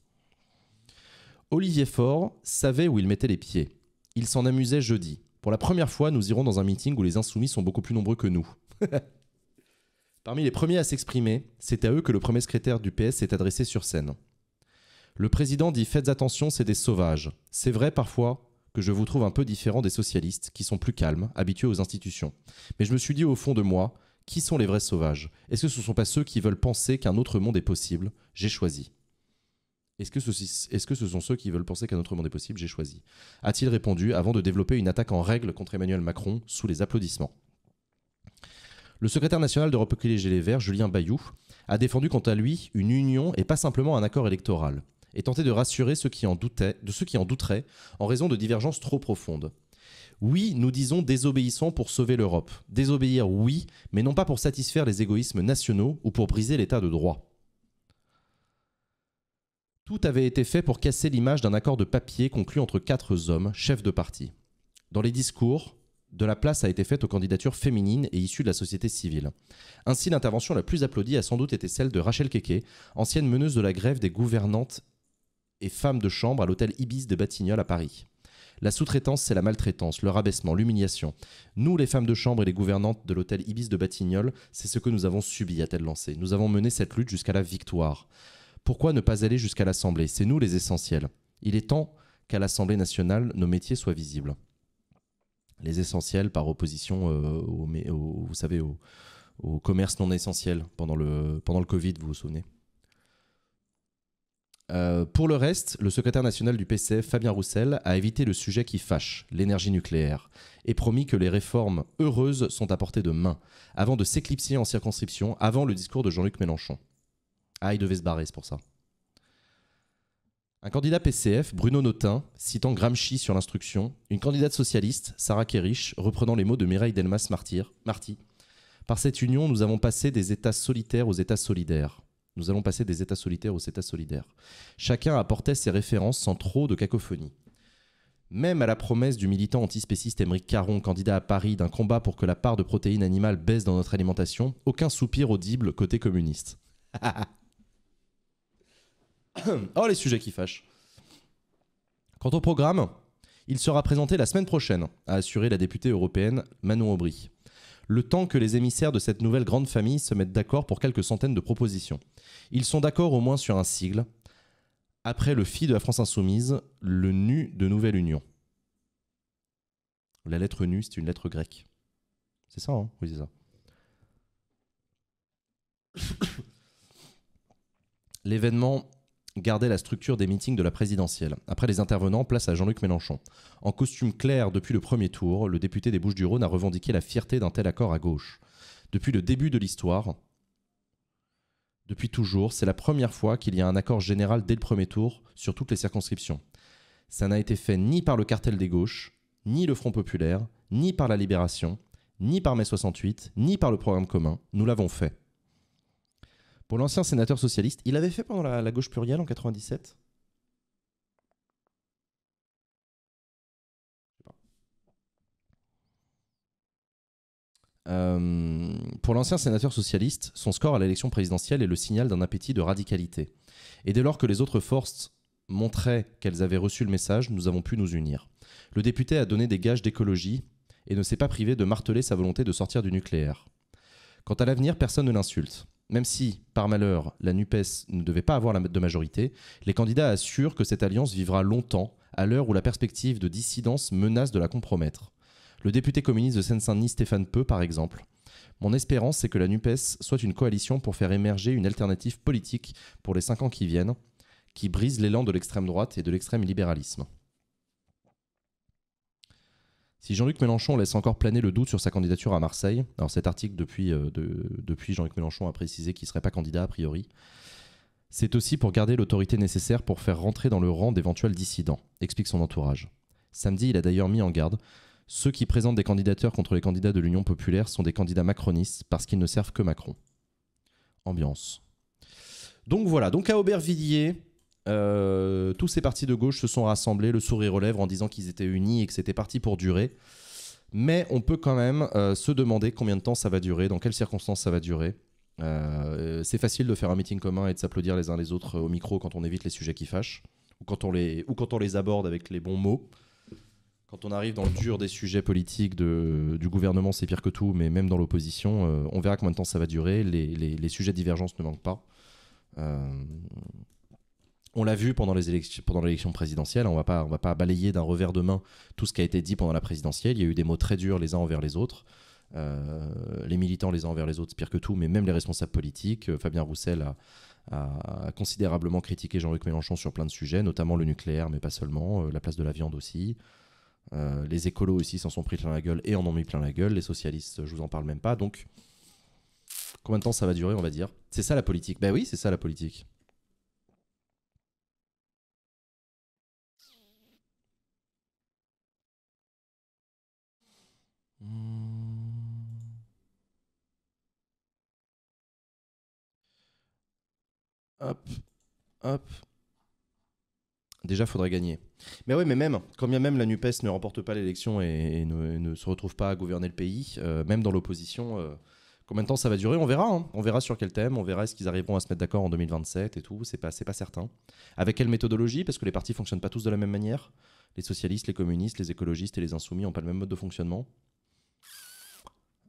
Olivier Faure savait où il mettait les pieds. Il s'en amusait jeudi. Pour la première fois, nous irons dans un meeting où les insoumis sont beaucoup plus nombreux que nous. Parmi les premiers à s'exprimer, c'est à eux que le premier secrétaire du PS s'est adressé sur scène. Le président dit Faites attention, c'est des sauvages. C'est vrai parfois, que je vous trouve un peu différent des socialistes, qui sont plus calmes, habitués aux institutions. Mais je me suis dit au fond de moi, qui sont les vrais sauvages Est-ce que ce ne sont pas ceux qui veulent penser qu'un autre monde est possible J'ai choisi. Est-ce que, -ce que ce sont ceux qui veulent penser qu'un autre monde est possible J'ai choisi. A-t-il répondu avant de développer une attaque en règle contre Emmanuel Macron sous les applaudissements Le secrétaire national de Replier les Verts, Julien Bayou, a défendu quant à lui une union et pas simplement un accord électoral et tenter de rassurer ceux qui en doutaient, de ceux qui en douteraient en raison de divergences trop profondes. Oui, nous disons désobéissant pour sauver l'Europe. Désobéir, oui, mais non pas pour satisfaire les égoïsmes nationaux ou pour briser l'état de droit. Tout avait été fait pour casser l'image d'un accord de papier conclu entre quatre hommes, chefs de parti. Dans les discours, de la place a été faite aux candidatures féminines et issues de la société civile. Ainsi, l'intervention la plus applaudie a sans doute été celle de Rachel Keke, ancienne meneuse de la grève des gouvernantes et femmes de chambre à l'hôtel Ibis de Batignolles à Paris. La sous-traitance, c'est la maltraitance, le rabaissement, l'humiliation. Nous, les femmes de chambre et les gouvernantes de l'hôtel Ibis de Batignolles, c'est ce que nous avons subi, a-t-elle lancé. Nous avons mené cette lutte jusqu'à la victoire. Pourquoi ne pas aller jusqu'à l'Assemblée C'est nous les essentiels. Il est temps qu'à l'Assemblée nationale, nos métiers soient visibles. Les essentiels par opposition euh, au, vous savez, commerce non essentiel pendant le, pendant le Covid, vous vous souvenez euh, pour le reste, le secrétaire national du PCF, Fabien Roussel, a évité le sujet qui fâche, l'énergie nucléaire, et promis que les réformes heureuses sont à portée de main, avant de s'éclipser en circonscription, avant le discours de Jean-Luc Mélenchon. Ah, il devait se barrer, c'est pour ça. Un candidat PCF, Bruno Notin, citant Gramsci sur l'instruction, une candidate socialiste, Sarah Kerich, reprenant les mots de Mireille Delmas Marty. Par cette union, nous avons passé des États solitaires aux États solidaires. Nous allons passer des États solitaires aux États solidaires. Chacun apportait ses références sans trop de cacophonie. Même à la promesse du militant antispéciste Émeric Caron, candidat à Paris, d'un combat pour que la part de protéines animales baisse dans notre alimentation, aucun soupir audible côté communiste. oh les sujets qui fâchent. Quant au programme, il sera présenté la semaine prochaine, a assuré la députée européenne Manon Aubry. Le temps que les émissaires de cette nouvelle grande famille se mettent d'accord pour quelques centaines de propositions. Ils sont d'accord au moins sur un sigle. Après le FI de la France Insoumise, le NU de Nouvelle Union. La lettre NU, c'est une lettre grecque. C'est ça, hein Oui, c'est ça. L'événement gardait la structure des meetings de la présidentielle. Après les intervenants, place à Jean-Luc Mélenchon. En costume clair depuis le premier tour, le député des Bouches-du-Rhône a revendiqué la fierté d'un tel accord à gauche. Depuis le début de l'histoire, depuis toujours, c'est la première fois qu'il y a un accord général dès le premier tour sur toutes les circonscriptions. Ça n'a été fait ni par le cartel des gauches, ni le Front populaire, ni par la Libération, ni par mai 68, ni par le programme commun. Nous l'avons fait. Pour l'ancien sénateur socialiste, il avait fait pendant la, la gauche plurielle en 97 Euh, pour l'ancien sénateur socialiste, son score à l'élection présidentielle est le signal d'un appétit de radicalité. Et dès lors que les autres forces montraient qu'elles avaient reçu le message, nous avons pu nous unir. Le député a donné des gages d'écologie et ne s'est pas privé de marteler sa volonté de sortir du nucléaire. Quant à l'avenir, personne ne l'insulte. Même si, par malheur, la NUPES ne devait pas avoir de majorité, les candidats assurent que cette alliance vivra longtemps, à l'heure où la perspective de dissidence menace de la compromettre. Le député communiste de Seine-Saint-Denis, Stéphane Peu, par exemple. Mon espérance, c'est que la NUPES soit une coalition pour faire émerger une alternative politique pour les cinq ans qui viennent, qui brise l'élan de l'extrême droite et de l'extrême libéralisme. Si Jean-Luc Mélenchon laisse encore planer le doute sur sa candidature à Marseille, alors cet article depuis, euh, depuis Jean-Luc Mélenchon a précisé qu'il ne serait pas candidat a priori, c'est aussi pour garder l'autorité nécessaire pour faire rentrer dans le rang d'éventuels dissidents, explique son entourage. Samedi, il a d'ailleurs mis en garde ceux qui présentent des candidatures contre les candidats de l'Union populaire sont des candidats macronistes parce qu'ils ne servent que Macron. Ambiance. Donc voilà, donc à Aubervilliers, euh, tous ces partis de gauche se sont rassemblés, le sourire aux lèvres, en disant qu'ils étaient unis et que c'était parti pour durer. Mais on peut quand même euh, se demander combien de temps ça va durer, dans quelles circonstances ça va durer. Euh, c'est facile de faire un meeting commun et de s'applaudir les uns les autres au micro quand on évite les sujets qui fâchent, ou quand on les aborde avec les bons mots. Quand on arrive dans le dur des sujets politiques du gouvernement, c'est pire que tout, mais même dans l'opposition, euh, on verra combien de temps ça va durer. Les, sujets de divergence ne manquent pas. Euh, on l'a vu pendant l'élection pendant présidentielle, on ne va pas balayer d'un revers de main tout ce qui a été dit pendant la présidentielle. Il y a eu des mots très durs les uns envers les autres. Euh, les militants les uns envers les autres, c'est pire que tout, mais même les responsables politiques. Fabien Roussel a, a considérablement critiqué Jean-Luc Mélenchon sur plein de sujets, notamment le nucléaire, mais pas seulement, la place de la viande aussi. Euh, les écolos aussi s'en sont pris plein la gueule et en ont mis plein la gueule. Les socialistes, je vous en parle même pas. Donc, combien de temps ça va durer, on va dire C'est ça la politique. Ben oui, c'est ça la politique. Hum. Hop, hop. Déjà, faudrait gagner. Mais oui, mais même, quand bien même la NUPES ne remporte pas l'élection et, ne, se retrouve pas à gouverner le pays, euh, même dans l'opposition, euh, combien de temps ça va durer On verra. Hein. On verra sur quel thème, on verra est-ce qu'ils arriveront à se mettre d'accord en 2027 et tout. C'est pas, pas certain. Avec quelle méthodologie Parce que les partis fonctionnent pas tous de la même manière. Les socialistes, les communistes, les écologistes et les insoumis n'ont pas le même mode de fonctionnement.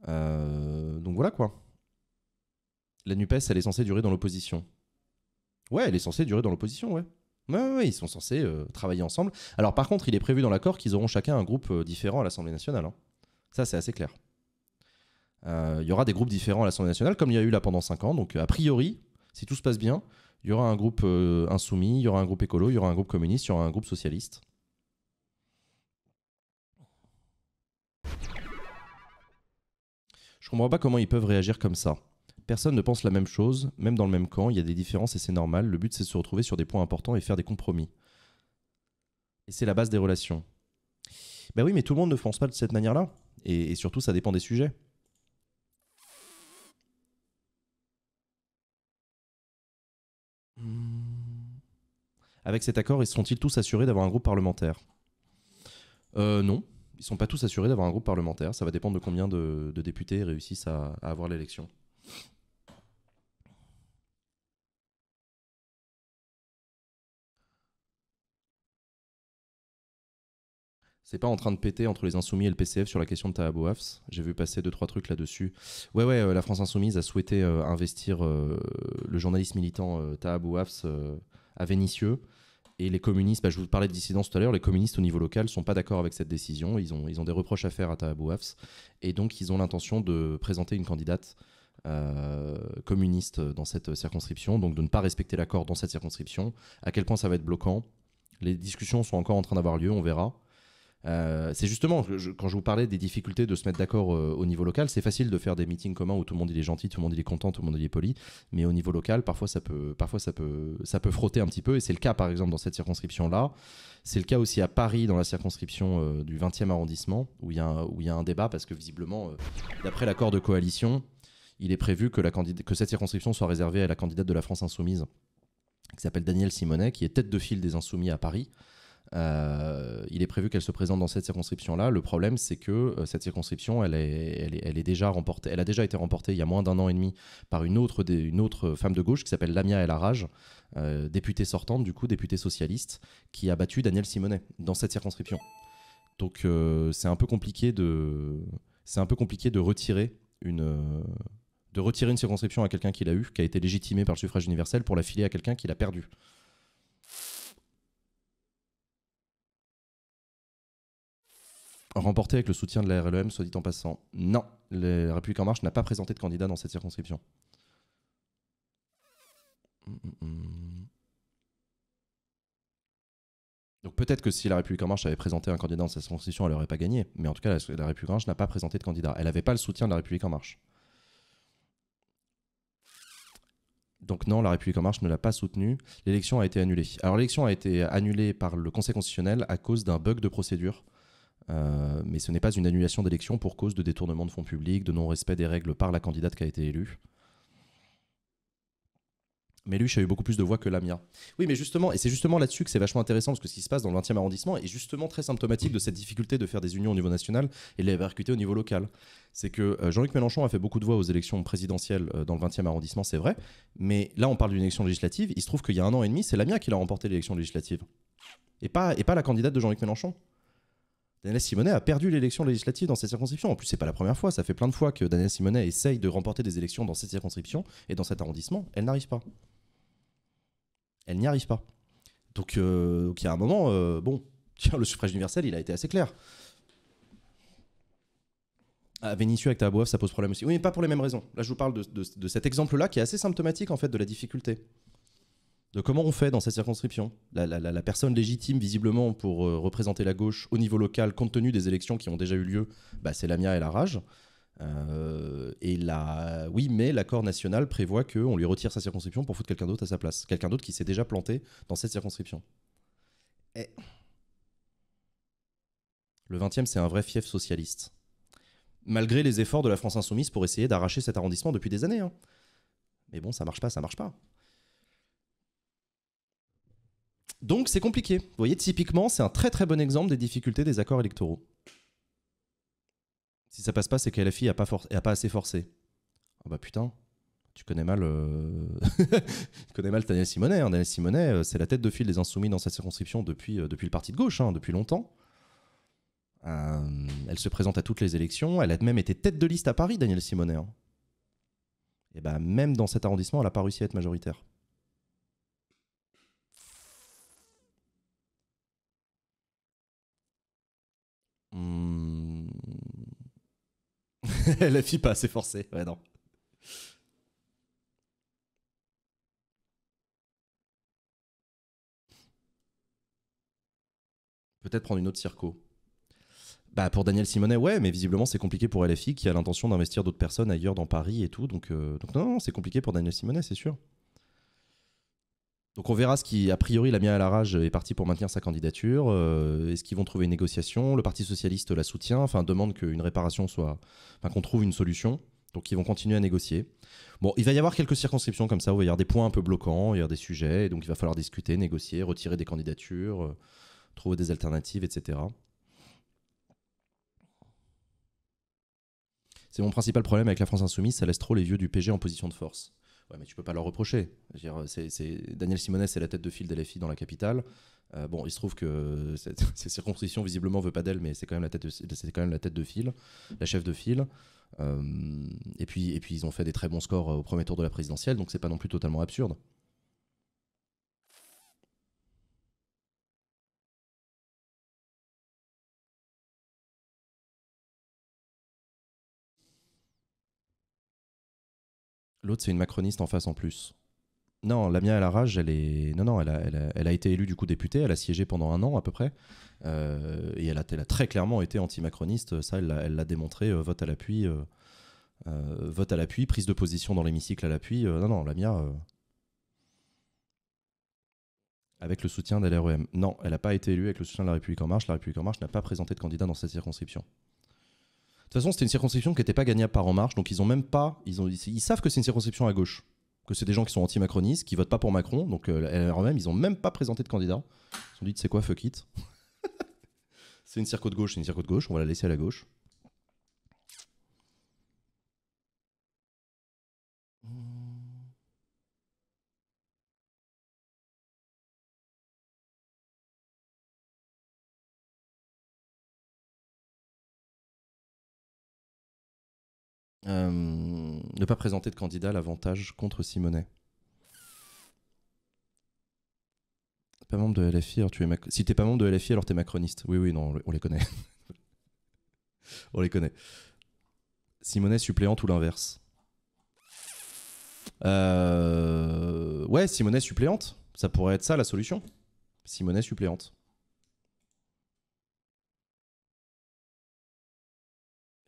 Euh, donc voilà quoi. La NUPES, elle est censée durer dans l'opposition. Ouais, elle est censée durer dans l'opposition, ouais ils sont censés euh, travailler ensemble. Alors par contre, il est prévu dans l'accord qu'ils auront chacun un groupe euh, différent à l'Assemblée nationale. Hein. Ça, c'est assez clair. Euh, il y aura des groupes différents à l'Assemblée nationale, comme il y a eu là pendant 5 ans. Donc, a priori, si tout se passe bien, il y aura un groupe insoumis, il y aura un groupe écolo, il y aura un groupe communiste, il y aura un groupe socialiste. Je ne comprends pas comment ils peuvent réagir comme ça. Personne ne pense la même chose, même dans le même camp, il y a des différences et c'est normal. Le but, c'est de se retrouver sur des points importants et faire des compromis. Et c'est la base des relations. Ben oui, mais tout le monde ne pense pas de cette manière-là. Et, surtout, ça dépend des sujets. Hmm. Avec cet accord, ils sont-ils tous assurés d'avoir un groupe parlementaire euh, Non, ils ne sont pas tous assurés d'avoir un groupe parlementaire. Ça va dépendre de combien de, députés réussissent à avoir l'élection. C'est pas en train de péter entre les Insoumis et le PCF sur la question de Tahabouafs. J'ai vu passer deux trois trucs là-dessus. Ouais ouais, euh, la France Insoumise a souhaité euh, investir euh, le journaliste militant Tahabouafs à Vénissieux. Et les communistes, bah, je vous parlais de dissidence tout à l'heure, les communistes au niveau local sont pas d'accord avec cette décision. Ils ont, ils ont des reproches à faire à Tahabouafs. Et donc, ils ont l'intention de présenter une candidate communiste dans cette circonscription, donc de ne pas respecter l'accord dans cette circonscription. À quel point ça va être bloquant Les discussions sont encore en train d'avoir lieu, on verra. Euh, c'est justement, quand je vous parlais des difficultés de se mettre d'accord euh, au niveau local, c'est facile de faire des meetings communs où tout le monde il est gentil, tout le monde il est content, tout le monde il est poli, mais au niveau local, parfois ça peut, parfois ça peut, frotter un petit peu, et c'est le cas par exemple dans cette circonscription-là. C'est le cas aussi à Paris, dans la circonscription euh, du 20e arrondissement, où il y, a un, débat, parce que visiblement, d'après l'accord de coalition, il est prévu que, que cette circonscription soit réservée à la candidate de la France insoumise, qui s'appelle Danielle Simonet, qui est tête de file des insoumis à Paris. Euh, il est prévu qu'elle se présente dans cette circonscription-là. Le problème, c'est que euh, cette circonscription, elle, est, elle, est, déjà remportée, elle a déjà été remportée il y a moins d'un an et demi par une autre, une autre femme de gauche qui s'appelle Lamia El euh, députée sortante, du coup, députée socialiste, qui a battu Daniel Simonet dans cette circonscription. Donc, c'est un peu compliqué de, c'est un peu compliqué de retirer une de retirer une circonscription à quelqu'un qui l'a eu, qui a été légitimé par le suffrage universel, pour la filer à quelqu'un qui l'a perdu. Remporté avec le soutien de la RLEM, soit dit en passant. Non, la République En Marche n'a pas présenté de candidat dans cette circonscription. Hum, hum, hum. Donc peut-être que si la République En Marche avait présenté un candidat dans cette circonscription, elle n'aurait pas gagné. Mais en tout cas, la, République En Marche n'a pas présenté de candidat. Elle n'avait pas le soutien de la République En Marche. Donc non, la République en marche ne l'a pas soutenu. L'élection a été annulée. Alors l'élection a été annulée par le Conseil constitutionnel à cause d'un bug de procédure euh, mais ce n'est pas une annulation d'élection pour cause de détournement de fonds publics, de non-respect des règles par la candidate qui a été élue. Mais Méluche a eu beaucoup plus de voix que Lamia. Oui, mais justement, et c'est justement là-dessus que c'est vachement intéressant, parce que ce qui se passe dans le 20e arrondissement est justement très symptomatique de cette difficulté de faire des unions au niveau national et les répercuter au niveau local. C'est que euh, Jean-Luc Mélenchon a fait beaucoup de voix aux élections présidentielles euh, dans le 20e arrondissement, c'est vrai, mais là on parle d'une élection législative, il se trouve qu'il y a un an et demi, c'est Lamia qui l'a remporté l'élection législative, et pas, et pas la candidate de Jean-Luc Mélenchon. Daniel Simonet a perdu l'élection législative dans cette circonscription. En plus, c'est pas la première fois. Ça fait plein de fois que Daniel Simonet essaye de remporter des élections dans cette circonscription et dans cet arrondissement. Elle n'arrive pas. Elle n'y arrive pas. Donc, euh, il y a un moment, euh, bon, tiens, le suffrage universel, il a été assez clair. À Vénissieux avec Tabouaf, ça pose problème aussi. Oui, mais pas pour les mêmes raisons. Là, je vous parle de, de cet exemple-là qui est assez symptomatique en fait de la difficulté de comment on fait dans cette circonscription. La, personne légitime, visiblement, pour euh, représenter la gauche au niveau local, compte tenu des élections qui ont déjà eu lieu, bah, c'est la et la rage. Euh, et la... Oui, mais l'accord national prévoit qu'on lui retire sa circonscription pour foutre quelqu'un d'autre à sa place. Quelqu'un d'autre qui s'est déjà planté dans cette circonscription. Et... Le 20e, c'est un vrai fief socialiste. Malgré les efforts de la France insoumise pour essayer d'arracher cet arrondissement depuis des années. Hein. Mais bon, ça marche pas, ça marche pas. Donc c'est compliqué. Vous voyez, typiquement, c'est un très très bon exemple des difficultés des accords électoraux. Si ça passe pas, c'est que la fille a pas, a pas assez forcé. Ah bah putain, tu connais mal, euh, connais mal Daniel Simonet. Daniel hein. Simonet, euh, c'est la tête de file des Insoumis dans sa circonscription euh, depuis, le parti de gauche, hein, depuis longtemps. elle se présente à toutes les élections. Elle a même été tête de liste à Paris, Daniel Simonet. Hein. Et bah même dans cet arrondissement, elle n'a pas réussi à être majoritaire. Mmh... La pas assez forcé Ouais, non. Peut-être prendre une autre circo. Bah pour Daniel Simonet, ouais, mais visiblement c'est compliqué pour LFI qui a l'intention d'investir d'autres personnes ailleurs dans Paris et tout. Donc, euh, non c'est compliqué pour Daniel Simonet, c'est sûr. Donc on verra ce qui, a priori, la mienne à la rage est parti pour maintenir sa candidature. Euh, est-ce qu'ils vont trouver une négociation Le Parti socialiste la soutient, enfin demande qu'une réparation soit, enfin qu'on trouve une solution. Donc ils vont continuer à négocier. Bon, il va y avoir quelques circonscriptions comme ça où il va y avoir des points un peu bloquants, il y a des sujets, donc il va falloir discuter, négocier, retirer des candidatures, euh, trouver des alternatives, etc. C'est mon principal problème avec la France insoumise, ça laisse trop les vieux du PG en position de force. Ouais, mais tu peux pas leur reprocher. Daniel Simonet, c'est la tête de file de dans la capitale. Euh, bon, il se trouve que cette, circonscription, visiblement, veut pas d'elle, mais c'est quand, même la tête de, quand même la tête de file, la chef de file. Euh, et, puis, et puis, ils ont fait des très bons scores euh, au premier tour de la présidentielle, donc c'est pas non plus totalement absurde. L'autre, c'est une macroniste en face en plus. Non, la rage, elle est. Non, non, elle a, elle, a, elle a, été élue du coup députée, elle a siégé pendant un an à peu près. Euh, et elle a, elle a, très clairement été anti-macroniste, ça, elle l'a démontré, euh, vote à l'appui, euh, vote à l'appui, prise de position dans l'hémicycle à l'appui. non, non, la mienne, Avec le soutien de l'REM. Non, elle n'a pas été élue avec le soutien de la République En Marche. La République En Marche n'a pas présenté de candidat dans cette circonscription. De toute façon, c'était une circonscription qui n'était pas gagnable par En Marche, donc ils ont même pas. Ils, ont, ils savent que c'est une circonscription à gauche, que c'est des gens qui sont anti-macronistes, qui votent pas pour Macron, donc euh, même ils ont même pas présenté de candidat. Ils se sont dit, c'est quoi, fuck it. c'est une circo de gauche, c'est une circo de gauche, on va la laisser à la gauche. Euh, ne pas présenter de candidat à l'avantage contre Simonet Pas membre de LFI, tu es Si t'es pas membre de LFI, alors t'es macroniste. Oui, oui, non, on les connaît. on les connaît. Simonet suppléante ou l'inverse euh, Ouais, Simonet suppléante. Ça pourrait être ça la solution. Simonet suppléante.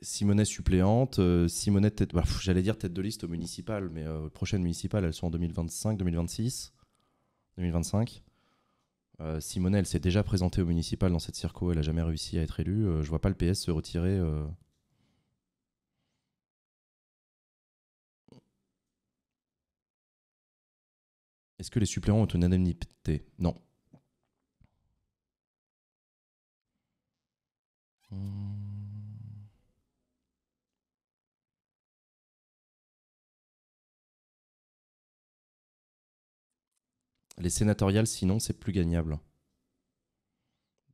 Simonet suppléante, euh, Simonet bah, J'allais dire tête de liste au municipal, mais euh, prochaine municipale, elles sont en 2025, 2026, 2025. Euh, Simonet, elle s'est déjà présentée au municipal dans cette circo, elle a jamais réussi à être élue. Je euh, je vois pas le PS se retirer. Est-ce que les suppléants ont une indemnité Non. Hmm. Les sénatoriales, sinon, c'est plus gagnable.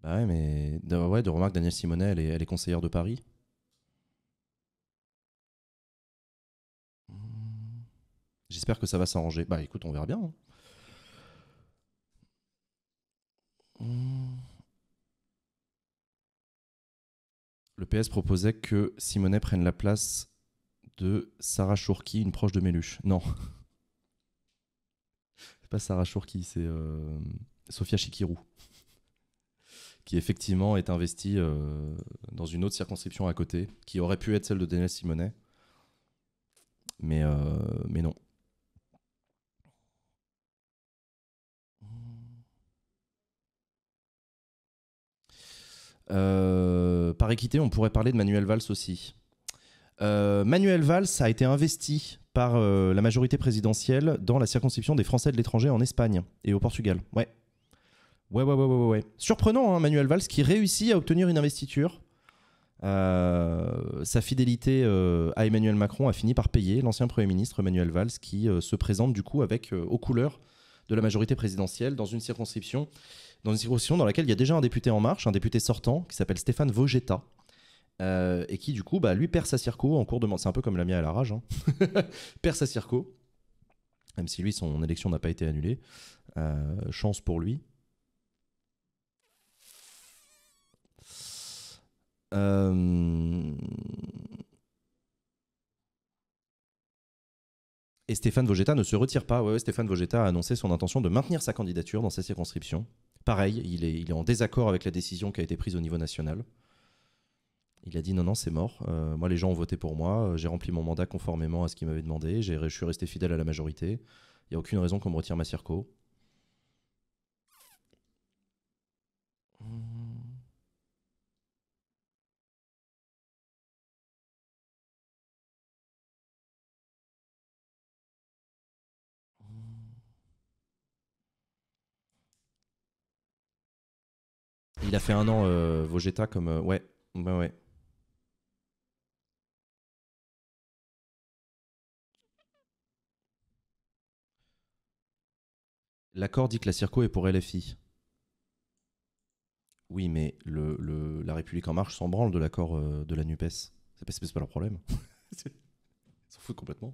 Bah ouais, mais de, ouais, de remarque, Daniel Simonet, elle est, elle est conseillère de Paris. Hmm. J'espère que ça va s'arranger. Bah écoute, on verra bien. Hein. Hmm. Le PS proposait que Simonet prenne la place de Sarah Chourki, une proche de Méluche. Non. pas Sarah qui c'est euh, Sophia Chikirou, qui effectivement est investie euh, dans une autre circonscription à côté, qui aurait pu être celle de Daniel Simonet. Mais, euh, mais non, par équité, on pourrait parler de Manuel Valls aussi. Euh, Manuel Valls a été investi par euh, la majorité présidentielle dans la circonscription des Français de l'étranger en Espagne et au Portugal. Ouais. Ouais, ouais, ouais, ouais, ouais. Surprenant, hein, Manuel Valls qui réussit à obtenir une investiture. Euh, sa fidélité à Emmanuel Macron a fini par payer l'ancien Premier ministre Manuel Valls qui se présente du coup avec aux couleurs de la majorité présidentielle dans une circonscription dans une circonscription dans laquelle il y a déjà un député en marche, un député sortant qui s'appelle Stéphane Vogetta. Euh, et qui du coup bah, lui perd sa circo en cours de mandat. C'est un peu comme la mienne à la rage, hein. perd sa circo, même si lui son élection n'a pas été annulée. Euh, chance pour lui. Euh, et Stéphane Vogetta ne se retire pas. Stéphane Vogetta a annoncé son intention de maintenir sa candidature dans sa circonscription. Pareil, il est, il est en désaccord avec la décision qui a été prise au niveau national. Il a dit non, non, c'est mort. Euh, moi, les gens ont voté pour moi. Euh, j'ai rempli mon mandat conformément à ce qu'ils m'avaient demandé. Je suis resté fidèle à la majorité. Il n'y a aucune raison qu'on me retire ma circo. Il a fait un an euh, comme. ouais, bah ouais. L'accord dit que la Circo est pour LFI. Oui, mais le, la République en marche s'en branle de l'accord euh, de la NUPES. C'est pas, pas leur problème. Ils s'en foutent complètement.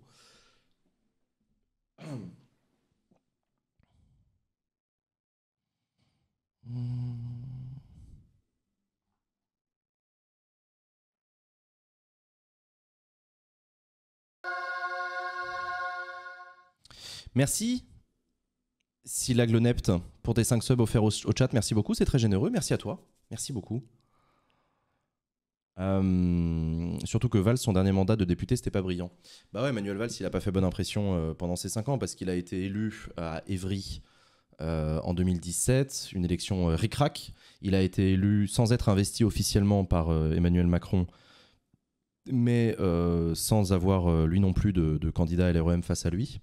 Merci si Glonept pour tes 5 subs offerts au, chat. Merci beaucoup, c'est très généreux. Merci à toi. Merci beaucoup. Euh, surtout que Valls, son dernier mandat de député, c'était pas brillant. Bah ouais, Emmanuel Valls, il a pas fait bonne impression euh, pendant ces 5 ans parce qu'il a été élu à Évry euh, en 2017, une élection ric Il a été élu sans être investi officiellement par Emmanuel Macron, mais sans avoir lui non plus de, de candidat LREM face à lui.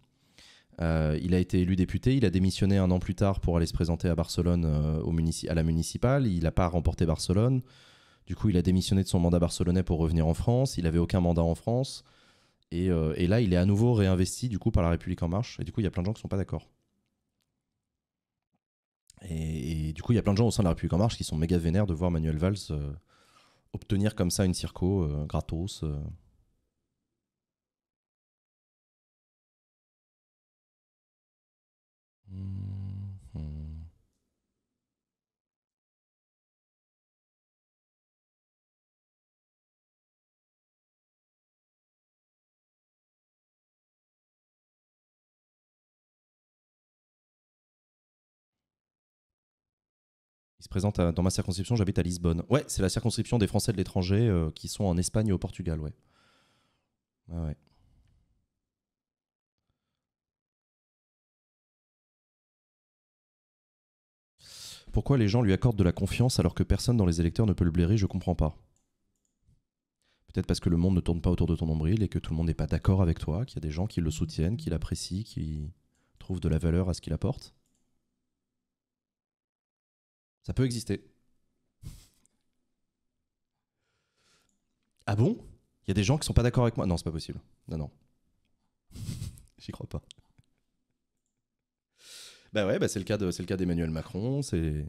Euh, il a été élu député, il a démissionné un an plus tard pour aller se présenter à Barcelone euh, à la municipale. Il n'a pas remporté Barcelone. Du coup, il a démissionné de son mandat barcelonais pour revenir en France. Il n'avait aucun mandat en France. Euh, et, là, il est à nouveau réinvesti du coup par La République En Marche. Et du coup, il y a plein de gens qui ne sont pas d'accord. Et, et, du coup, il y a plein de gens au sein de La République En Marche qui sont méga vénères de voir Manuel Valls obtenir comme ça une circo gratos. Il se présente dans ma circonscription, j'habite à Lisbonne. Ouais, c'est la circonscription des Français de l'étranger euh, qui sont en Espagne et au Portugal, ouais. ouais. Pourquoi les gens lui accordent de la confiance alors que personne dans les électeurs ne peut le blairer Je comprends pas. Peut-être parce que le monde ne tourne pas autour de ton nombril et que tout le monde n'est pas d'accord avec toi, qu'il y a des gens qui le soutiennent, qui l'apprécient, qui trouvent de la valeur à ce qu'il apporte. Ça peut exister. Ah bon Il y a des gens qui sont pas d'accord avec moi Non, c'est pas possible. Non, non. J'y crois pas. Bah ouais, bah c'est le cas c'est le cas d'Emmanuel Macron, c'est.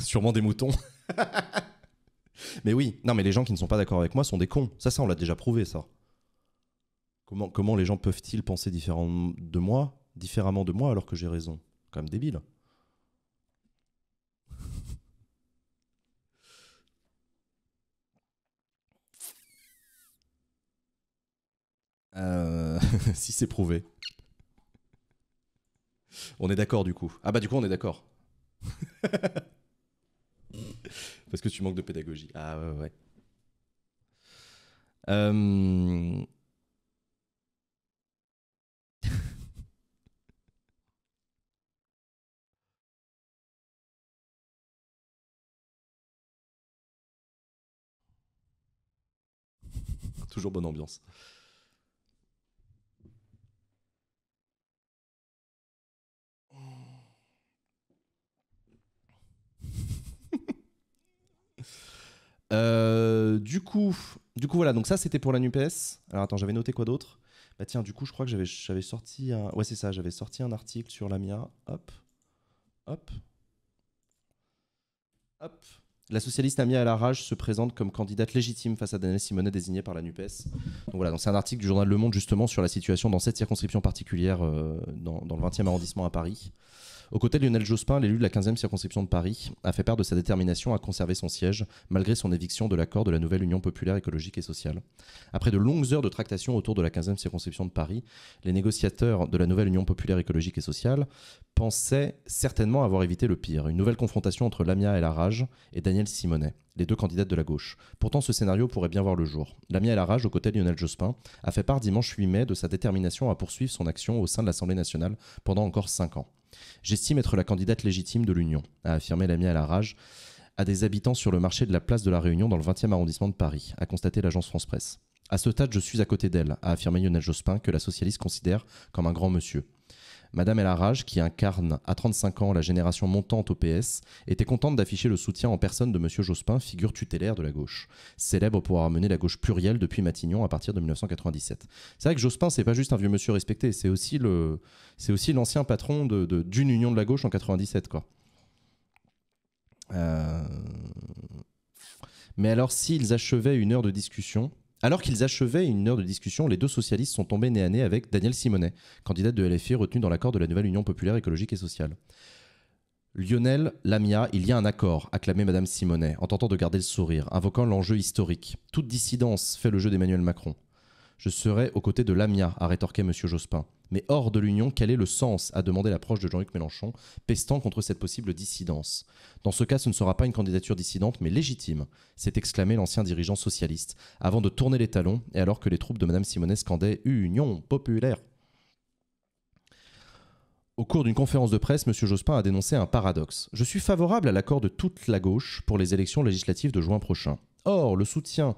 Sûrement des moutons. mais oui, non, mais les gens qui ne sont pas d'accord avec moi sont des cons. Ça, ça, on l'a déjà prouvé, ça. Comment, comment les gens peuvent-ils penser différemment de moi, différemment de moi alors que j'ai raison Quand même débile. Euh, si c'est prouvé. On est d'accord du coup. Ah bah du coup on est d'accord. Parce que tu manques de pédagogie. Ah ouais euh, Toujours bonne ambiance. Euh, du coup, du coup voilà, donc ça c'était pour la Nupes. Alors attends, j'avais noté quoi d'autre Bah tiens, du coup, je crois que j'avais sorti un Ouais, c'est ça, j'avais sorti un article sur la Hop. Hop. Hop. La socialiste Amia Rage se présente comme candidate légitime face à Daniel Simonet désigné par la NUPES. Donc voilà, donc c'est un article du journal Le Monde justement sur la situation dans cette circonscription particulière euh, dans, dans, le 20e arrondissement à Paris. Au côté de Lionel Jospin, l'élu de la 15e circonscription de Paris a fait part de sa détermination à conserver son siège malgré son éviction de l'accord de la nouvelle Union populaire écologique et sociale. Après de longues heures de tractations autour de la 15e circonscription de Paris, les négociateurs de la nouvelle Union populaire écologique et sociale pensaient certainement avoir évité le pire, une nouvelle confrontation entre Lamia et la et Daniel Simonet les deux candidates de la gauche. Pourtant, ce scénario pourrait bien voir le jour. Lamia et Larage, au côté de Lionel Jospin, a fait part dimanche 8 mai de sa détermination à poursuivre son action au sein de l'Assemblée nationale pendant encore 5 ans. J'estime être la candidate légitime de l'Union, a affirmé l'ami à la rage à des habitants sur le marché de la place de la Réunion dans le 20e arrondissement de Paris, a constaté l'agence France-Presse. À ce stade, je suis à côté d'elle, a affirmé Lionel Jospin, que la socialiste considère comme un grand monsieur. Madame Elarage, qui incarne à 35 ans la génération montante au PS, était contente d'afficher le soutien en personne de M. Jospin, figure tutélaire de la gauche, célèbre pour avoir mené la gauche plurielle depuis Matignon à partir de 1997. C'est vrai que Jospin, c'est pas juste un vieux monsieur respecté, c'est aussi l'ancien patron d'une de, d'une union de la gauche en 97, quoi. Euh, mais alors, s'ils achevaient une heure de discussion, alors qu'ils achevaient une heure de discussion, les deux socialistes sont tombés nez à nez avec Daniel Simonet, candidat de LFI retenu dans l'accord de la nouvelle Union populaire écologique et sociale. Lionel Lamia, il y a un accord, acclamait Madame Simonet, en tentant de garder le sourire, invoquant l'enjeu historique. Toute dissidence fait le jeu d'Emmanuel Macron. Je serai aux côtés de Lamia, a rétorqué Monsieur Jospin mais hors de l'Union, quel est le sens a demandé l'approche de Jean-Luc Mélenchon, pestant contre cette possible dissidence. Dans ce cas, ce ne sera pas une candidature dissidente, mais légitime, s'est exclamé l'ancien dirigeant socialiste, avant de tourner les talons, et alors que les troupes de Madame Simonet scandaient Union populaire. Au cours d'une conférence de presse, M. Jospin a dénoncé un paradoxe. Je suis favorable à l'accord de toute la gauche pour les élections législatives de juin prochain. Or, le soutien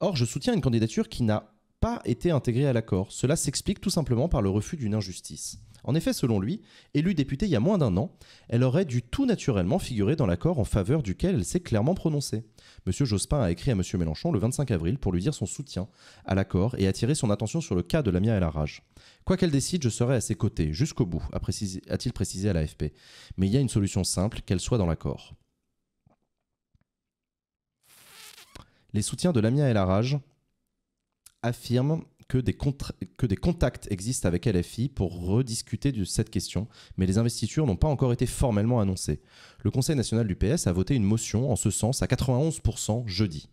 Or, je soutiens une candidature qui n'a pas été intégré à l'accord. Cela s'explique tout simplement par le refus d'une injustice. En effet, selon lui, élue députée il y a moins d'un an, elle aurait dû tout naturellement figurer dans l'accord en faveur duquel elle s'est clairement prononcée. M. Jospin a écrit à M. Mélenchon le 25 avril pour lui dire son soutien à l'accord et attirer son attention sur le cas de Lamia El rage Quoi qu'elle décide, je serai à ses côtés, jusqu'au bout, a-t-il précisé à l'AFP. Mais il y a une solution simple, qu'elle soit dans l'accord. Les soutiens de Lamia El rage affirme que des, contacts existent avec LFI pour rediscuter de cette question, mais les investitures n'ont pas encore été formellement annoncées. Le Conseil national du PS a voté une motion en ce sens à 91% jeudi.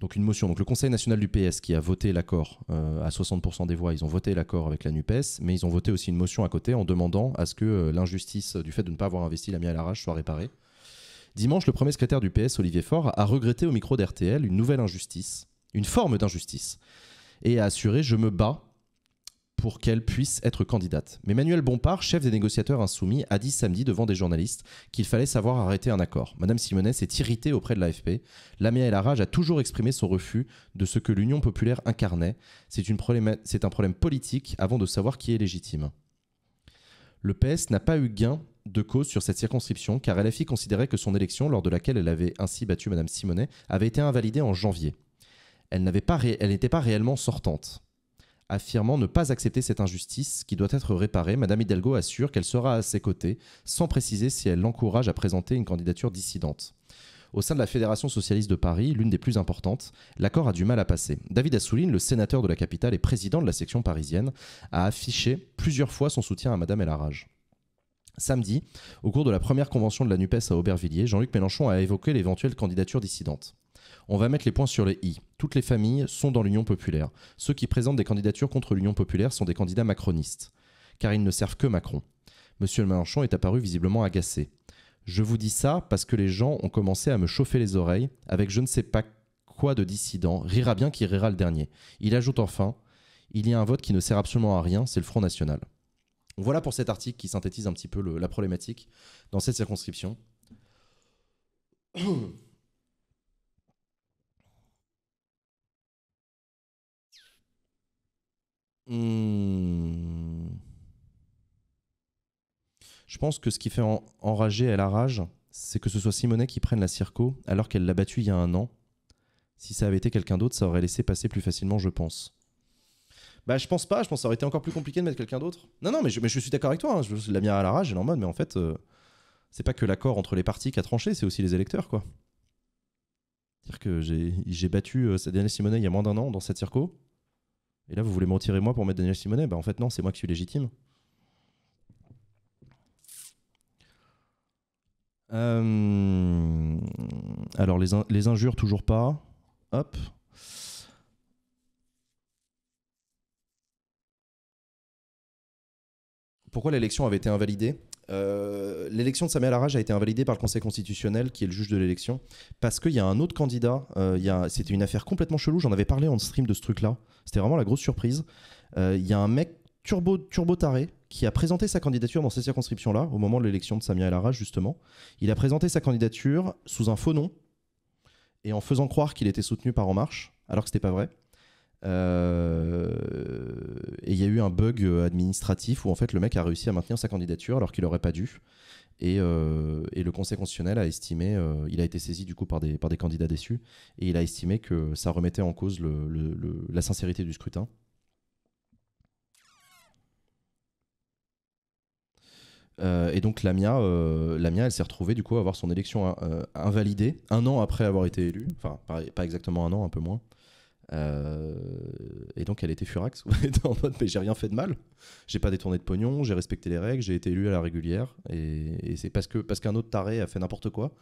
Donc une motion. Donc le Conseil national du PS qui a voté l'accord euh, à 60% des voix, ils ont voté l'accord avec la NUPES, mais ils ont voté aussi une motion à côté en demandant à ce que euh, l'injustice du fait de ne pas avoir investi la mienne à l'arrache soit réparée. Dimanche, le premier secrétaire du PS, Olivier Faure, a regretté au micro d'RTL une nouvelle injustice une forme d'injustice, et a assuré Je me bats pour qu'elle puisse être candidate. Mais Manuel Bompard, chef des négociateurs insoumis, a dit samedi devant des journalistes qu'il fallait savoir arrêter un accord. Madame Simonet s'est irritée auprès de l'AFP. Lamia la rage a toujours exprimé son refus de ce que l'Union populaire incarnait. C'est, un problème politique avant de savoir qui est légitime. Le PS n'a pas eu gain de cause sur cette circonscription car LFI considérait que son élection, lors de laquelle elle avait ainsi battu Madame Simonet, avait été invalidée en janvier elle n'était pas réellement sortante. Affirmant ne pas accepter cette injustice qui doit être réparée, Madame Hidalgo assure qu'elle sera à ses côtés, sans préciser si elle l'encourage à présenter une candidature dissidente. Au sein de la Fédération socialiste de Paris, l'une des plus importantes, l'accord a du mal à passer. David Assouline, le sénateur de la capitale et président de la section parisienne, a affiché plusieurs fois son soutien à Madame Elarage. Samedi, au cours de la première convention de la NUPES à Aubervilliers, Jean-Luc Mélenchon a évoqué l'éventuelle candidature dissidente. On va mettre les points sur les i. Toutes les familles sont dans l'Union populaire. Ceux qui présentent des candidatures contre l'Union populaire sont des candidats macronistes, car ils ne servent que Macron. Monsieur Mélenchon est apparu visiblement agacé. Je vous dis ça parce que les gens ont commencé à me chauffer les oreilles avec je ne sais pas quoi de dissident, rira bien qui rira le dernier. Il ajoute enfin il y a un vote qui ne sert absolument à rien, c'est le Front National. Voilà pour cet article qui synthétise un petit peu la problématique dans cette circonscription. Hmm. Je pense que ce qui fait enrager à la rage, c'est que ce soit Simonet qui prenne la Circo alors qu'elle l'a battue il y a un an. Si ça avait été quelqu'un d'autre, ça aurait laissé passer plus facilement, je pense. Bah, je pense pas, je pense que ça aurait été encore plus compliqué de mettre quelqu'un d'autre. Non, non, mais je, suis d'accord avec toi, hein. je la mis à la rage, elle est en mode, mais en fait, euh, c'est pas que l'accord entre les partis qui a tranché, c'est aussi les électeurs, quoi. C'est-à-dire que j'ai battu cette euh, dernière Simonet il y a moins d'un an dans cette circo. Et là, vous voulez m'en tirer moi pour mettre Daniel Simonet Bah en fait non, c'est moi qui suis légitime. Euh, alors les, les injures toujours pas. Hop. Pourquoi l'élection avait été invalidée euh, l'élection de Samuel Arage a été invalidée par le Conseil constitutionnel, qui est le juge de l'élection, parce qu'il y a un autre candidat. Euh, c'était une affaire complètement chelou. J'en avais parlé en stream de ce truc-là. C'était vraiment la grosse surprise. Euh, il y a un mec turbo, turbo taré qui a présenté sa candidature dans ces circonscriptions-là, au moment de l'élection de Samuel Arage, justement. Il a présenté sa candidature sous un faux nom et en faisant croire qu'il était soutenu par En Marche, alors que c'était pas vrai. Euh, et il y a eu un bug euh, administratif où en fait le mec a réussi à maintenir sa candidature alors qu'il n'aurait pas dû. Euh, et, le Conseil constitutionnel a estimé, il a été saisi du coup par des, candidats déçus, et il a estimé que ça remettait en cause la sincérité du scrutin. et donc Lamia, Lamia elle s'est retrouvée du coup à avoir son élection invalidée un an après avoir été élue, enfin pas, pas exactement un an, un peu moins. Euh, et donc elle était furax, en mode mais j'ai rien fait de mal, j'ai pas détourné de pognon, j'ai respecté les règles, j'ai été élu à la régulière, et, c'est parce que parce qu'un autre taré a fait n'importe quoi.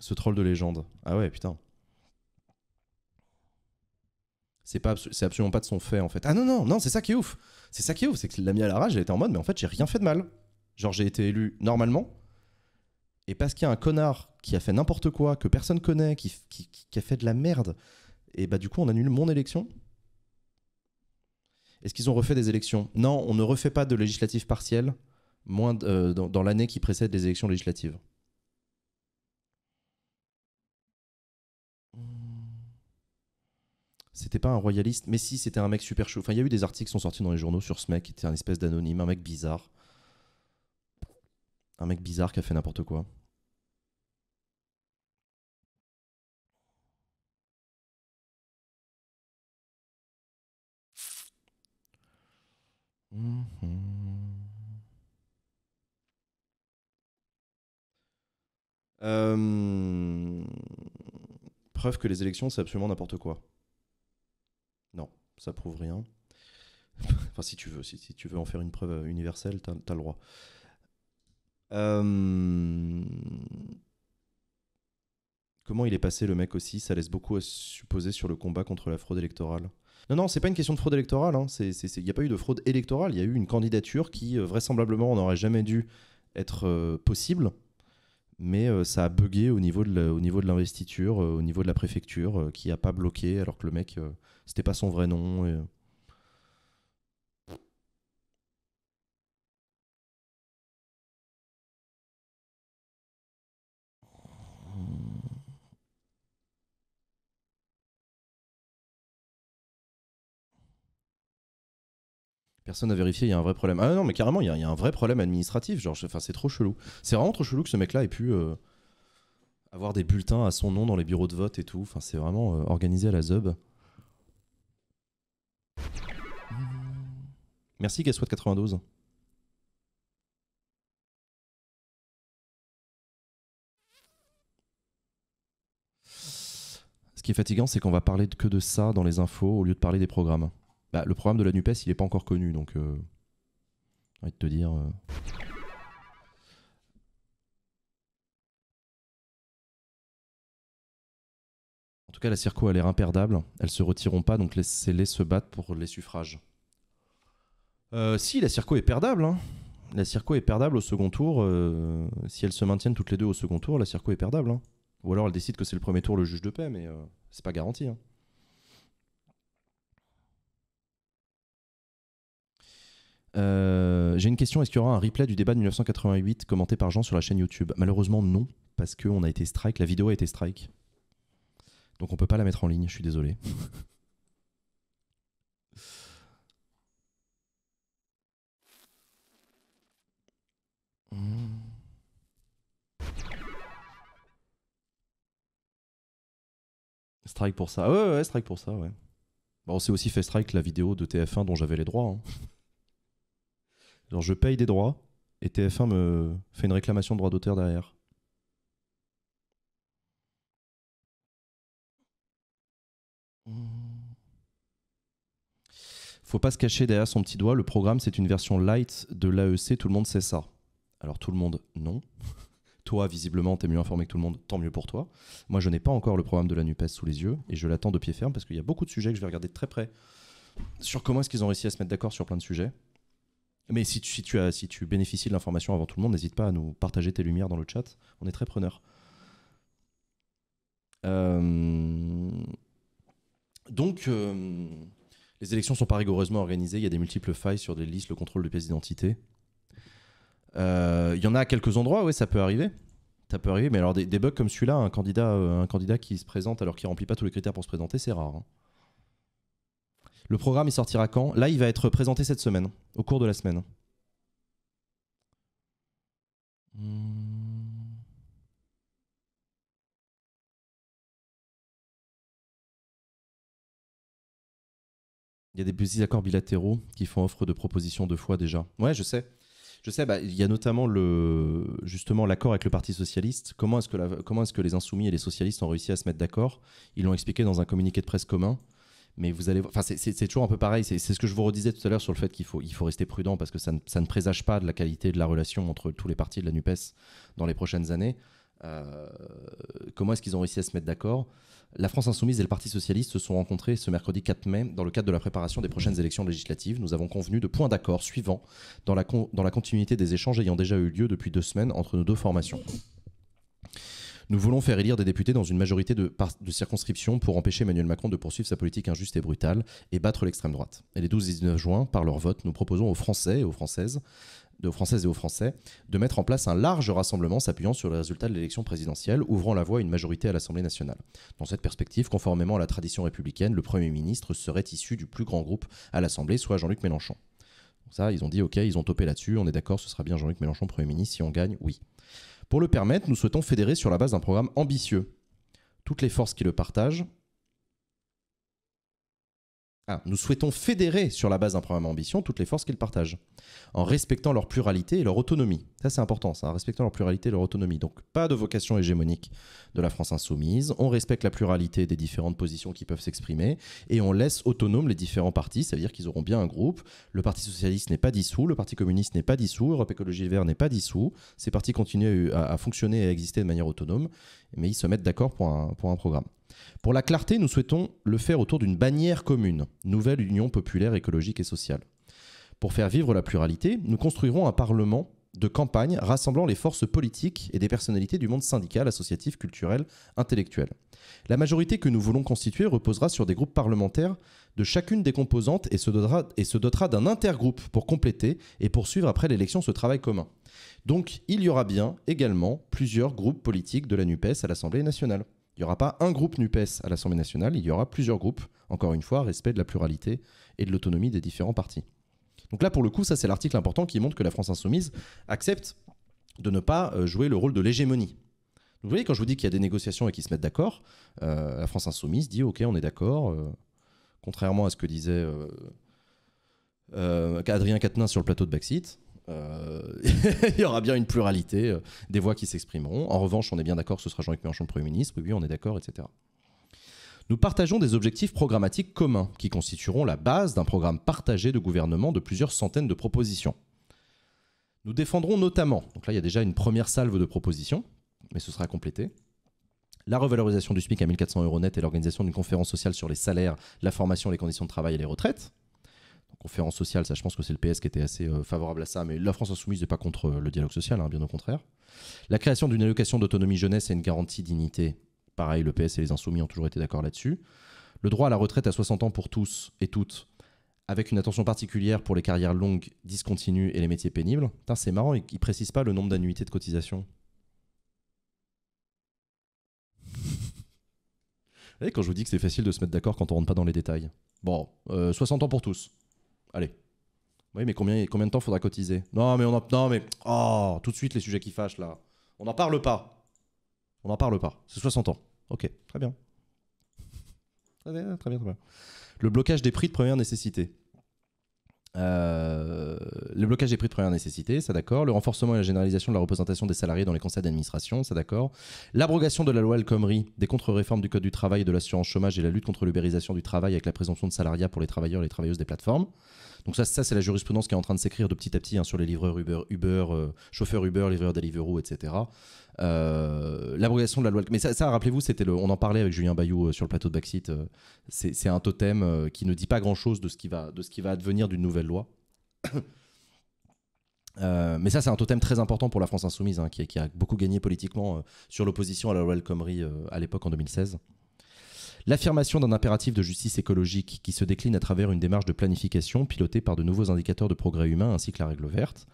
Ce troll de légende. Ah ouais putain. C'est pas c'est absolument pas de son fait en fait. Ah non non non c'est ça qui est ouf, c'est ça qui est ouf, c'est que l'a mis à la rage, elle était en mode mais en fait j'ai rien fait de mal, genre j'ai été élu normalement, et parce qu'il y a un connard qui a fait n'importe quoi, que personne connaît, qui, a fait de la merde, et bah du coup on annule mon élection Est-ce qu'ils ont refait des élections Non, on ne refait pas de législative partielle moins euh, dans, l'année qui précède les élections législatives. Hmm. C'était pas un royaliste, mais si, c'était un mec super chaud. Enfin, il y a eu des articles qui sont sortis dans les journaux sur ce mec, qui était un espèce d'anonyme, un mec bizarre. Un mec bizarre qui a fait n'importe quoi. Mhm. Euh, preuve que les élections, c'est absolument n'importe quoi. Non, ça prouve rien. enfin, si tu veux, si, tu veux en faire une preuve euh, universelle, t'as le droit. Euh, comment il est passé le mec aussi Ça laisse beaucoup à supposer sur le combat contre la fraude électorale. Non, non, c'est pas une question de fraude électorale. Hein. Il n'y a pas eu de fraude électorale. Il y a eu une candidature qui, euh, vraisemblablement, n'aurait jamais dû être euh, possible. Mais euh, ça a bugué au niveau de l'investiture, au, niveau de la préfecture, qui n'a pas bloqué, alors que le mec, c'était pas son vrai nom. personne n'a vérifié, il y a un vrai problème. Ah non, mais carrément, il y, a un vrai problème administratif. Genre, enfin, c'est trop chelou. C'est vraiment trop chelou que ce mec-là ait pu euh, avoir des bulletins à son nom dans les bureaux de vote et tout. Enfin, c'est vraiment euh, organisé à la zub. Merci Gaswat 92. Ce qui est fatigant, c'est qu'on va parler que de ça dans les infos au lieu de parler des programmes. Bah, le programme de la NUPES, il n'est pas encore connu, donc euh, j'ai envie de te dire. Euh. En tout cas, la circo a l'air imperdable. Elles se retireront pas, donc laissez-les se battre pour les suffrages. Euh, si, la circo est perdable. Hein. La circo est perdable au second tour. Euh, si elles se maintiennent toutes les deux au second tour, la circo est perdable. Hein. Ou alors elle décide que c'est le premier tour le juge de paix, mais c'est pas garanti. Hein. Euh, j'ai une question. Est-ce qu'il y aura un replay du débat de 1988 commenté par Jean sur la chaîne YouTube Malheureusement, non, parce qu'on a été strike. La vidéo a été strike. Donc on peut pas la mettre en ligne. Je suis désolé. Strike pour ça. Ouais, ouais, strike pour ça, ouais. Bon, on s'est aussi fait strike la vidéo de TF1 dont j'avais les droits. Hein. Alors je paye des droits et TF1 me fait une réclamation de droit d'auteur derrière. Faut pas se cacher derrière son petit doigt, le programme c'est une version light de l'AEC, tout le monde sait ça. Alors tout le monde, non. toi, visiblement, t'es mieux informé que tout le monde, tant mieux pour toi. Moi, je n'ai pas encore le programme de la NUPES sous les yeux et je l'attends de pied ferme parce qu'il y a beaucoup de sujets que je vais regarder de très près sur comment est-ce qu'ils ont réussi à se mettre d'accord sur plein de sujets. Mais si tu, bénéficies de l'information avant tout le monde, n'hésite pas à nous partager tes lumières dans le chat. On est très preneurs. Euh, donc, euh, les élections sont pas rigoureusement organisées. Il y a des multiples failles sur des listes, le contrôle de pièces d'identité. Euh, il y en a à quelques endroits, oui, ça peut arriver. Ça peut arriver, mais alors des, bugs comme celui-là, un candidat, un candidat qui se présente alors qu'il remplit pas tous les critères pour se présenter, c'est rare. Hein. Le programme, il sortira quand Là, il va être présenté cette semaine, au cours de la semaine. Hmm. Il y a des petits accords bilatéraux qui font offre de propositions deux fois déjà. Ouais, je sais. Je sais, bah, il y a notamment le, justement l'accord avec le Parti socialiste. Comment est-ce que, est que les insoumis et les socialistes ont réussi à se mettre d'accord Ils l'ont expliqué dans un communiqué de presse commun mais vous allez enfin c'est toujours un peu pareil c'est ce que je vous redisais tout à l'heure sur le fait qu'il faut il faut rester prudent parce que ça ne, ça ne, présage pas de la qualité de la relation entre tous les partis de la Nupes dans les prochaines années euh, comment est-ce qu'ils ont réussi à se mettre d'accord la France Insoumise et le Parti Socialiste se sont rencontrés ce mercredi 4 mai dans le cadre de la préparation des prochaines élections législatives. Nous avons convenu de points d'accord suivants dans la, dans la continuité des échanges ayant déjà eu lieu depuis deux semaines entre nos deux formations. Nous voulons faire élire des députés dans une majorité de, de circonscriptions pour empêcher Emmanuel Macron de poursuivre sa politique injuste et brutale et battre l'extrême droite. Et les 12 et 19 juin, par leur vote, nous proposons aux Français et aux Françaises de Françaises et aux Français, de mettre en place un large rassemblement s'appuyant sur les résultats de l'élection présidentielle, ouvrant la voie à une majorité à l'Assemblée nationale. Dans cette perspective, conformément à la tradition républicaine, le Premier ministre serait issu du plus grand groupe à l'Assemblée, soit Jean-Luc Mélenchon. ça, ils ont dit, ok, ils ont topé là-dessus, on est d'accord, ce sera bien Jean-Luc Mélenchon Premier ministre, si on gagne, oui. Pour le permettre, nous souhaitons fédérer sur la base d'un programme ambitieux toutes les forces qui le partagent ah, nous souhaitons fédérer sur la base d'un programme d'ambition toutes les forces qu'ils partagent, en respectant leur pluralité et leur autonomie. Ça c'est important, ça, en respectant leur pluralité et leur autonomie. Donc pas de vocation hégémonique de la France insoumise, on respecte la pluralité des différentes positions qui peuvent s'exprimer, et on laisse autonomes les différents partis, cest à dire qu'ils auront bien un groupe, le Parti socialiste n'est pas dissous, le Parti communiste n'est pas dissous, l'Europe écologie et vert n'est pas dissous, ces partis continuent à, fonctionner et à exister de manière autonome, mais ils se mettent d'accord pour un programme. Pour la clarté, nous souhaitons le faire autour d'une bannière commune, nouvelle Union populaire écologique et sociale. Pour faire vivre la pluralité, nous construirons un Parlement de campagne rassemblant les forces politiques et des personnalités du monde syndical, associatif, culturel, intellectuel. La majorité que nous voulons constituer reposera sur des groupes parlementaires de chacune des composantes et se dotera, d'un intergroupe pour compléter et poursuivre après l'élection ce travail commun. Donc il y aura bien également plusieurs groupes politiques de la NUPES à l'Assemblée nationale. Il n'y aura pas un groupe NUPES à l'Assemblée nationale, il y aura plusieurs groupes, encore une fois, respect de la pluralité et de l'autonomie des différents partis. Donc là, pour le coup, ça c'est l'article important qui montre que la France insoumise accepte de ne pas euh, jouer le rôle de l'hégémonie. Vous voyez, quand je vous dis qu'il y a des négociations et qu'ils se mettent d'accord, euh, la France insoumise dit ok, on est d'accord, euh, contrairement à ce que disait Adrien Quatennin sur le plateau de Baxit ». Euh, il y aura bien une pluralité euh, des voix qui s'exprimeront. En revanche, on est bien d'accord, ce sera Jean-Luc Mélenchon Premier ministre, oui, oui, on est d'accord, etc. Nous partageons des objectifs programmatiques communs qui constitueront la base d'un programme partagé de gouvernement de plusieurs centaines de propositions. Nous défendrons notamment, donc là il y a déjà une première salve de propositions, mais ce sera complété, la revalorisation du SMIC à 1400 euros net et l'organisation d'une conférence sociale sur les salaires, la formation, les conditions de travail et les retraites conférence sociale, ça je pense que c'est le PS qui était assez euh, favorable à ça, mais la France insoumise n'est pas contre euh, le dialogue social, hein, bien au contraire. La création d'une allocation d'autonomie jeunesse et une garantie dignité, pareil, le PS et les insoumis ont toujours été d'accord là-dessus. Le droit à la retraite à 60 ans pour tous et toutes, avec une attention particulière pour les carrières longues, discontinues et les métiers pénibles. C'est marrant, ils ne précisent pas le nombre d'annuités de cotisation. Vous voyez, quand je vous dis que c'est facile de se mettre d'accord quand on rentre pas dans les détails. Bon, 60 euh, ans pour tous. Allez. Oui, mais combien, combien de temps faudra cotiser Non, mais on a, non, mais oh, tout de suite les sujets qui fâchent là. On n'en parle pas. On n'en parle pas. C'est 60 ans. Ok, très bien. Très bien, très bien. Le blocage des prix de première nécessité. Euh, le blocage des prix de première nécessité, ça d'accord. Le renforcement et la généralisation de la représentation des salariés dans les conseils d'administration, ça d'accord. L'abrogation de la loi El Khomri, des contre-réformes du Code du travail et de l'assurance chômage et la lutte contre l'ubérisation du travail avec la présomption de salariat pour les travailleurs et les travailleuses des plateformes. Donc ça, c'est la jurisprudence qui est en train de s'écrire de petit à petit hein, sur les livreurs Uber, Uber euh, chauffeurs Uber, livreurs Deliveroo, etc. Euh, l'abrogation de la loi. Mais ça, rappelez-vous, c'était On en parlait avec Julien Bayou euh, sur le plateau de Backseat. Euh, c'est un totem qui ne dit pas grand-chose de ce qui va de ce qui va advenir d'une nouvelle loi. mais ça, c'est un totem très important pour la France insoumise, hein, qui, a beaucoup gagné politiquement sur l'opposition à la loi El à l'époque en 2016. L'affirmation d'un impératif de justice écologique qui se décline à travers une démarche de planification pilotée par de nouveaux indicateurs de progrès humain ainsi que la règle verte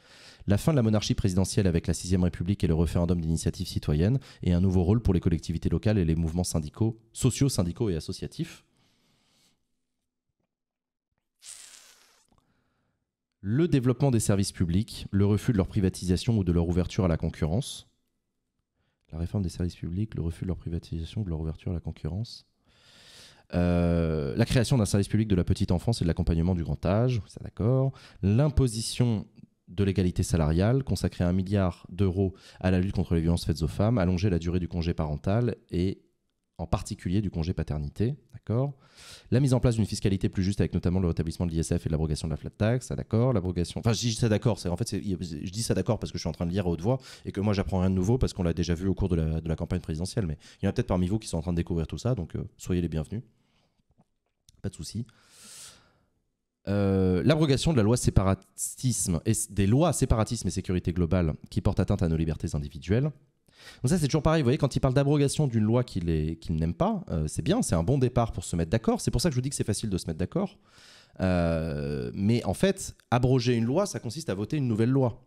la fin de la monarchie présidentielle avec la sixième République et le référendum d'initiative citoyenne, et un nouveau rôle pour les collectivités locales et les mouvements syndicaux, sociaux, syndicaux et associatifs. Le développement des services publics, le refus de leur privatisation ou de leur ouverture à la concurrence. La réforme des services publics, le refus de leur privatisation ou de leur ouverture à la concurrence. Euh, la création d'un service public de la petite enfance et de l'accompagnement du grand âge, ça d'accord. L'imposition de l'égalité salariale, consacrer un milliard d'euros à la lutte contre les violences faites aux femmes, allonger la durée du congé parental et en particulier du congé paternité, d'accord La mise en place d'une fiscalité plus juste avec notamment le rétablissement de l'ISF et l'abrogation de la flat tax, d'accord L'abrogation... Enfin, je dis ça d'accord, en fait, je dis ça d'accord parce que je suis en train de lire à haute voix et que moi, j'apprends rien de nouveau parce qu'on l'a déjà vu au cours de la, campagne présidentielle, mais il y en a peut-être parmi vous qui sont en train de découvrir tout ça, donc euh, soyez les bienvenus. Pas de souci. Euh, l'abrogation de la loi séparatisme et des lois séparatisme et sécurité globale qui portent atteinte à nos libertés individuelles. Donc ça c'est toujours pareil, vous voyez, quand il parle d'abrogation d'une loi qu'il n'aime pas, euh, c'est bien, c'est un bon départ pour se mettre d'accord. C'est pour ça que je vous dis que c'est facile de se mettre d'accord. Euh, mais en fait, abroger une loi, ça consiste à voter une nouvelle loi.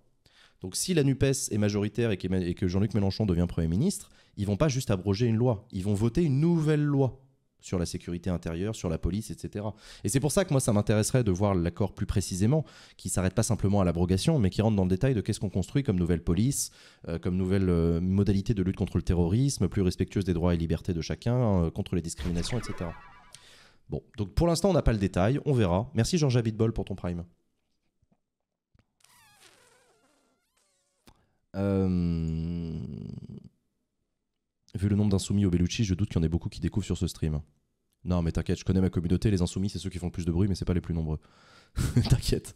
Donc si la NUPES est majoritaire et que, que Jean-Luc Mélenchon devient Premier ministre, ils vont pas juste abroger une loi, ils vont voter une nouvelle loi sur la sécurité intérieure, sur la police, etc. Et c'est pour ça que moi, ça m'intéresserait de voir l'accord plus précisément, qui s'arrête pas simplement à l'abrogation, mais qui rentre dans le détail de qu'est-ce qu'on construit comme nouvelle police, euh, comme nouvelle euh, modalité de lutte contre le terrorisme, plus respectueuse des droits et libertés de chacun, euh, contre les discriminations, etc. Bon, donc pour l'instant, on n'a pas le détail, on verra. Merci Georges Abitbol pour ton prime. Euh... Vu le nombre d'insoumis au Bellucci, je doute qu'il y en ait beaucoup qui découvrent sur ce stream. Non, mais t'inquiète, je connais ma communauté, les insoumis, c'est ceux qui font le plus de bruit, mais c'est pas les plus nombreux. t'inquiète.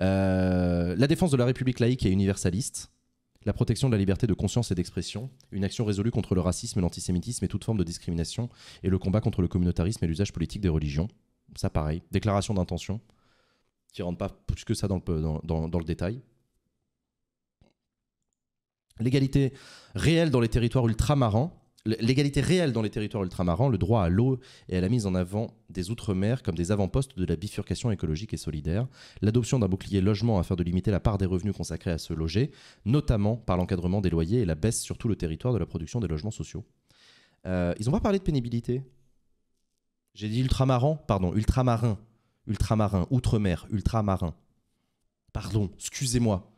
Euh, la défense de la République laïque et universaliste, la protection de la liberté de conscience et d'expression, une action résolue contre le racisme, l'antisémitisme et toute forme de discrimination, et le combat contre le communautarisme et l'usage politique des religions. Ça, pareil. Déclaration d'intention, qui rentre pas plus que ça dans le détail. L'égalité réelle dans les territoires ultramarins, l'égalité réelle dans les territoires ultramarins, le droit à l'eau et à la mise en avant des outre-mer comme des avant-postes de la bifurcation écologique et solidaire, l'adoption d'un bouclier logement afin de limiter la part des revenus consacrés à se loger, notamment par l'encadrement des loyers et la baisse sur tout le territoire de la production des logements sociaux. Euh, ils n'ont pas parlé de pénibilité. J'ai dit ultramarin, pardon, ultramarin, ultramarin, outre-mer, ultramarin. Pardon, excusez-moi,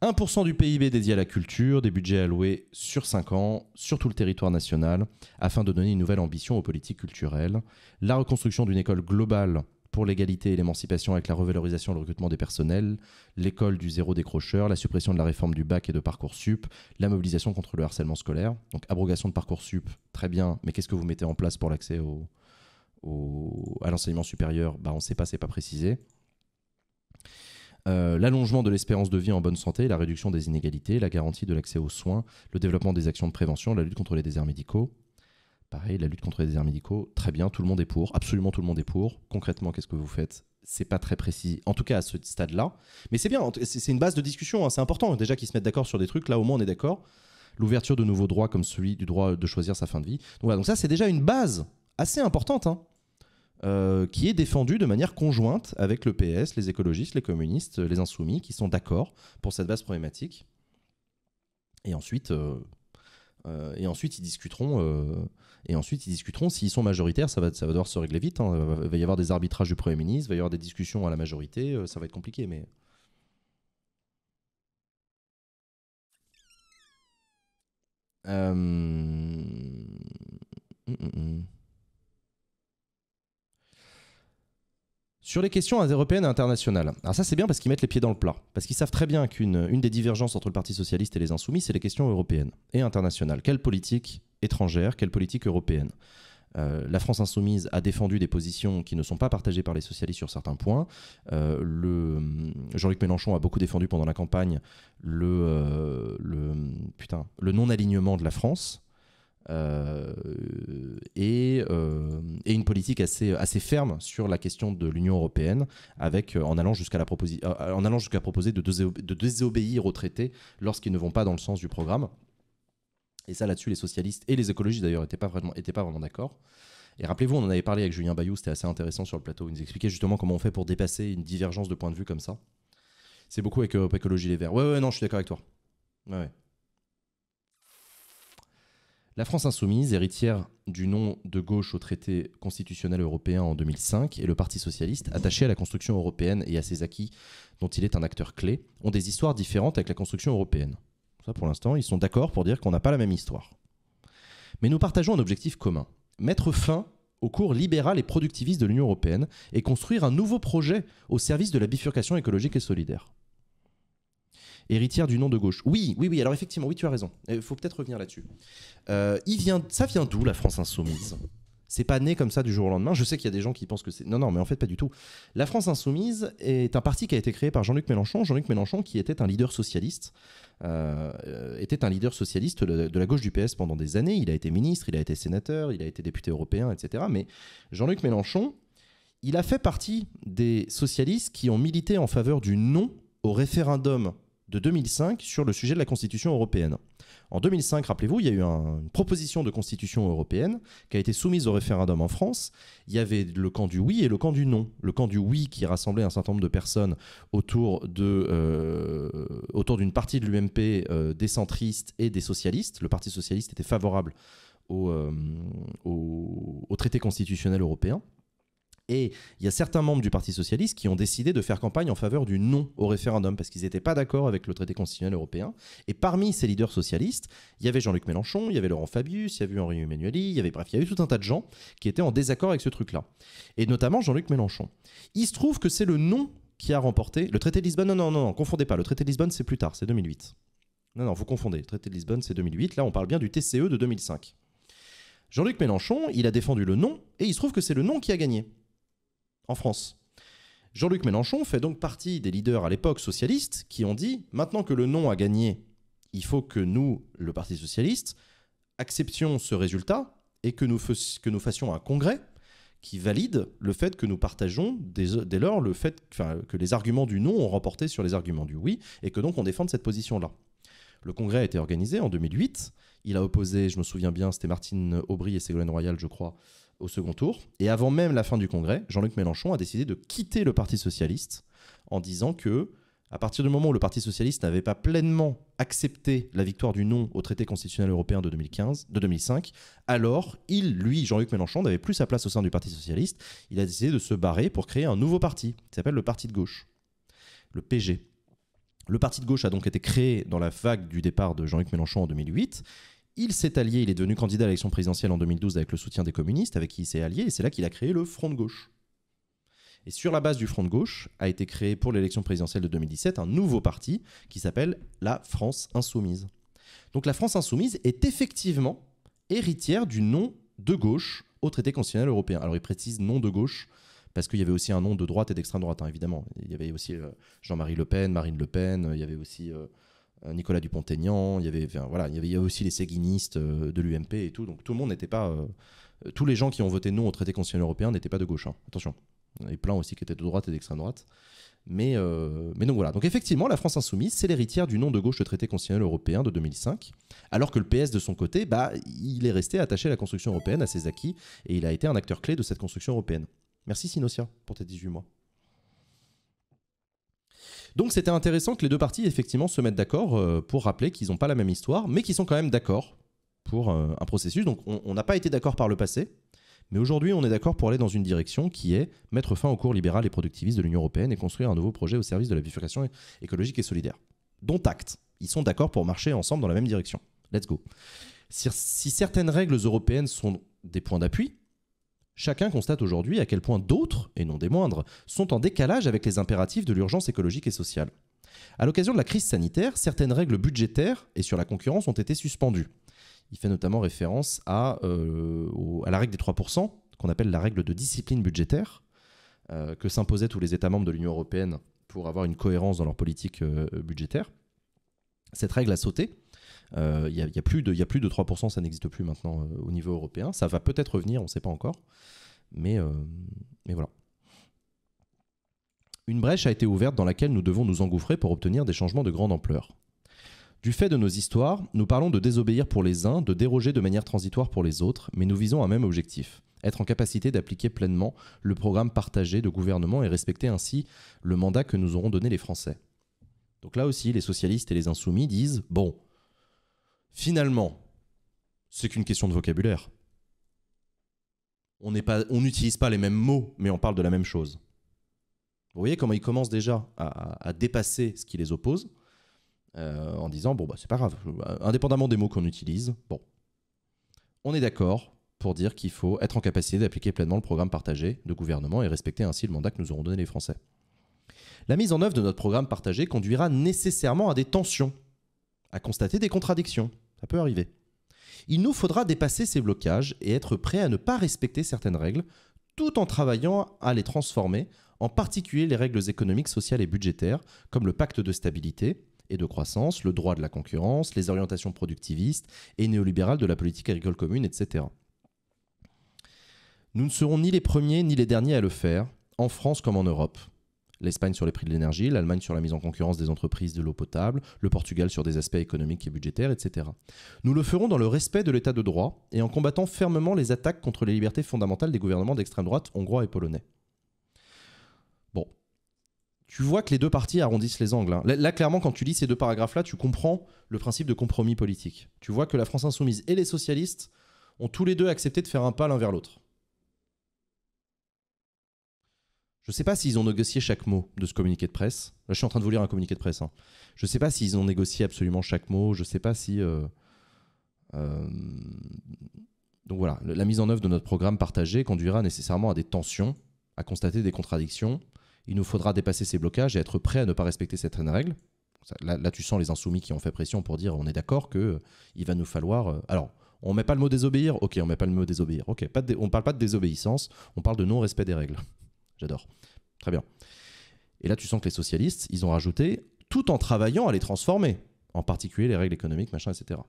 1% du PIB dédié à la culture, des budgets alloués sur 5 ans sur tout le territoire national, afin de donner une nouvelle ambition aux politiques culturelles, la reconstruction d'une école globale pour l'égalité et l'émancipation avec la revalorisation et le recrutement des personnels, l'école du zéro décrocheur, la suppression de la réforme du bac et de Parcoursup, la mobilisation contre le harcèlement scolaire. Donc abrogation de Parcoursup, très bien, mais qu'est-ce que vous mettez en place pour l'accès au, à l'enseignement supérieur bah, On ne sait pas, n'est pas précisé. Euh, l'allongement de l'espérance de vie en bonne santé, la réduction des inégalités, la garantie de l'accès aux soins, le développement des actions de prévention, la lutte contre les déserts médicaux. Pareil, la lutte contre les déserts médicaux, très bien, tout le monde est pour, absolument tout le monde est pour. Concrètement, qu'est-ce que vous faites c'est pas très précis, en tout cas à ce stade-là. Mais c'est bien, c'est une base de discussion, hein, c'est important déjà qu'ils se mettent d'accord sur des trucs, là au moins on est d'accord. L'ouverture de nouveaux droits comme celui du droit de choisir sa fin de vie. Donc, voilà, donc ça c'est déjà une base assez importante. Hein. Euh, qui est défendu de manière conjointe avec le PS, les écologistes, les communistes, les insoumis, qui sont d'accord pour cette base problématique. Et ensuite, euh, euh, et ensuite ils discuteront. et ensuite, ils discuteront s'ils sont majoritaires. Ça va, devoir se régler vite. Il hein. va y avoir des arbitrages du Premier ministre, il va y avoir des discussions à la majorité. ça va être compliqué, mais. Hum, hum, hum. Sur les questions européennes et internationales, alors ça c'est bien parce qu'ils mettent les pieds dans le plat, parce qu'ils savent très bien qu'une des divergences entre le Parti socialiste et les insoumis, c'est les questions européennes et internationales. Quelle politique étrangère, quelle politique européenne euh, la France insoumise a défendu des positions qui ne sont pas partagées par les socialistes sur certains points. Euh, euh, Jean-Luc Mélenchon a beaucoup défendu pendant la campagne le, le non-alignement de la France euh, euh, et, une politique assez, assez ferme sur la question de l'Union européenne, avec, euh, en allant jusqu'à proposer de, de, désobéir aux traités lorsqu'ils ne vont pas dans le sens du programme. Et ça, là-dessus, les socialistes et les écologistes, d'ailleurs, n'étaient pas vraiment, étaient pas vraiment d'accord. Et rappelez-vous, on en avait parlé avec Julien Bayou, c'était assez intéressant sur le plateau. Il nous expliquait justement comment on fait pour dépasser une divergence de point de vue comme ça. C'est beaucoup avec Écologie Les Verts. Ouais, ouais, non, je suis d'accord avec toi. Ouais, ouais. La France insoumise, héritière du nom de gauche au traité constitutionnel européen en 2005, et le Parti socialiste, attaché à la construction européenne et à ses acquis dont il est un acteur clé, ont des histoires différentes avec la construction européenne. pour l'instant, ils sont d'accord pour dire qu'on n'a pas la même histoire. Mais nous partageons un objectif commun, mettre fin au cours libéral et productiviste de l'Union européenne et construire un nouveau projet au service de la bifurcation écologique et solidaire héritière du nom de gauche. Oui, oui, oui, alors effectivement, oui, tu as raison. Il faut peut-être revenir là-dessus. Euh, ça vient d'où la France insoumise c'est pas né comme ça du jour au lendemain. Je sais qu'il y a des gens qui pensent que c'est. Non, non, mais en fait, pas du tout. La France Insoumise est un parti qui a été créé par Jean-Luc Mélenchon. Jean-Luc Mélenchon, qui était un leader socialiste, euh, était un leader socialiste de la gauche du PS pendant des années. Il a été ministre, il a été sénateur, il a été député européen, etc. Mais Jean-Luc Mélenchon, il a fait partie des socialistes qui ont milité en faveur du non au référendum de 2005 sur le sujet de la Constitution européenne. En 2005, rappelez-vous, il y a eu une proposition de Constitution européenne qui a été soumise au référendum en France. Il y avait le camp du oui et le camp du non. Le camp du oui qui rassemblait un certain nombre de personnes autour de euh, autour d'une partie de l'UMP euh, décentriste et des socialistes. Le Parti socialiste était favorable au euh, traité constitutionnel européen. Et il y a certains membres du Parti socialiste qui ont décidé de faire campagne en faveur du non au référendum parce qu'ils n'étaient pas d'accord avec le traité constitutionnel européen. Et parmi ces leaders socialistes, il y avait Jean-Luc Mélenchon, il y avait Laurent Fabius, il y avait Henri Emmanueli, il y avait bref, il y eu tout un tas de gens qui étaient en désaccord avec ce truc-là. Et notamment Jean-Luc Mélenchon. Il se trouve que c'est le non qui a remporté le traité de Lisbonne. Non, non, non, non confondez pas. Le traité de Lisbonne, c'est plus tard, c'est 2008. Non, non, vous confondez. Le traité de Lisbonne, c'est 2008. Là, on parle bien du TCE de 2005. Jean-Luc Mélenchon, il a défendu le non, et il se trouve que c'est le non qui a gagné en France. Jean-Luc Mélenchon fait donc partie des leaders à l'époque socialistes qui ont dit maintenant que le non a gagné, il faut que nous, le Parti socialiste, acceptions ce résultat et que nous, fassions un congrès qui valide le fait que nous partageons dès, lors le fait que les arguments du non ont remporté sur les arguments du oui et que donc on défende cette position-là. Le congrès a été organisé en 2008. Il a opposé, je me souviens bien, c'était Martine Aubry et Ségolène Royal, je crois, au second tour. Et avant même la fin du congrès, Jean-Luc Mélenchon a décidé de quitter le Parti socialiste en disant que, à partir du moment où le Parti socialiste n'avait pas pleinement accepté la victoire du non au traité constitutionnel européen de, 2015, de 2005, alors il, lui, Jean-Luc Mélenchon, n'avait plus sa place au sein du Parti socialiste. Il a décidé de se barrer pour créer un nouveau parti qui s'appelle le Parti de gauche, le PG. Le parti de gauche a donc été créé dans la vague du départ de Jean-Luc Mélenchon en 2008. Il s'est allié, il est devenu candidat à l'élection présidentielle en 2012 avec le soutien des communistes, avec qui il s'est allié, et c'est là qu'il a créé le Front de gauche. Et sur la base du Front de gauche a été créé pour l'élection présidentielle de 2017 un nouveau parti qui s'appelle la France insoumise. Donc la France insoumise est effectivement héritière du nom de gauche au traité constitutionnel européen. Alors il précise nom de gauche parce qu'il y avait aussi un nom de droite et d'extrême droite, hein, évidemment. Il y avait aussi euh, Jean-Marie Le Pen, Marine Le Pen, euh, il y avait aussi euh, euh, Nicolas Dupont-Aignan, il y avait, voilà, il y avait, aussi les séguinistes euh, de l'UMP et tout. Donc tout le monde n'était pas, euh, tous les gens qui ont voté non au traité constitutionnel européen n'étaient pas de gauche. Hein. Attention, il y en avait plein aussi qui étaient de droite et d'extrême droite. Mais, mais donc voilà. Donc effectivement, la France insoumise, c'est l'héritière du nom de gauche du traité constitutionnel européen de 2005, alors que le PS de son côté, bah, il est resté attaché à la construction européenne, à ses acquis, et il a été un acteur clé de cette construction européenne. Merci Sinocia pour tes 18 mois. Donc c'était intéressant que les deux parties effectivement se mettent d'accord euh, pour rappeler qu'ils n'ont pas la même histoire, mais qu'ils sont quand même d'accord pour euh, un processus. Donc on n'a pas été d'accord par le passé, mais aujourd'hui on est d'accord pour aller dans une direction qui est mettre fin au cours libéral et productiviste de l'Union européenne et construire un nouveau projet au service de la bifurcation écologique et solidaire. Dont acte. Ils sont d'accord pour marcher ensemble dans la même direction. Let's go. si certaines règles européennes sont des points d'appui, Chacun constate aujourd'hui à quel point d'autres, et non des moindres, sont en décalage avec les impératifs de l'urgence écologique et sociale. À l'occasion de la crise sanitaire, certaines règles budgétaires et sur la concurrence ont été suspendues. Il fait notamment référence à, euh, la règle des 3%, qu'on appelle la règle de discipline budgétaire, euh, que s'imposaient tous les États membres de l'Union européenne pour avoir une cohérence dans leur politique euh, budgétaire. Cette règle a sauté il euh, n'y a, plus de, y a plus de 3%, ça n'existe plus maintenant euh, au niveau européen. Ça va peut-être revenir, on ne sait pas encore. Euh, mais, voilà. Une brèche a été ouverte dans laquelle nous devons nous engouffrer pour obtenir des changements de grande ampleur. Du fait de nos histoires, nous parlons de désobéir pour les uns, de déroger de manière transitoire pour les autres, mais nous visons un même objectif, être en capacité d'appliquer pleinement le programme partagé de gouvernement et respecter ainsi le mandat que nous aurons donné les Français. Donc là aussi, les socialistes et les insoumis disent, bon, Finalement, c'est qu'une question de vocabulaire. On n'utilise pas les mêmes mots, mais on parle de la même chose. Vous voyez comment ils commencent déjà à, dépasser ce qui les oppose euh, en disant bon bah c'est pas grave, indépendamment des mots qu'on utilise, bon, on est d'accord pour dire qu'il faut être en capacité d'appliquer pleinement le programme partagé de gouvernement et respecter ainsi le mandat que nous aurons donné les Français. La mise en œuvre de notre programme partagé conduira nécessairement à des tensions, à constater des contradictions, ça peut arriver. Il nous faudra dépasser ces blocages et être prêts à ne pas respecter certaines règles, tout en travaillant à les transformer, en particulier les règles économiques, sociales et budgétaires, comme le pacte de stabilité et de croissance, le droit de la concurrence, les orientations productivistes et néolibérales de la politique agricole commune, etc. Nous ne serons ni les premiers ni les derniers à le faire, en France comme en Europe l'Espagne sur les prix de l'énergie, l'Allemagne sur la mise en concurrence des entreprises de l'eau potable, le Portugal sur des aspects économiques et budgétaires, etc. Nous le ferons dans le respect de l'état de droit et en combattant fermement les attaques contre les libertés fondamentales des gouvernements d'extrême droite hongrois et polonais. Bon. Tu vois que les deux parties arrondissent les angles. Hein. là, clairement, quand tu lis ces deux paragraphes-là, tu comprends le principe de compromis politique. Tu vois que la France insoumise et les socialistes ont tous les deux accepté de faire un pas l'un vers l'autre. Je ne sais pas s'ils ont négocié chaque mot de ce communiqué de presse. Là, je suis en train de vous lire un communiqué de presse. Hein. Je ne sais pas s'ils ont négocié absolument chaque mot. Je ne sais pas si. Euh, euh, donc voilà, la mise en œuvre de notre programme partagé conduira nécessairement à des tensions, à constater des contradictions. Il nous faudra dépasser ces blocages et être prêt à ne pas respecter certaines règles. Là, tu sens les insoumis qui ont fait pression pour dire on est d'accord que il va nous falloir. Euh, alors, on met pas le mot désobéir. Ok, on met pas le mot désobéir. Ok, pas on parle pas de désobéissance. On parle de non-respect des règles. J'adore. Très bien. Et là, tu sens que les socialistes, ils ont rajouté tout en travaillant à les transformer, en particulier les règles économiques, machin, etc.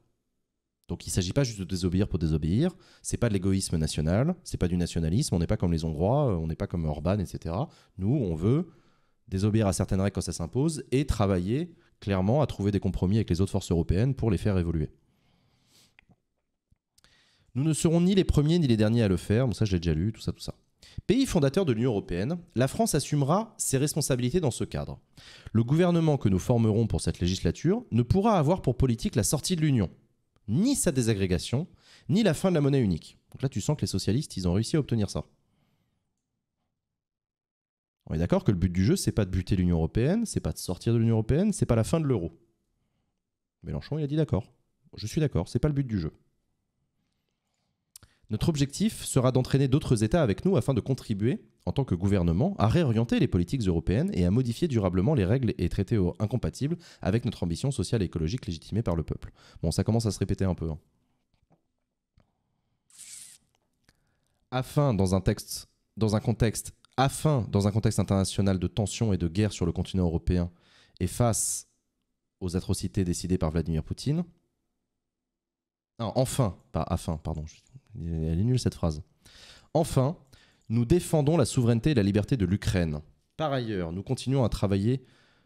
Donc il ne s'agit pas juste de désobéir pour désobéir, c'est pas de l'égoïsme national, c'est pas du nationalisme, on n'est pas comme les Hongrois, euh, on n'est pas comme Orban, etc. Nous, on veut désobéir à certaines règles quand ça s'impose et travailler clairement à trouver des compromis avec les autres forces européennes pour les faire évoluer. Nous ne serons ni les premiers ni les derniers à le faire, bon ça je l'ai déjà lu, tout ça, tout ça. Pays fondateur de l'Union européenne, la France assumera ses responsabilités dans ce cadre. Le gouvernement que nous formerons pour cette législature ne pourra avoir pour politique la sortie de l'Union, ni sa désagrégation, ni la fin de la monnaie unique. Donc là, tu sens que les socialistes, ils ont réussi à obtenir ça. On est d'accord que le but du jeu, c'est pas de buter l'Union européenne, c'est pas de sortir de l'Union européenne, c'est pas la fin de l'euro. Mélenchon, il a dit d'accord. Je suis d'accord, c'est pas le but du jeu. Notre objectif sera d'entraîner d'autres États avec nous afin de contribuer, en tant que gouvernement, à réorienter les politiques européennes et à modifier durablement les règles et traités incompatibles avec notre ambition sociale et écologique légitimée par le peuple. Bon, ça commence à se répéter un peu. Hein. Afin, dans un contexte, international de tensions et de guerres sur le continent européen, et face aux atrocités décidées par Vladimir Poutine. enfin, pas afin, pardon, elle est nulle cette phrase. Enfin, nous défendons la souveraineté et la liberté de l'Ukraine. Par ailleurs, nous continuons à travailler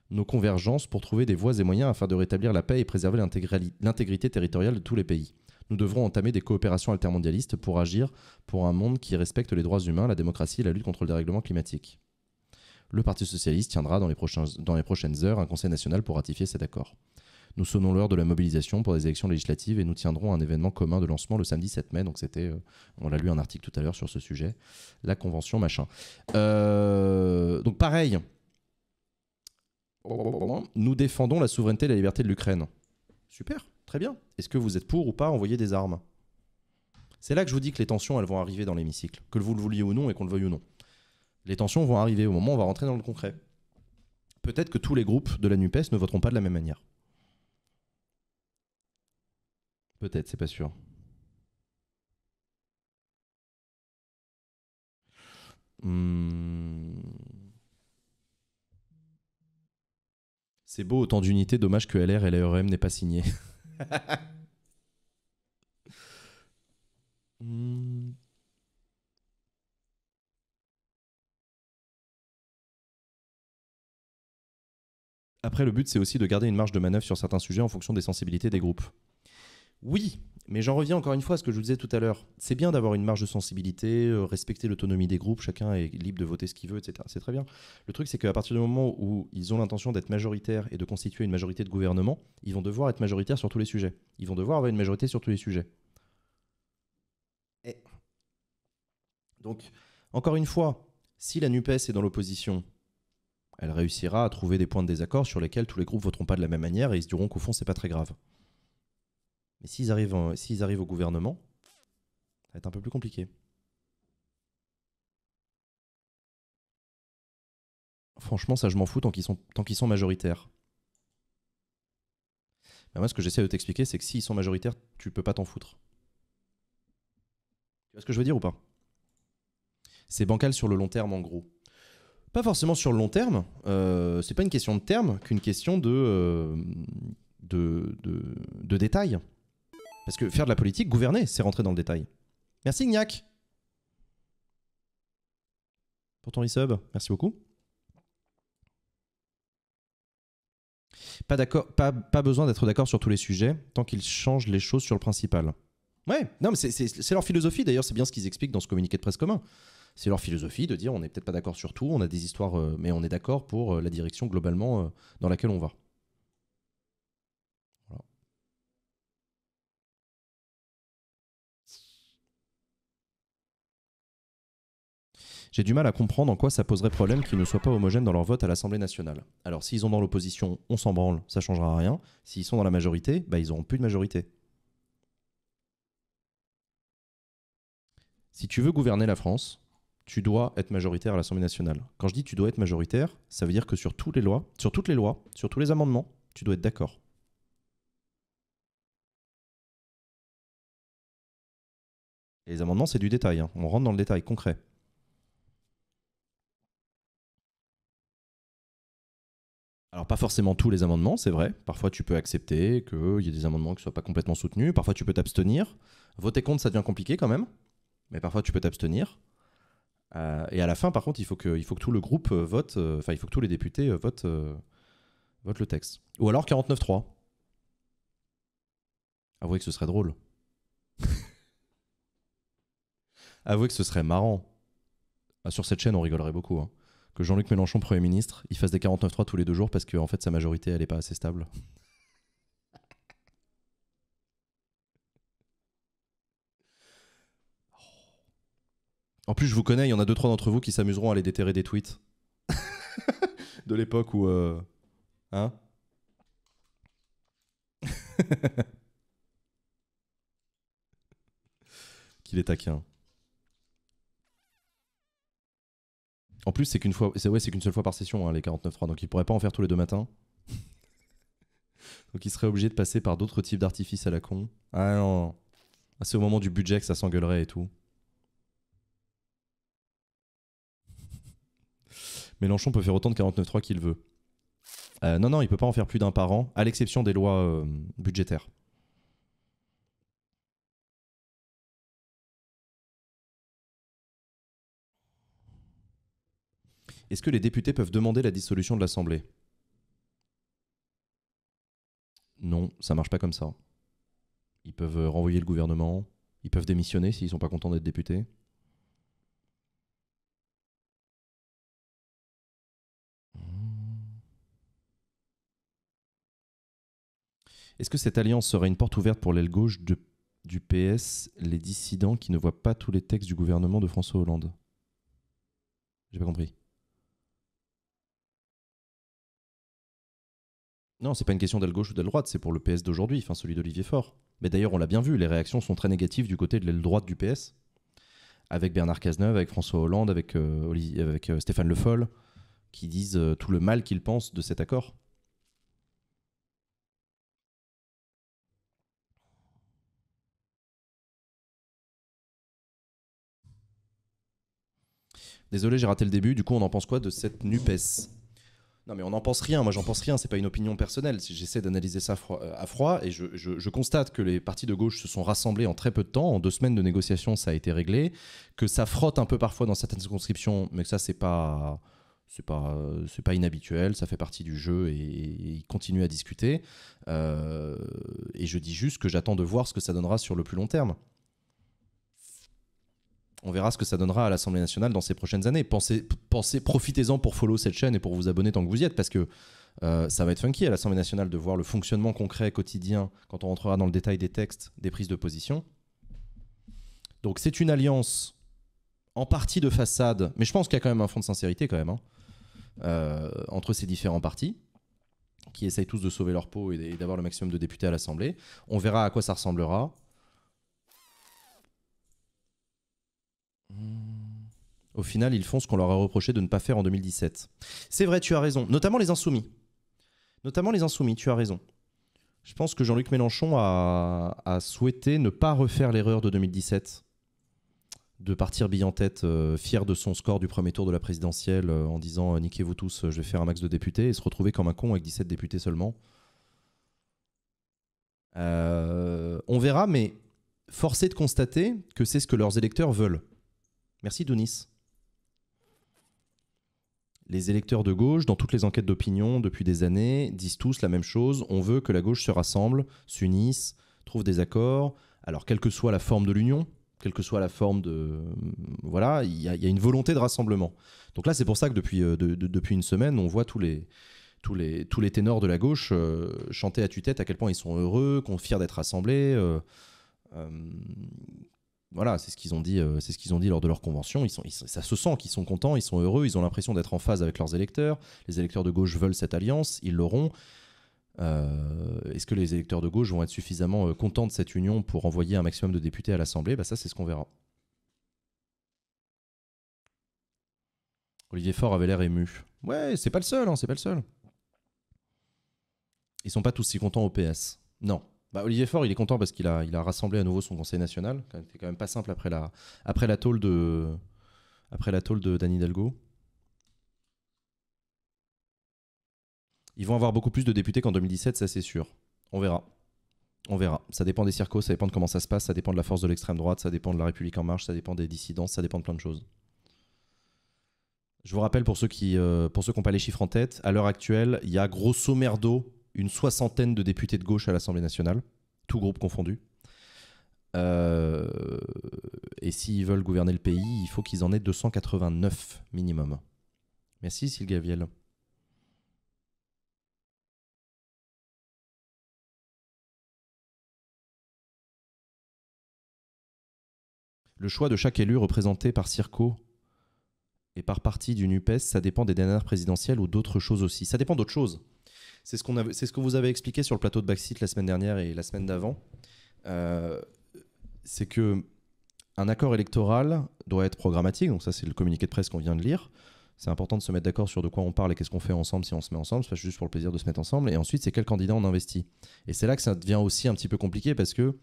nos convergences pour trouver des voies et moyens afin de rétablir la paix et préserver l'intégrité territoriale de tous les pays. Nous devrons entamer des coopérations altermondialistes pour agir pour un monde qui respecte les droits humains, la démocratie et la lutte contre le dérèglement climatique. Le Parti socialiste tiendra dans les, dans les prochaines heures un Conseil national pour ratifier cet accord. Nous sonnons l'heure de la mobilisation pour les élections législatives et nous tiendrons un événement commun de lancement le samedi 7 mai. Donc c'était, euh, on l'a lu un article tout à l'heure sur ce sujet, la convention machin. Euh, donc pareil, nous défendons la souveraineté et la liberté de l'Ukraine. Super, très bien. Est-ce que vous êtes pour ou pas envoyer des armes C'est là que je vous dis que les tensions, elles vont arriver dans l'hémicycle, que vous le vouliez ou non et qu'on le veuille ou non. Les tensions vont arriver au moment où on va rentrer dans le concret. Peut-être que tous les groupes de la NUPES ne voteront pas de la même manière. Peut-être, c'est pas sûr. Hmm. C'est beau autant d'unités, dommage que LR et LRM e n'aient pas signé. Hmm. Après, le but, c'est aussi de garder une marge de manœuvre sur certains sujets en fonction des sensibilités des groupes. Oui, mais j'en reviens encore une fois à ce que je vous disais tout à l'heure. C'est bien d'avoir une marge de sensibilité, euh, respecter l'autonomie des groupes, chacun est libre de voter ce qu'il veut, etc. C'est très bien. Le truc, c'est qu'à partir du moment où ils ont l'intention d'être majoritaires et de constituer une majorité de gouvernement, ils vont devoir être majoritaires sur tous les sujets. Ils vont devoir avoir une majorité sur tous les sujets. Donc, encore une fois, si la NUPES est dans l'opposition, elle réussira à trouver des points de désaccord sur lesquels tous les groupes voteront pas de la même manière et ils se diront qu'au fond, c'est pas très grave. Mais s'ils arrivent, s'ils arrivent au gouvernement, ça va être un peu plus compliqué. Franchement, ça, je m'en fous tant qu'ils sont, tant qu'ils sont majoritaires. Bah, moi, ce que j'essaie de t'expliquer, c'est que s'ils sont majoritaires, tu peux pas t'en foutre. Tu vois ce que je veux dire ou pas C'est bancal sur le long terme, en gros. Pas forcément sur le long terme. Euh, c'est pas une question de terme qu'une question de, euh, de, de, de parce que faire de la politique, gouverner, c'est rentrer dans le détail. Merci Gnac pour ton e-sub, merci beaucoup. Pas, pas besoin d'être d'accord sur tous les sujets tant qu'ils changent les choses sur le principal. Ouais, non, mais c'est leur philosophie d'ailleurs, c'est bien ce qu'ils expliquent dans ce communiqué de presse commun. C'est leur philosophie de dire on n'est peut-être pas d'accord sur tout, on a des histoires, euh, mais on est d'accord pour euh, la direction globalement euh, dans laquelle on va. J'ai du mal à comprendre en quoi ça poserait problème qu'ils ne soient pas homogènes dans leur vote à l'Assemblée nationale. Alors s'ils sont dans l'opposition, on s'en branle, ça changera rien. S'ils sont dans la majorité, bah, ils n'auront plus de majorité. Si tu veux gouverner la France, tu dois être majoritaire à l'Assemblée nationale. Quand je dis tu dois être majoritaire, ça veut dire que sur toutes les lois, sur toutes les lois, sur tous les amendements, tu dois être d'accord. les amendements, c'est du détail. Hein. On rentre dans le détail concret. Alors pas forcément tous les amendements, c'est vrai. Parfois tu peux accepter qu'il y ait des amendements qui ne soient pas complètement soutenus. Parfois tu peux t'abstenir. Voter contre, ça devient compliqué quand même. Mais parfois tu peux t'abstenir. Euh, et à la fin, par contre, il faut que, tout le groupe euh, vote, euh, enfin il faut que tous les députés votent, le texte. Ou alors 49-3. Avouez que ce serait drôle. Avouez que ce serait marrant. Ah, sur cette chaîne, on rigolerait beaucoup. Hein que Jean-Luc Mélenchon, Premier ministre, il fasse des 49-3 tous les deux jours parce que en fait, sa majorité, elle n'est pas assez stable. En plus, je vous connais, il y en a deux, trois d'entre vous qui s'amuseront à aller déterrer des tweets de l'époque où. Euh, hein Qu'il est taquin. En plus, c'est qu'une fois, c'est ouais, c'est qu'une seule fois par session hein, les 49.3, donc il pourrait pas en faire tous les deux matins. donc il serait obligé de passer par d'autres types d'artifices à la con. Ah non, c'est au moment du budget que ça s'engueulerait et tout. Mélenchon peut faire autant de 49.3 qu'il veut. Euh, non, non, il peut pas en faire plus d'un par an, à l'exception des lois euh, budgétaires. Est-ce que les députés peuvent demander la dissolution de l'Assemblée Non, ça marche pas comme ça. Ils peuvent euh, renvoyer le gouvernement, ils peuvent démissionner s'ils sont pas contents d'être députés. Est-ce que cette alliance serait une porte ouverte pour l'aile gauche du PS, les dissidents qui ne voient pas tous les textes du gouvernement de François Hollande J'ai pas compris. Non, c'est pas une question d'aile gauche ou d'aile droite, c'est pour le PS d'aujourd'hui, enfin celui d'Olivier Faure. Mais d'ailleurs, on l'a bien vu, les réactions sont très négatives du côté de l'aile droite du PS, avec Bernard Cazeneuve, avec François Hollande, avec, euh, euh, Stéphane Le Foll, qui disent euh, tout le mal qu'ils pensent de cet accord. Désolé, j'ai raté le début. Du coup, on en pense quoi de cette NUPES non, mais on n'en pense rien. Moi, j'en pense rien. C'est pas une opinion personnelle. J'essaie d'analyser ça euh, à froid et je, constate que les partis de gauche se sont rassemblés en très peu de temps. En deux semaines de négociations, ça a été réglé. Que ça frotte un peu parfois dans certaines circonscriptions, mais que ça, c'est pas. C'est pas, c'est pas inhabituel, ça fait partie du jeu et, ils continuent à discuter. Euh, et je dis juste que j'attends de voir ce que ça donnera sur le plus long terme on verra ce que ça donnera à l'Assemblée nationale dans ces prochaines années. Pensez, profitez-en pour follow cette chaîne et pour vous abonner tant que vous y êtes, parce que euh, ça va être funky à l'Assemblée nationale de voir le fonctionnement concret quotidien quand on rentrera dans le détail des textes, des prises de position. Donc c'est une alliance en partie de façade, mais je pense qu'il y a quand même un fond de sincérité quand même hein, euh, entre ces différents partis qui essayent tous de sauver leur peau et d'avoir le maximum de députés à l'Assemblée. On verra à quoi ça ressemblera. Au final, ils font ce qu'on leur a reproché de ne pas faire en 2017. C'est vrai, tu as raison. Notamment les insoumis. Notamment les insoumis, tu as raison. Je pense que Jean-Luc Mélenchon a, souhaité ne pas refaire l'erreur de 2017, de partir bille en tête, euh, fier de son score du premier tour de la présidentielle, euh, en disant euh, niquez-vous tous, je vais faire un max de députés, et se retrouver comme un con avec 17 députés seulement. on verra, mais force est de constater que c'est ce que leurs électeurs veulent. Merci Dounis. Les électeurs de gauche, dans toutes les enquêtes d'opinion depuis des années, disent tous la même chose. On veut que la gauche se rassemble, s'unisse, trouve des accords. Alors, quelle que soit la forme de l'union, quelle que soit la forme de. Euh, voilà, il y, a une volonté de rassemblement. Donc là, c'est pour ça que depuis, euh, depuis une semaine, on voit tous les, tous les, tous les ténors de la gauche euh, chanter à tue-tête à quel point ils sont heureux, qu'on fiers d'être rassemblés voilà, c'est ce qu'ils ont dit, euh, c'est ce qu'ils ont dit lors de leur convention. Ils sont, ça se sent qu'ils sont contents, ils sont heureux, ils ont l'impression d'être en phase avec leurs électeurs. Les électeurs de gauche veulent cette alliance, ils l'auront. Euh, est-ce que les électeurs de gauche vont être suffisamment euh, contents de cette union pour envoyer un maximum de députés à l'Assemblée bah, Ça, c'est ce qu'on verra. Olivier Faure avait l'air ému. Ouais, c'est pas le seul, hein, c'est pas le seul. Ils sont pas tous si contents au PS. Non, bah, Olivier Faure, il est content parce qu'il a, rassemblé à nouveau son conseil national. C'était quand même pas simple après la, après la tôle de, après la tôle de Dan Hidalgo. Ils vont avoir beaucoup plus de députés qu'en 2017, ça c'est sûr. On verra. On verra. Ça dépend des circos, ça dépend de comment ça se passe, ça dépend de la force de l'extrême droite, ça dépend de la République en marche, ça dépend des dissidences, ça dépend de plein de choses. Je vous rappelle pour ceux qui n'ont euh, pas les chiffres en tête, à l'heure actuelle, il y a grosso merdo une soixantaine de députés de gauche à l'Assemblée nationale, tout groupe confondu. Euh, et s'ils veulent gouverner le pays, il faut qu'ils en aient 289 minimum. Merci Sylvie Gaviel. Le choix de chaque élu représenté par Circo et par parti d'une NUPES, ça dépend des dernières présidentielles ou d'autres choses aussi. Ça dépend d'autres choses. C'est ce, qu'on c'est ce que vous avez expliqué sur le plateau de Backseat la semaine dernière et la semaine d'avant. Euh, c'est que un accord électoral doit être programmatique, donc ça c'est le communiqué de presse qu'on vient de lire. C'est important de se mettre d'accord sur de quoi on parle et qu'est-ce qu'on fait ensemble si on se met ensemble, c'est juste pour le plaisir de se mettre ensemble. Et ensuite, c'est quel candidat on investit. Et c'est là que ça devient aussi un petit peu compliqué parce que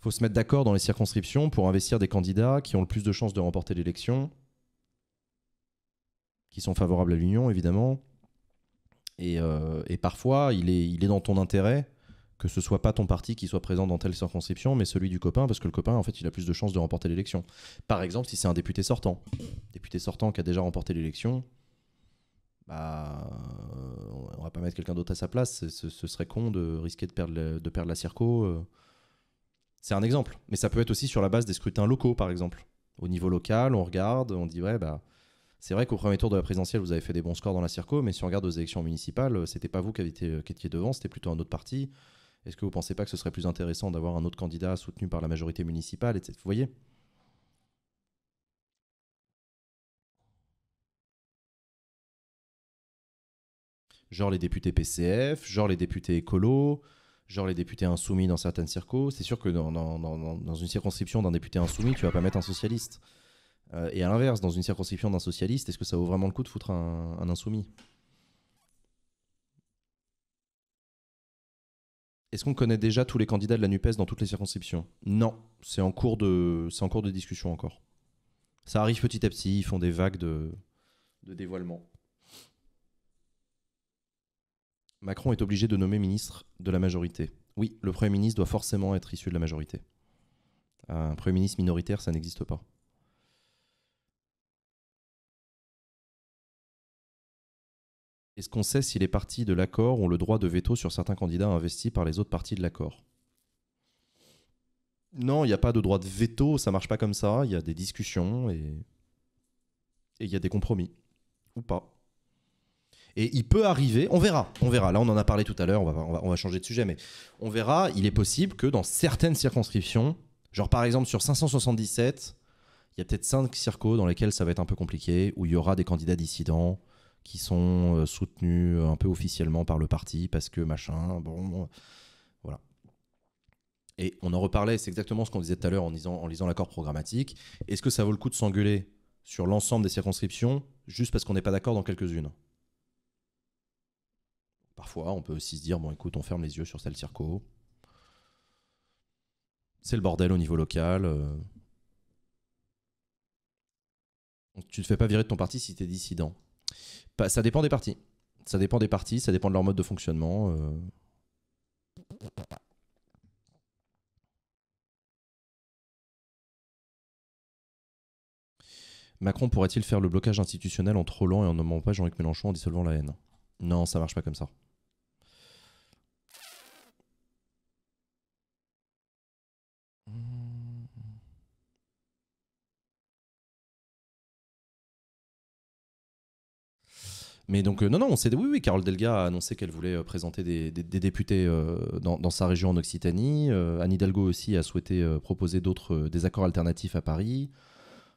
faut se mettre d'accord dans les circonscriptions pour investir des candidats qui ont le plus de chances de remporter l'élection, qui sont favorables à l'union évidemment, euh, et, parfois, il est, dans ton intérêt que ce soit pas ton parti qui soit présent dans telle circonscription, mais celui du copain, parce que le copain, en fait, il a plus de chances de remporter l'élection. Par exemple, si c'est un député sortant, député sortant qui a déjà remporté l'élection, bah, on va pas mettre quelqu'un d'autre à sa place. Ce, serait con de risquer de perdre, de perdre la circo. Euh. C'est un exemple, mais ça peut être aussi sur la base des scrutins locaux, par exemple. Au niveau local, on regarde, on dit ouais bah c'est vrai qu'au premier tour de la présidentielle, vous avez fait des bons scores dans la circo, mais si on regarde aux élections municipales, euh, c'était pas vous euh, qui, étiez devant, c'était plutôt un autre parti. Est-ce que vous pensez pas que ce serait plus intéressant d'avoir un autre candidat soutenu par la majorité municipale, etc. Vous voyez Genre les députés PCF, genre les députés écolo, genre les députés insoumis dans certaines circos. C'est sûr que dans, dans une circonscription d'un député insoumis, tu vas pas mettre un socialiste. Euh, et à l'inverse, dans une circonscription d'un socialiste, est-ce que ça vaut vraiment le coup de foutre un, insoumis Est-ce qu'on connaît déjà tous les candidats de la NUPES dans toutes les circonscriptions Non, c'est en, cours de, en cours de discussion encore. Ça arrive petit à petit, ils font des vagues de, de dévoilement. Macron est obligé de nommer ministre de la majorité. Oui, le Premier ministre doit forcément être issu de la majorité. Un Premier ministre minoritaire, ça n'existe pas. Est-ce qu'on sait si les partis de l'accord ont le droit de veto sur certains candidats investis par les autres parties de l'accord Non, il n'y a pas de droit de veto, ça marche pas comme ça. Il y a des discussions et il y a des compromis. Ou pas. Et il peut arriver, on verra, on verra. Là, on en a parlé tout à l'heure, on va, changer de sujet, mais on verra. Il est possible que dans certaines circonscriptions, genre par exemple sur 577, il y a peut-être 5 circos dans lesquels ça va être un peu compliqué, où il y aura des candidats dissidents qui sont euh, soutenus euh, un peu officiellement par le parti parce que machin, bon, euh, voilà. Et on en reparlait, c'est exactement ce qu'on disait tout à l'heure en, lisant, l'accord programmatique. Est-ce que ça vaut le coup de s'engueuler sur l'ensemble des circonscriptions juste parce qu'on n'est pas d'accord dans quelques-unes Parfois, on peut aussi se dire, bon écoute, on ferme les yeux sur celle circo. C'est le bordel au niveau local. Tu ne te fais pas virer de ton parti si tu es dissident. Ça dépend des partis. Ça dépend des partis. ça dépend de leur mode de fonctionnement. Euh. Macron pourrait-il faire le blocage institutionnel en trollant et en nommant pas Jean-Luc Mélenchon en dissolvant la haine Non, ça marche pas comme ça. Mais donc, euh, non, non, on sait. Oui, oui, Carole Delga a annoncé qu'elle voulait euh, présenter des, députés euh, dans, sa région en Occitanie. Anne Hidalgo aussi a souhaité proposer d'autres, des accords alternatifs à Paris.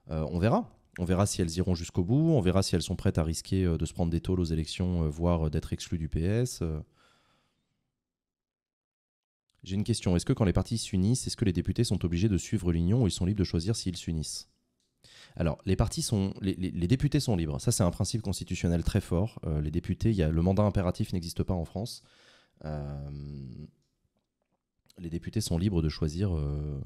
on verra. On verra si elles iront jusqu'au bout. On verra si elles sont prêtes à risquer de se prendre des tôles aux élections, voire d'être exclues du PS. J'ai une question. Est-ce que quand les partis s'unissent, est-ce que les députés sont obligés de suivre l'union ou ils sont libres de choisir s'ils s'unissent alors, les partis sont, les, députés sont libres. Ça, c'est un principe constitutionnel très fort. Euh, les députés, y a, le mandat impératif n'existe pas en France. Euh, les députés sont libres de choisir. Euh,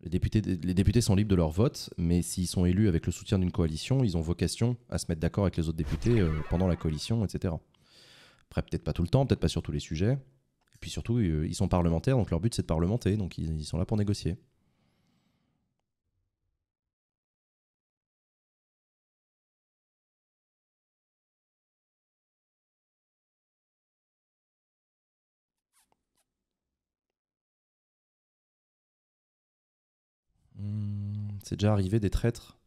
les, députés, les députés sont libres de leur vote, mais s'ils sont élus avec le soutien d'une coalition, ils ont vocation à se mettre d'accord avec les autres députés pendant la coalition, etc. Après, peut-être pas tout le temps, peut-être pas sur tous les sujets. Et puis surtout, ils sont parlementaires, donc leur but c'est de parlementer, donc ils sont là pour négocier. C'est déjà arrivé des traîtres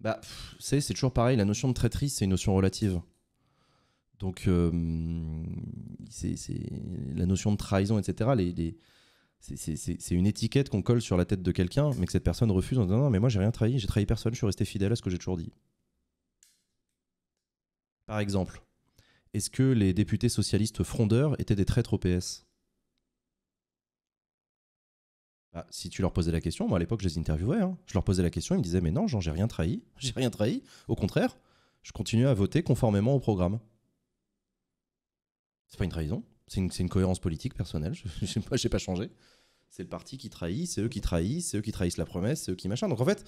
Bah, c'est toujours pareil, la notion de traîtrise, c'est une notion relative. Donc, euh, c'est la notion de trahison, etc. Les, c'est une étiquette qu'on colle sur la tête de quelqu'un, mais que cette personne refuse en disant non, mais moi j'ai rien trahi, j'ai trahi personne, je suis resté fidèle à ce que j'ai toujours dit. Par exemple, est-ce que les députés socialistes frondeurs étaient des traîtres au PS Ah, si tu leur posais la question, moi à l'époque je les interviewais, hein. je leur posais la question, ils me disaient mais non j'ai rien trahi, j'ai rien trahi, au contraire, je continue à voter conformément au programme. C'est pas une trahison, c'est une, cohérence politique personnelle, je n'ai pas, pas changé. C'est le parti qui trahit, c'est eux qui trahissent, c'est eux qui trahissent la promesse, c'est eux qui machin. Donc en fait,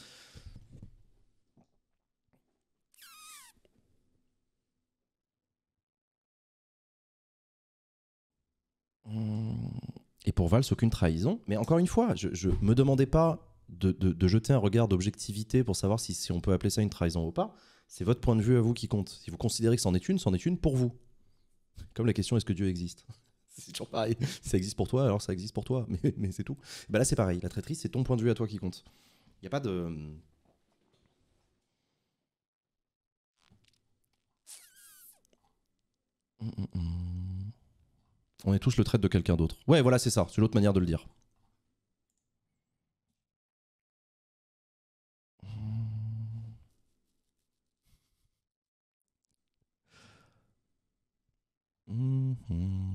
mmh et pour Valls, aucune trahison. Mais encore une fois, je ne me demandais pas de, jeter un regard d'objectivité pour savoir si, si on peut appeler ça une trahison ou pas. C'est votre point de vue à vous qui compte. Si vous considérez que c'en est une, c'en est une pour vous. Comme la question est-ce que Dieu existe C'est toujours pareil. Ça existe pour toi, alors ça existe pour toi, mais, c'est tout. Bah là, c'est pareil. La traîtrise, c'est ton point de vue à toi qui compte. Il n'y a pas de. Hum, hum, hum. On est tous le trait de quelqu'un d'autre. Ouais, voilà, c'est ça. C'est l'autre manière de le dire. Mmh. Mmh.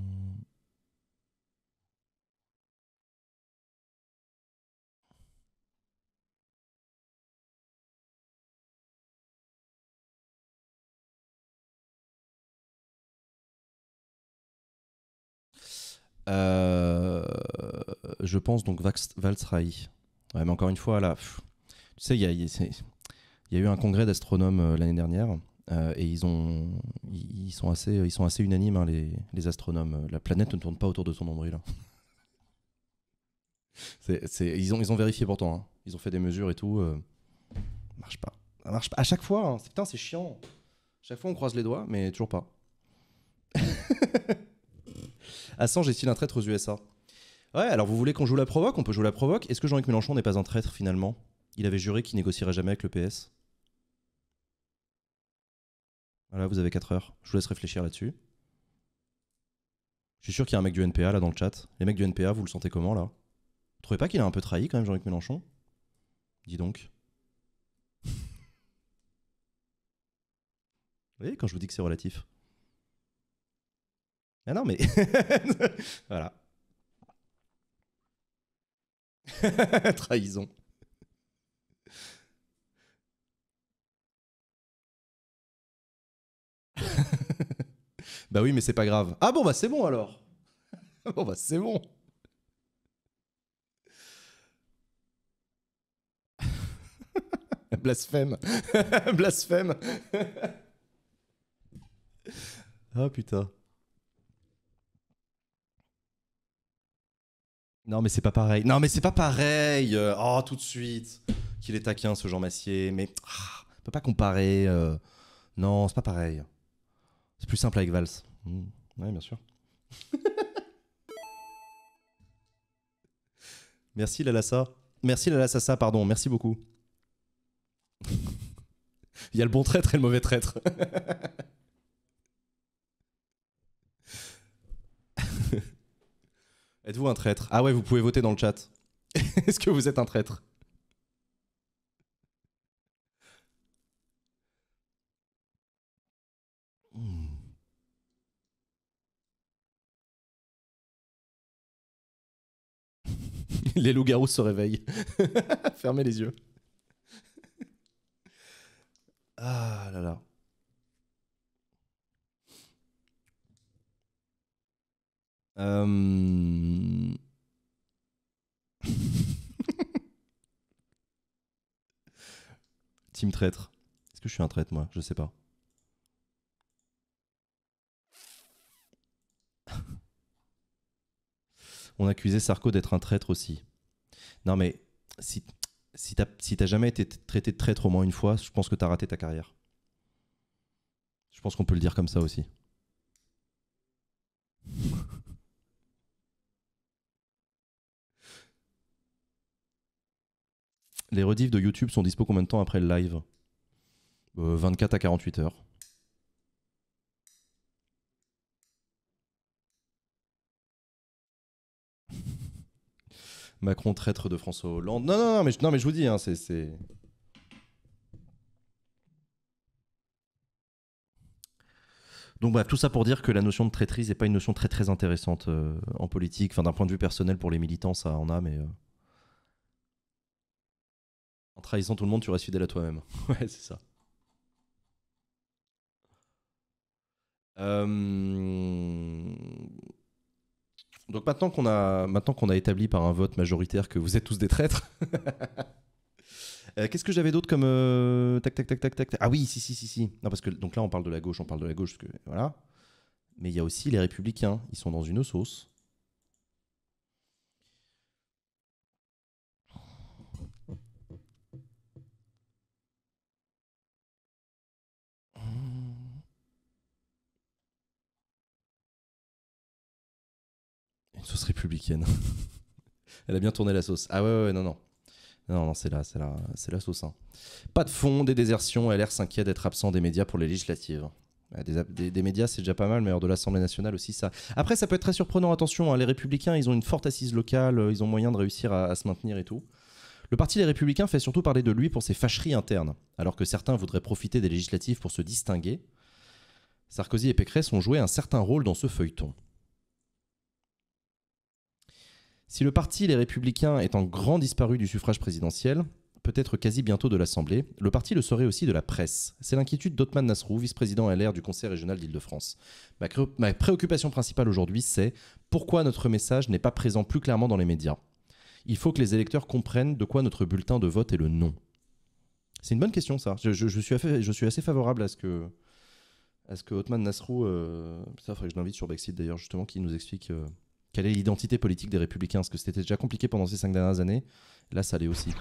Euh, je pense donc Valsraï Ouais, mais encore une fois, là, tu sais, il y a, eu un congrès d'astronomes euh, l'année dernière. Euh, et ils, ont, sont assez, ils sont assez unanimes, hein, les, astronomes. La planète ne tourne pas autour de son nombril. Hein. ils, ont, ils ont vérifié pourtant. Hein. Ils ont fait des mesures et tout. marche pas. Ça marche pas. À chaque fois, putain, c'est chiant. Chaque fois, on croise les doigts, mais toujours pas. Assange est-il un traître aux USA Ouais, alors vous voulez qu'on joue la provoque On peut jouer la provoque. Est-ce que Jean-Luc Mélenchon n'est pas un traître finalement Il avait juré qu'il négocierait jamais avec le PS. Voilà, vous avez 4 heures. Je vous laisse réfléchir là-dessus. Je suis sûr qu'il y a un mec du NPA là dans le chat. Les mecs du NPA, vous le sentez comment là Vous trouvez pas qu'il a un peu trahi quand même Jean-Luc Mélenchon Dis donc. Vous voyez quand je vous dis que c'est relatif ah non, mais. voilà. Trahison. bah oui, mais c'est pas grave. Ah bon, bah c'est bon alors. bon, bah c'est bon. Blasphème. Blasphème. oh, putain. Non, mais c'est pas pareil. Non, mais c'est pas pareil. Euh. Oh, tout de suite. Qu'il est taquin, ce Jean Massier. Mais ah, on peut pas comparer. Euh. Non, c'est pas pareil. C'est plus simple avec Vals. Hmm. Oui, bien sûr. Merci Lalassa. Merci Lalassassa, pardon. Merci beaucoup. Il y a le bon traître et le mauvais traître. Êtes-vous un traître Ah ouais, vous pouvez voter dans le chat. Est-ce que vous êtes un traître hmm. Les loups-garous se réveillent. Fermez les yeux. Ah là là. Hum. Team traître. Est-ce que je suis un traître, moi Je sais pas. On accusait Sarko d'être un traître aussi. Non, mais si, si t'as jamais été traité de traître au moins une fois, je pense que t'as raté ta carrière. Je pense qu'on peut le dire comme ça aussi. les rediffs de YouTube sont dispo combien de temps après le live 24 euh, à 48 heures. Macron traître de François Hollande. Non, non, non, mais, non, mais je vous dis, hein, c'est. Donc bref, tout ça pour dire que la notion de traîtrise n'est pas une notion très très intéressante euh, en politique. Enfin, d'un point de vue personnel, pour les militants, ça en a, mais euh, en trahissant tout le monde, tu restes fidèle à toi-même. ouais, c'est ça. Euh, donc maintenant qu'on a, maintenant qu'on a établi par un vote majoritaire que vous êtes tous des traîtres, euh, qu'est-ce que j'avais d'autre comme euh, tac tac tac tac tac Ah oui, si si si si. Non parce que donc là on parle de la gauche, on parle de la gauche, que voilà. Mais il y a aussi les républicains, ils sont dans une sauce. sauce républicaine. Elle a bien tourné la sauce. Ah ouais, ouais, non, non. Non, non, c'est là, c'est là, c'est la sauce. Hein. Pas de fond des désertions, a l'air s'inquiète d'être absent des médias pour les législatives. Des, médias, c'est déjà pas mal, mais hors de l'Assemblée nationale aussi, ça. Après, ça peut être très surprenant, attention, hein, les républicains, ils ont une forte assise locale, euh, ils ont moyen de réussir à, se maintenir et tout. Le Parti des Républicains fait surtout parler de lui pour ses fâcheries internes, alors que certains voudraient profiter des législatives pour se distinguer. Sarkozy et Pécresse ont joué un certain rôle dans ce feuilleton. Si le parti Les Républicains est en grand disparu du suffrage présidentiel, peut-être quasi bientôt de l'Assemblée, le parti le saurait aussi de la presse. C'est l'inquiétude d'Otman Nasrou, vice-président LR du Conseil régional d'Île-de-France. Ma, préoccupation principale aujourd'hui, c'est pourquoi notre message n'est pas présent plus clairement dans les médias. Il faut que les électeurs comprennent de quoi notre bulletin de vote est le nom. C'est une bonne question, ça. Je, suis, assez favorable à ce que, à ce que Otman Nasrou. Ça, euh, faudrait que je l'invite sur Brexit, d'ailleurs, justement, qui nous explique. Euh, quelle est l'identité politique des républicains Est-ce que c'était déjà compliqué pendant ces cinq dernières années. Là, ça l'est aussi.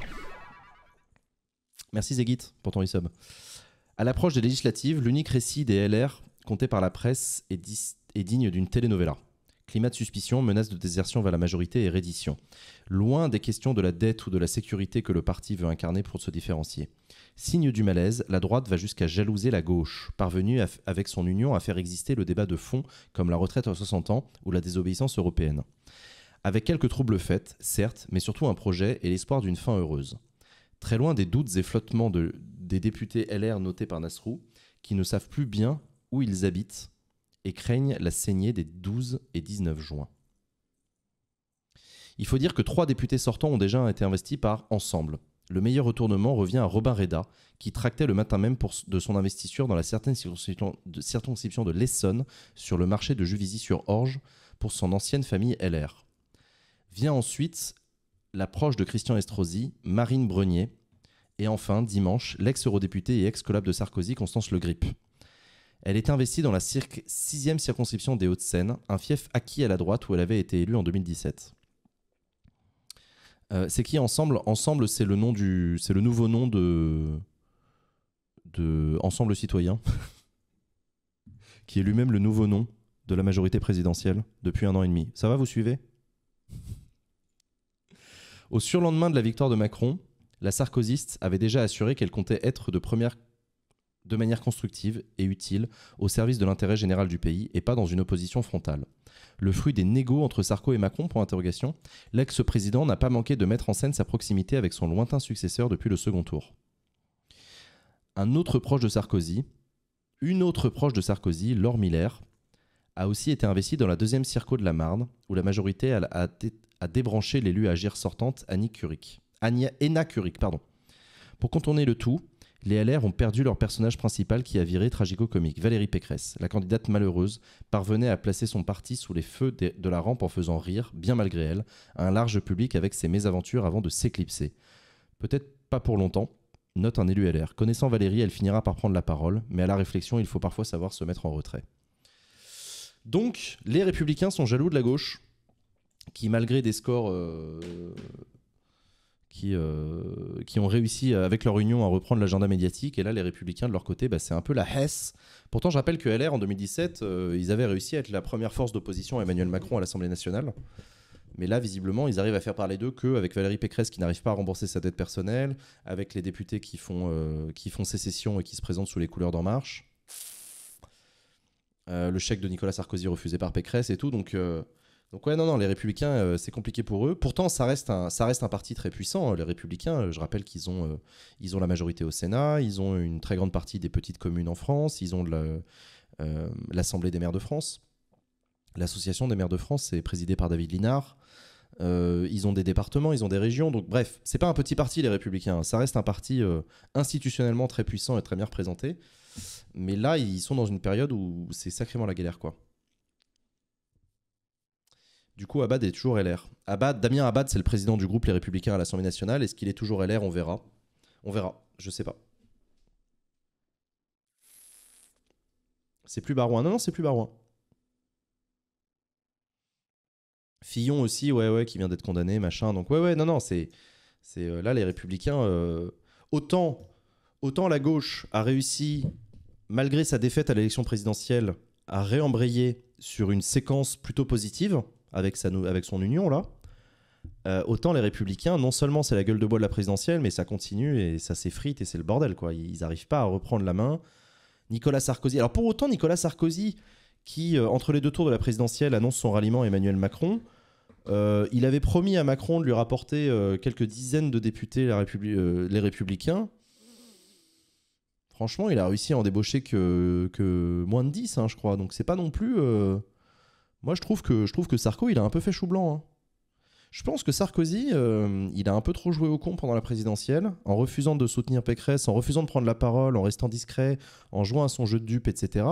Merci Zeguit pour ton e-sub. À l'approche des législatives, l'unique récit des LR compté par la presse est, est digne d'une telenovela. Climat de suspicion, menace de désertion vers la majorité et reddition loin des questions de la dette ou de la sécurité que le parti veut incarner pour se différencier. Signe du malaise, la droite va jusqu'à jalouser la gauche, parvenue avec son union à faire exister le débat de fond comme la retraite à 60 ans ou la désobéissance européenne. Avec quelques troubles faits, certes, mais surtout un projet et l'espoir d'une fin heureuse. Très loin des doutes et flottements de, des députés LR notés par Nasrou, qui ne savent plus bien où ils habitent et craignent la saignée des 12 et 19 juin. Il faut dire que trois députés sortants ont déjà été investis par Ensemble. Le meilleur retournement revient à Robin Reda, qui tractait le matin même de son investiture dans la certaine circonscription de l'Essonne sur le marché de Juvisy-sur-Orge pour son ancienne famille LR. Vient ensuite l'approche de Christian Estrosi, Marine Brenier, et enfin, dimanche, l'ex-eurodéputée et ex-collab de Sarkozy, Constance Le Grip. Elle est investie dans la 6e circonscription des Hauts-de-Seine, un fief acquis à la droite où elle avait été élue en 2017. Euh, c'est qui Ensemble Ensemble, c'est le nom du, c'est le nouveau nom de, de Ensemble Citoyen, qui est lui-même le nouveau nom de la majorité présidentielle depuis un an et demi. Ça va, vous suivez Au surlendemain de la victoire de Macron, la Sarkozyste avait déjà assuré qu'elle comptait être de première de manière constructive et utile au service de l'intérêt général du pays et pas dans une opposition frontale. Le fruit des négos entre Sarko et Macron pour interrogation, l'ex-président n'a pas manqué de mettre en scène sa proximité avec son lointain successeur depuis le second tour. Un autre proche de Sarkozy, une autre proche de Sarkozy, Laure Miller, a aussi été investie dans la deuxième circo de la Marne, où la majorité a, débranché l'élu à agir sortante Annie Curic. Annie, pardon. Pour contourner le tout, les LR ont perdu leur personnage principal qui a viré tragico-comique, Valérie Pécresse. La candidate malheureuse parvenait à placer son parti sous les feux de la rampe en faisant rire, bien malgré elle, un large public avec ses mésaventures avant de s'éclipser. Peut-être pas pour longtemps, note un élu LR. Connaissant Valérie, elle finira par prendre la parole, mais à la réflexion, il faut parfois savoir se mettre en retrait. Donc, les républicains sont jaloux de la gauche, qui malgré des scores euh, qui, euh, qui ont réussi euh, avec leur union à reprendre l'agenda médiatique. Et là, les républicains, de leur côté, bah, c'est un peu la Hesse. Pourtant, je rappelle que LR, en 2017, euh, ils avaient réussi à être la première force d'opposition à Emmanuel Macron à l'Assemblée nationale. Mais là, visiblement, ils arrivent à faire parler d'eux qu'avec Valérie Pécresse qui n'arrive pas à rembourser sa dette personnelle, avec les députés qui font, qui font sécession et qui se présentent sous les couleurs d'En Marche, le chèque de Nicolas Sarkozy refusé par Pécresse et tout. Donc, donc ouais, non, non, les républicains, euh, c'est compliqué pour eux. Pourtant, ça reste un, ça reste un parti très puissant. Euh, les républicains, euh, je rappelle qu'ils ont, ils ont la majorité au Sénat, ils ont une très grande partie des petites communes en France, ils ont l'Assemblée des maires de France. L'association des maires de France est présidée par David Linard. ils ont des départements, ils ont des régions. Donc bref, c'est pas un petit parti les Républicains. Ça reste un parti institutionnellement très puissant et très bien représenté. Mais là, ils sont dans une période où c'est sacrément la galère, quoi. Du coup, Abad est toujours LR. Abad, Damien Abad, c'est le président du groupe Les Républicains à l'Assemblée nationale. Est-ce qu'il est toujours LR On verra. On verra. Je sais pas. C'est plus Barouin. Non, non, c'est plus Barouin. Fillon aussi, ouais, ouais, qui vient d'être condamné, machin. Donc, ouais, ouais, non, non, c'est. c'est euh, là, les Républicains. Euh, autant, autant la gauche a réussi, malgré sa défaite à l'élection présidentielle, à réembrayer sur une séquence plutôt positive avec, son union là, euh, autant les républicains, non seulement c'est la gueule de bois de la présidentielle, mais ça continue et ça s'effrite et c'est le bordel quoi. Ils n'arrivent pas à reprendre la main. Nicolas Sarkozy. Alors pour autant, Nicolas Sarkozy, qui euh, entre les deux tours de la présidentielle annonce son ralliement à Emmanuel Macron, euh, il avait promis à Macron de lui rapporter quelques dizaines de députés les républicains. Franchement, il a réussi à en débaucher que, que moins de 10, hein, je crois. Donc c'est pas non plus. Moi, je trouve que, je Sarko, il a un peu fait chou blanc. Hein. Je pense que Sarkozy, euh, il a un peu trop joué au con pendant la présidentielle, en refusant de soutenir Pécresse, en refusant de prendre la parole, en restant discret, en jouant à son jeu de dupe, etc.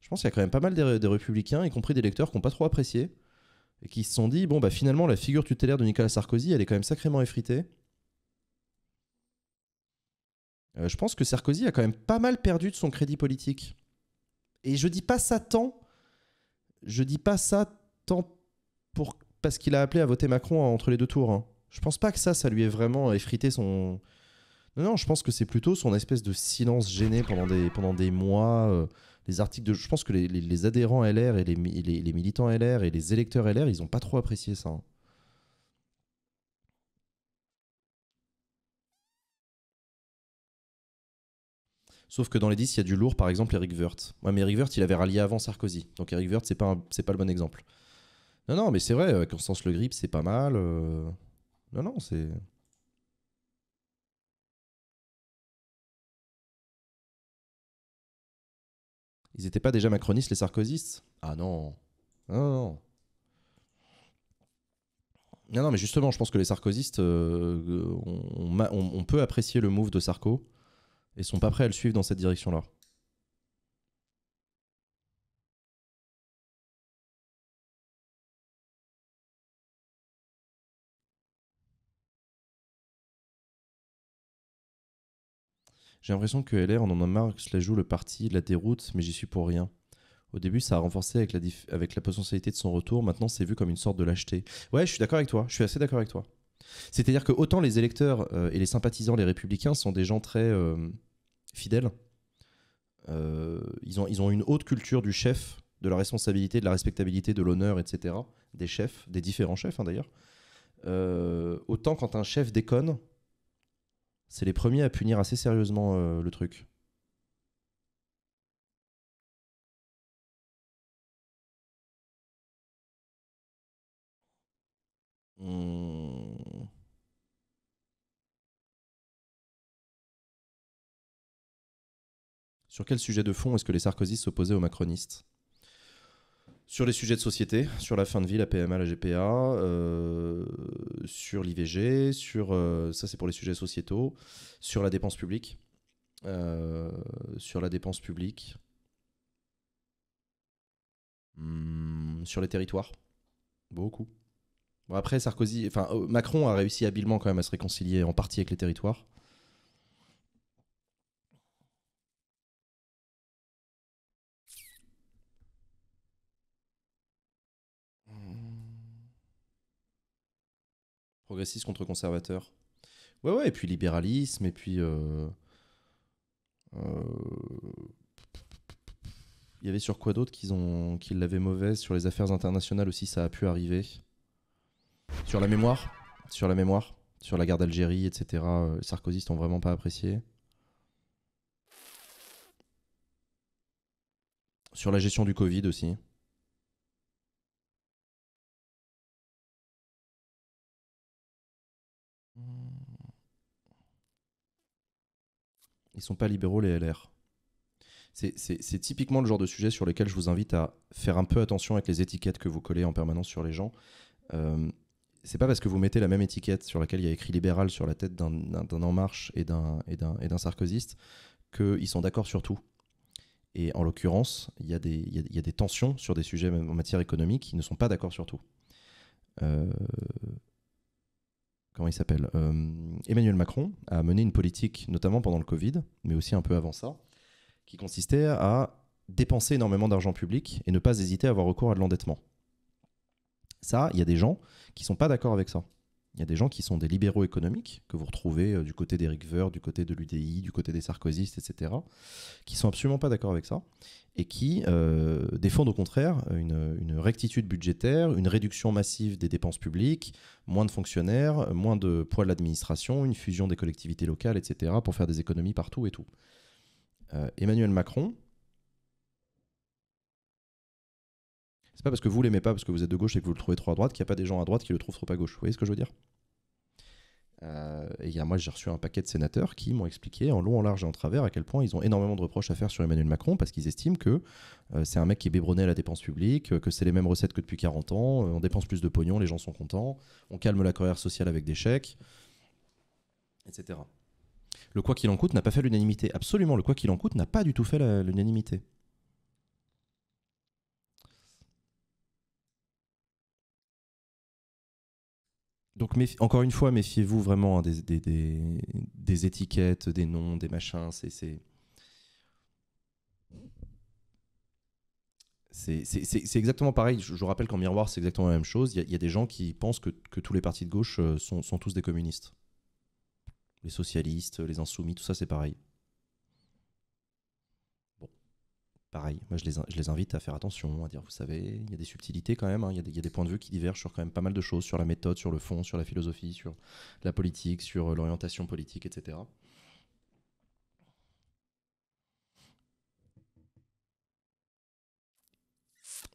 Je pense qu'il y a quand même pas mal des, républicains, y compris des lecteurs, qui n'ont pas trop apprécié, et qui se sont dit, bon, bah, finalement, la figure tutélaire de Nicolas Sarkozy, elle est quand même sacrément effritée. Euh, je pense que Sarkozy a quand même pas mal perdu de son crédit politique. Et je dis pas Satan », je dis pas ça tant pour, parce qu'il a appelé à voter Macron entre les deux tours. Je hein. Je pense pas que ça, ça lui ait vraiment effrité son. Non, non, je pense que c'est plutôt son espèce de silence gêné pendant des, pendant des mois. Euh, les articles Je pense que les, adhérents LR et les, militants LR et les électeurs LR, ils ont pas trop apprécié ça. Hein. Sauf que dans les 10, il y a du lourd, par exemple Eric Wirth. Ouais, mais Eric Wirth, il avait rallié avant Sarkozy. Donc Eric Wirth, c'est pas, pas le bon exemple. Non, non, mais c'est vrai, euh, Constance Le Grip, c'est pas mal. Euh. Non, non, c'est. Ils n'étaient pas déjà macronistes, les Sarkozistes Ah non. Non, non. Non, non, mais justement, je pense que les Sarkozistes, euh, on, peut apprécier le move de Sarko et sont pas prêts à le suivre dans cette direction-là. J'ai l'impression que LR en en a marre joue le parti, la déroute, mais j'y suis pour rien. Au début, ça a renforcé avec la, avec la potentialité de son retour. Maintenant, c'est vu comme une sorte de lâcheté. Ouais, je suis d'accord avec toi. Je suis assez d'accord avec toi. C'est-à-dire que autant les électeurs euh, et les sympathisants, les républicains, sont des gens très euh, fidèles. Euh, ils, ont, une haute culture du chef, de la responsabilité, de la respectabilité, de l'honneur, etc. Des chefs, des différents chefs hein, d'ailleurs. autant quand un chef déconne, c'est les premiers à punir assez sérieusement le truc. Hmm. Sur quel sujet de fond est-ce que les Sarkozy s'opposaient aux macronistes sur les sujets de société, sur la fin de vie, la PMA, la GPA, euh, sur l'IVG, sur euh, ça c'est pour les sujets sociétaux, sur la dépense publique, euh, sur la dépense publique, hmm, sur les territoires, beaucoup. Bon après Sarkozy, enfin Macron a réussi habilement quand même à se réconcilier en partie avec les territoires. Progressiste contre conservateur. Ouais, ouais, et puis libéralisme, et puis. Euh, euh, il y avait sur quoi d'autre qu'ils ont l'avaient mauvaise sur les affaires internationales aussi ça a pu arriver sur la mémoire sur la mémoire sur la guerre d'Algérie etc euh, les sarkozystes n'ont vraiment pas apprécié sur la gestion du Covid aussi Ils sont pas libéraux, les LR. C'est typiquement le genre de sujet sur lequel je vous invite à faire un peu attention avec les étiquettes que vous collez en permanence sur les gens. Euh, c'est pas parce que vous mettez la même étiquette sur laquelle il y a écrit libéral sur la tête d'un En Marche et d'un sarkozyste qu'ils sont d'accord sur tout. Et en l'occurrence, il y, y, a des tensions sur des sujets en matière économique qui ne sont pas d'accord sur tout. Euh, comment il s'appelle euh, Emmanuel Macron a mené une politique, notamment pendant le Covid, mais aussi un peu avant ça, qui consistait à dépenser énormément d'argent public et ne pas hésiter à avoir recours à de l'endettement. Ça, il y a des gens qui sont pas d'accord avec ça il y a des gens qui sont des libéraux économiques, que vous retrouvez euh, du côté d'Éric Ver, du côté de l'UDI, du côté des sarkozystes, etc., qui sont absolument pas d'accord avec ça, et qui euh, défendent au contraire une, rectitude budgétaire, une réduction massive des dépenses publiques, moins de fonctionnaires, moins de poids de l'administration, une fusion des collectivités locales, etc., pour faire des économies partout et tout. Euh, Emmanuel Macron, pas parce que vous l'aimez pas, parce que vous êtes de gauche et que vous le trouvez trop à droite, qu'il n'y a pas des gens à droite qui le trouvent trop à gauche. Vous voyez ce que je veux dire euh, et moi, j'ai reçu un paquet de sénateurs qui m'ont expliqué en long, en large et en travers à quel point ils ont énormément de reproches à faire sur Emmanuel Macron parce qu'ils estiment que euh, c'est un mec qui est à la dépense publique, que c'est les mêmes recettes que depuis 40 ans, euh, on dépense plus de pognon, les gens sont contents, on calme la carrière sociale avec des chèques, etc. Le quoi qu'il en coûte n'a pas fait l'unanimité. Absolument, le quoi qu'il en coûte n'a pas du tout fait l'unanimité. donc encore une fois, méfiez-vous vraiment hein, des, étiquettes, des noms, des machins. C'est c'est exactement pareil. Je, vous rappelle qu'en miroir, c'est exactement la même chose. Il y, a des gens qui pensent que, tous les partis de gauche euh, sont tous des communistes. Les socialistes, les insoumis, tout ça, c'est pareil. pareil, moi je les, invite à faire attention, à dire, vous savez, il y a des subtilités quand même, hein. il, y a des, points de vue qui divergent sur quand même pas mal de choses, sur la méthode, sur le fond, sur la philosophie, sur la politique, sur euh, l'orientation politique, etc.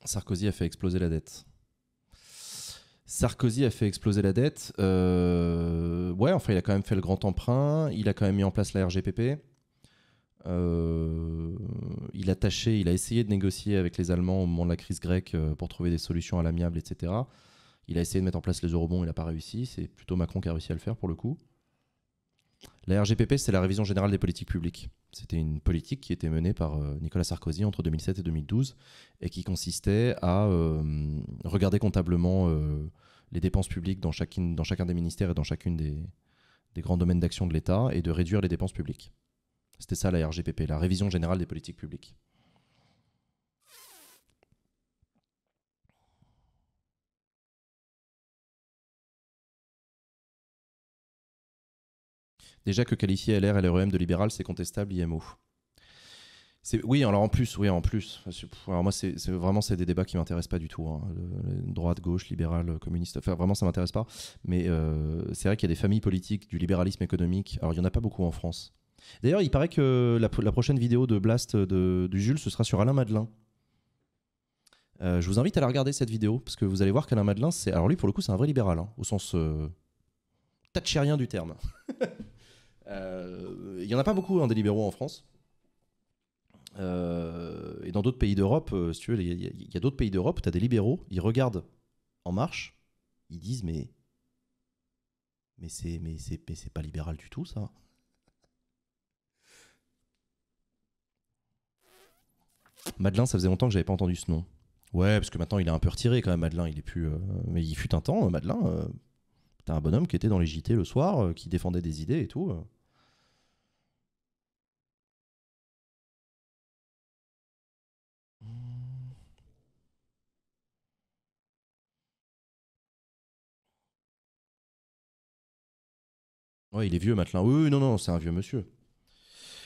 Sarkozy a fait exploser la dette. Sarkozy a fait exploser la dette. Euh, ouais, enfin, il a quand même fait le grand emprunt, il a quand même mis en place la RGPP. Euh, il a tâché, il a essayé de négocier avec les Allemands au moment de la crise grecque euh, pour trouver des solutions à l'amiable, etc. Il a essayé de mettre en place les eurobonds, il n'a pas réussi. C'est plutôt Macron qui a réussi à le faire pour le coup. La RGPP, c'est la révision générale des politiques publiques. C'était une politique qui était menée par euh, Nicolas Sarkozy entre 2007 et 2012 et qui consistait à regarder comptablement les dépenses publiques dans, chacun des ministères et dans chacune des grands domaines d'action de l'État et de réduire les dépenses publiques. C'était ça la RGPP, la révision générale des politiques publiques. Déjà que qualifier LR et LREM de libéral, c'est contestable IMO. Oui, alors en plus, oui, en plus. Alors moi, c'est vraiment c'est des débats qui m'intéressent pas du tout. Hein. droite, gauche, libérale, communiste. Enfin, vraiment, ça m'intéresse pas. Mais euh, c'est vrai qu'il y a des familles politiques du libéralisme économique. Alors, il y en a pas beaucoup en France. D'ailleurs, il paraît que la, prochaine vidéo de Blast euh, de, du Jules, ce sera sur Alain Madelin. Euh, je vous invite à la regarder cette vidéo parce que vous allez voir qu'Alain Madelin, c'est alors lui pour le coup, c'est un vrai libéral hein, au sens euh, rien du terme. Euh, il y en a pas beaucoup hein, des libéraux en France. et dans d'autres pays d'Europe, si tu veux, il y, a, d'autres pays d'Europe, tu as des libéraux, ils regardent En Marche, ils disent mais mais c'est pas libéral du tout ça. Madeleine, ça faisait longtemps que j'avais pas entendu ce nom. Ouais, parce que maintenant il est un peu retiré quand même, Madeleine. Il est plus. Euh, mais il fut un temps, euh, Madeleine. Euh, t'as un bonhomme qui était dans les JT le soir, qui défendait des idées et tout. Ouais, il est vieux, Madeleine. oui, non, non, c'est un vieux monsieur.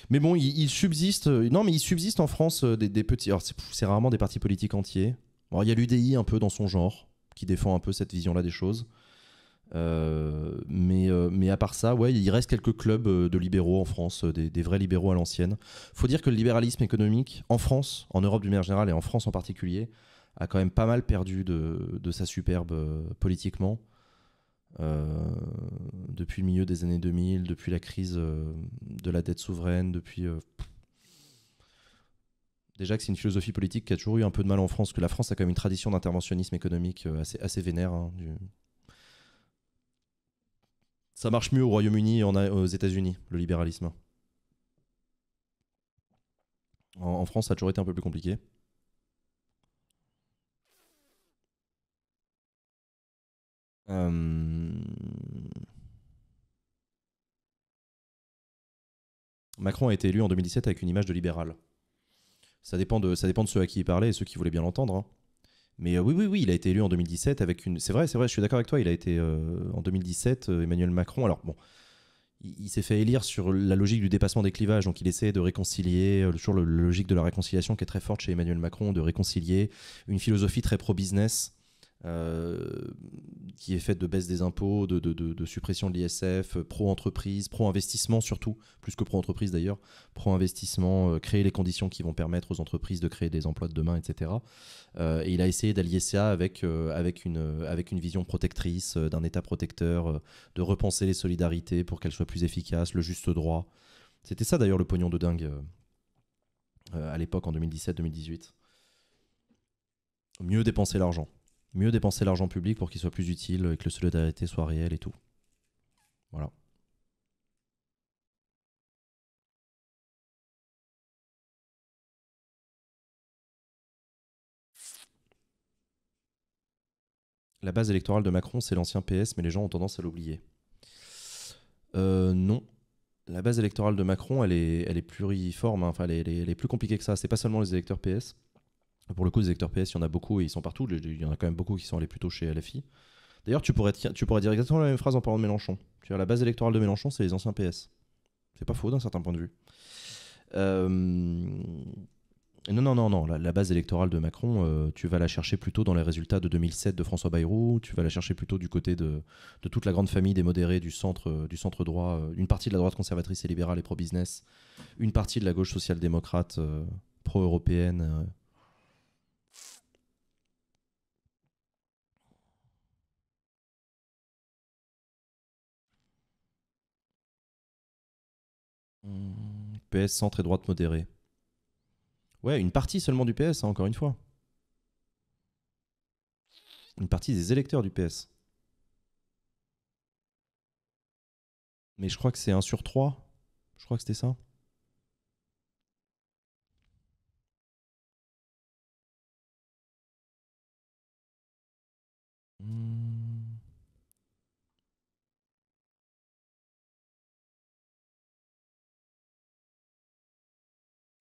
Mais bon, il, subsiste. Euh, non, mais il subsiste en France euh, des, petits. Alors, c'est rarement des partis politiques entiers. il y a l'UDI un peu dans son genre, qui défend un peu cette vision-là des choses. Euh, mais, mais à part ça, ouais, il reste quelques clubs de libéraux en France, des, vrais libéraux à l'ancienne. Faut dire que le libéralisme économique, en France, en Europe du manière générale et en France en particulier, a quand même pas mal perdu de sa superbe politiquement. Euh, depuis le milieu des années 2000, depuis la crise euh, de la dette souveraine, depuis... Euh, Déjà que c'est une philosophie politique qui a toujours eu un peu de mal en France, que la France a quand même une tradition d'interventionnisme économique assez, assez vénère. Hein, ça marche mieux au Royaume-Uni et aux États-Unis, le libéralisme. En, France, ça a toujours été un peu plus compliqué. Euh... Macron a été élu en 2017 avec une image de libéral. Ça dépend de, ça dépend de ceux à qui il parlait et ceux qui voulaient bien l'entendre. Hein. Mais euh, oui, oui, oui, il a été élu en 2017 avec une. C'est vrai, c'est vrai, je suis d'accord avec toi. Il a été euh, en 2017, euh, Emmanuel Macron. Alors bon, il, s'est fait élire sur la logique du dépassement des clivages. Donc il essaie de réconcilier, toujours la logique de la réconciliation qui est très forte chez Emmanuel Macron, de réconcilier une philosophie très pro-business euh, qui est faite de baisse des impôts, de, suppression de l'ISF, euh, pro-entreprise, pro-investissement surtout, plus que pro-entreprise d'ailleurs, pro-investissement, euh, créer les conditions qui vont permettre aux entreprises de créer des emplois de demain, etc. et il a essayé d'allier ça avec, avec, une, avec une vision protectrice, d'un État protecteur, de repenser les solidarités pour qu'elles soient plus efficaces, le juste droit. C'était ça d'ailleurs le pognon de dingue à l'époque en 2017-2018. Mieux dépenser l'argent mieux dépenser l'argent public pour qu'il soit plus utile et que le solidarité soit réel et tout. Voilà. La base électorale de Macron, c'est l'ancien PS, mais les gens ont tendance à l'oublier. Euh, non. La base électorale de Macron, elle est, elle est pluriforme, hein. enfin, elle est, plus compliquée que ça. C'est pas seulement les électeurs PS. Pour le coup, des électeurs PS, il y en a beaucoup et ils sont partout. Il y en a quand même beaucoup qui sont allés plutôt chez LFI. D'ailleurs, tu pourrais, dire exactement la même phrase en parlant de Mélenchon. la base électorale de Mélenchon, c'est les anciens PS. C'est pas faux d'un certain point de vue. Euh, non, non, non, non. La, base électorale de Macron, euh, tu vas la chercher plutôt dans les résultats de 2007 de François Bayrou. Tu vas la chercher plutôt du côté de, toute la grande famille des modérés du centre, euh, du centre droit, une partie de la droite conservatrice et libérale et pro-business, une partie de la gauche social-démocrate pro-européenne PS centre et droite modérée. Ouais, une partie seulement du PS, hein, encore une fois. Une partie des électeurs du PS. Mais je crois que c'est 1 sur 3. Je crois que c'était ça.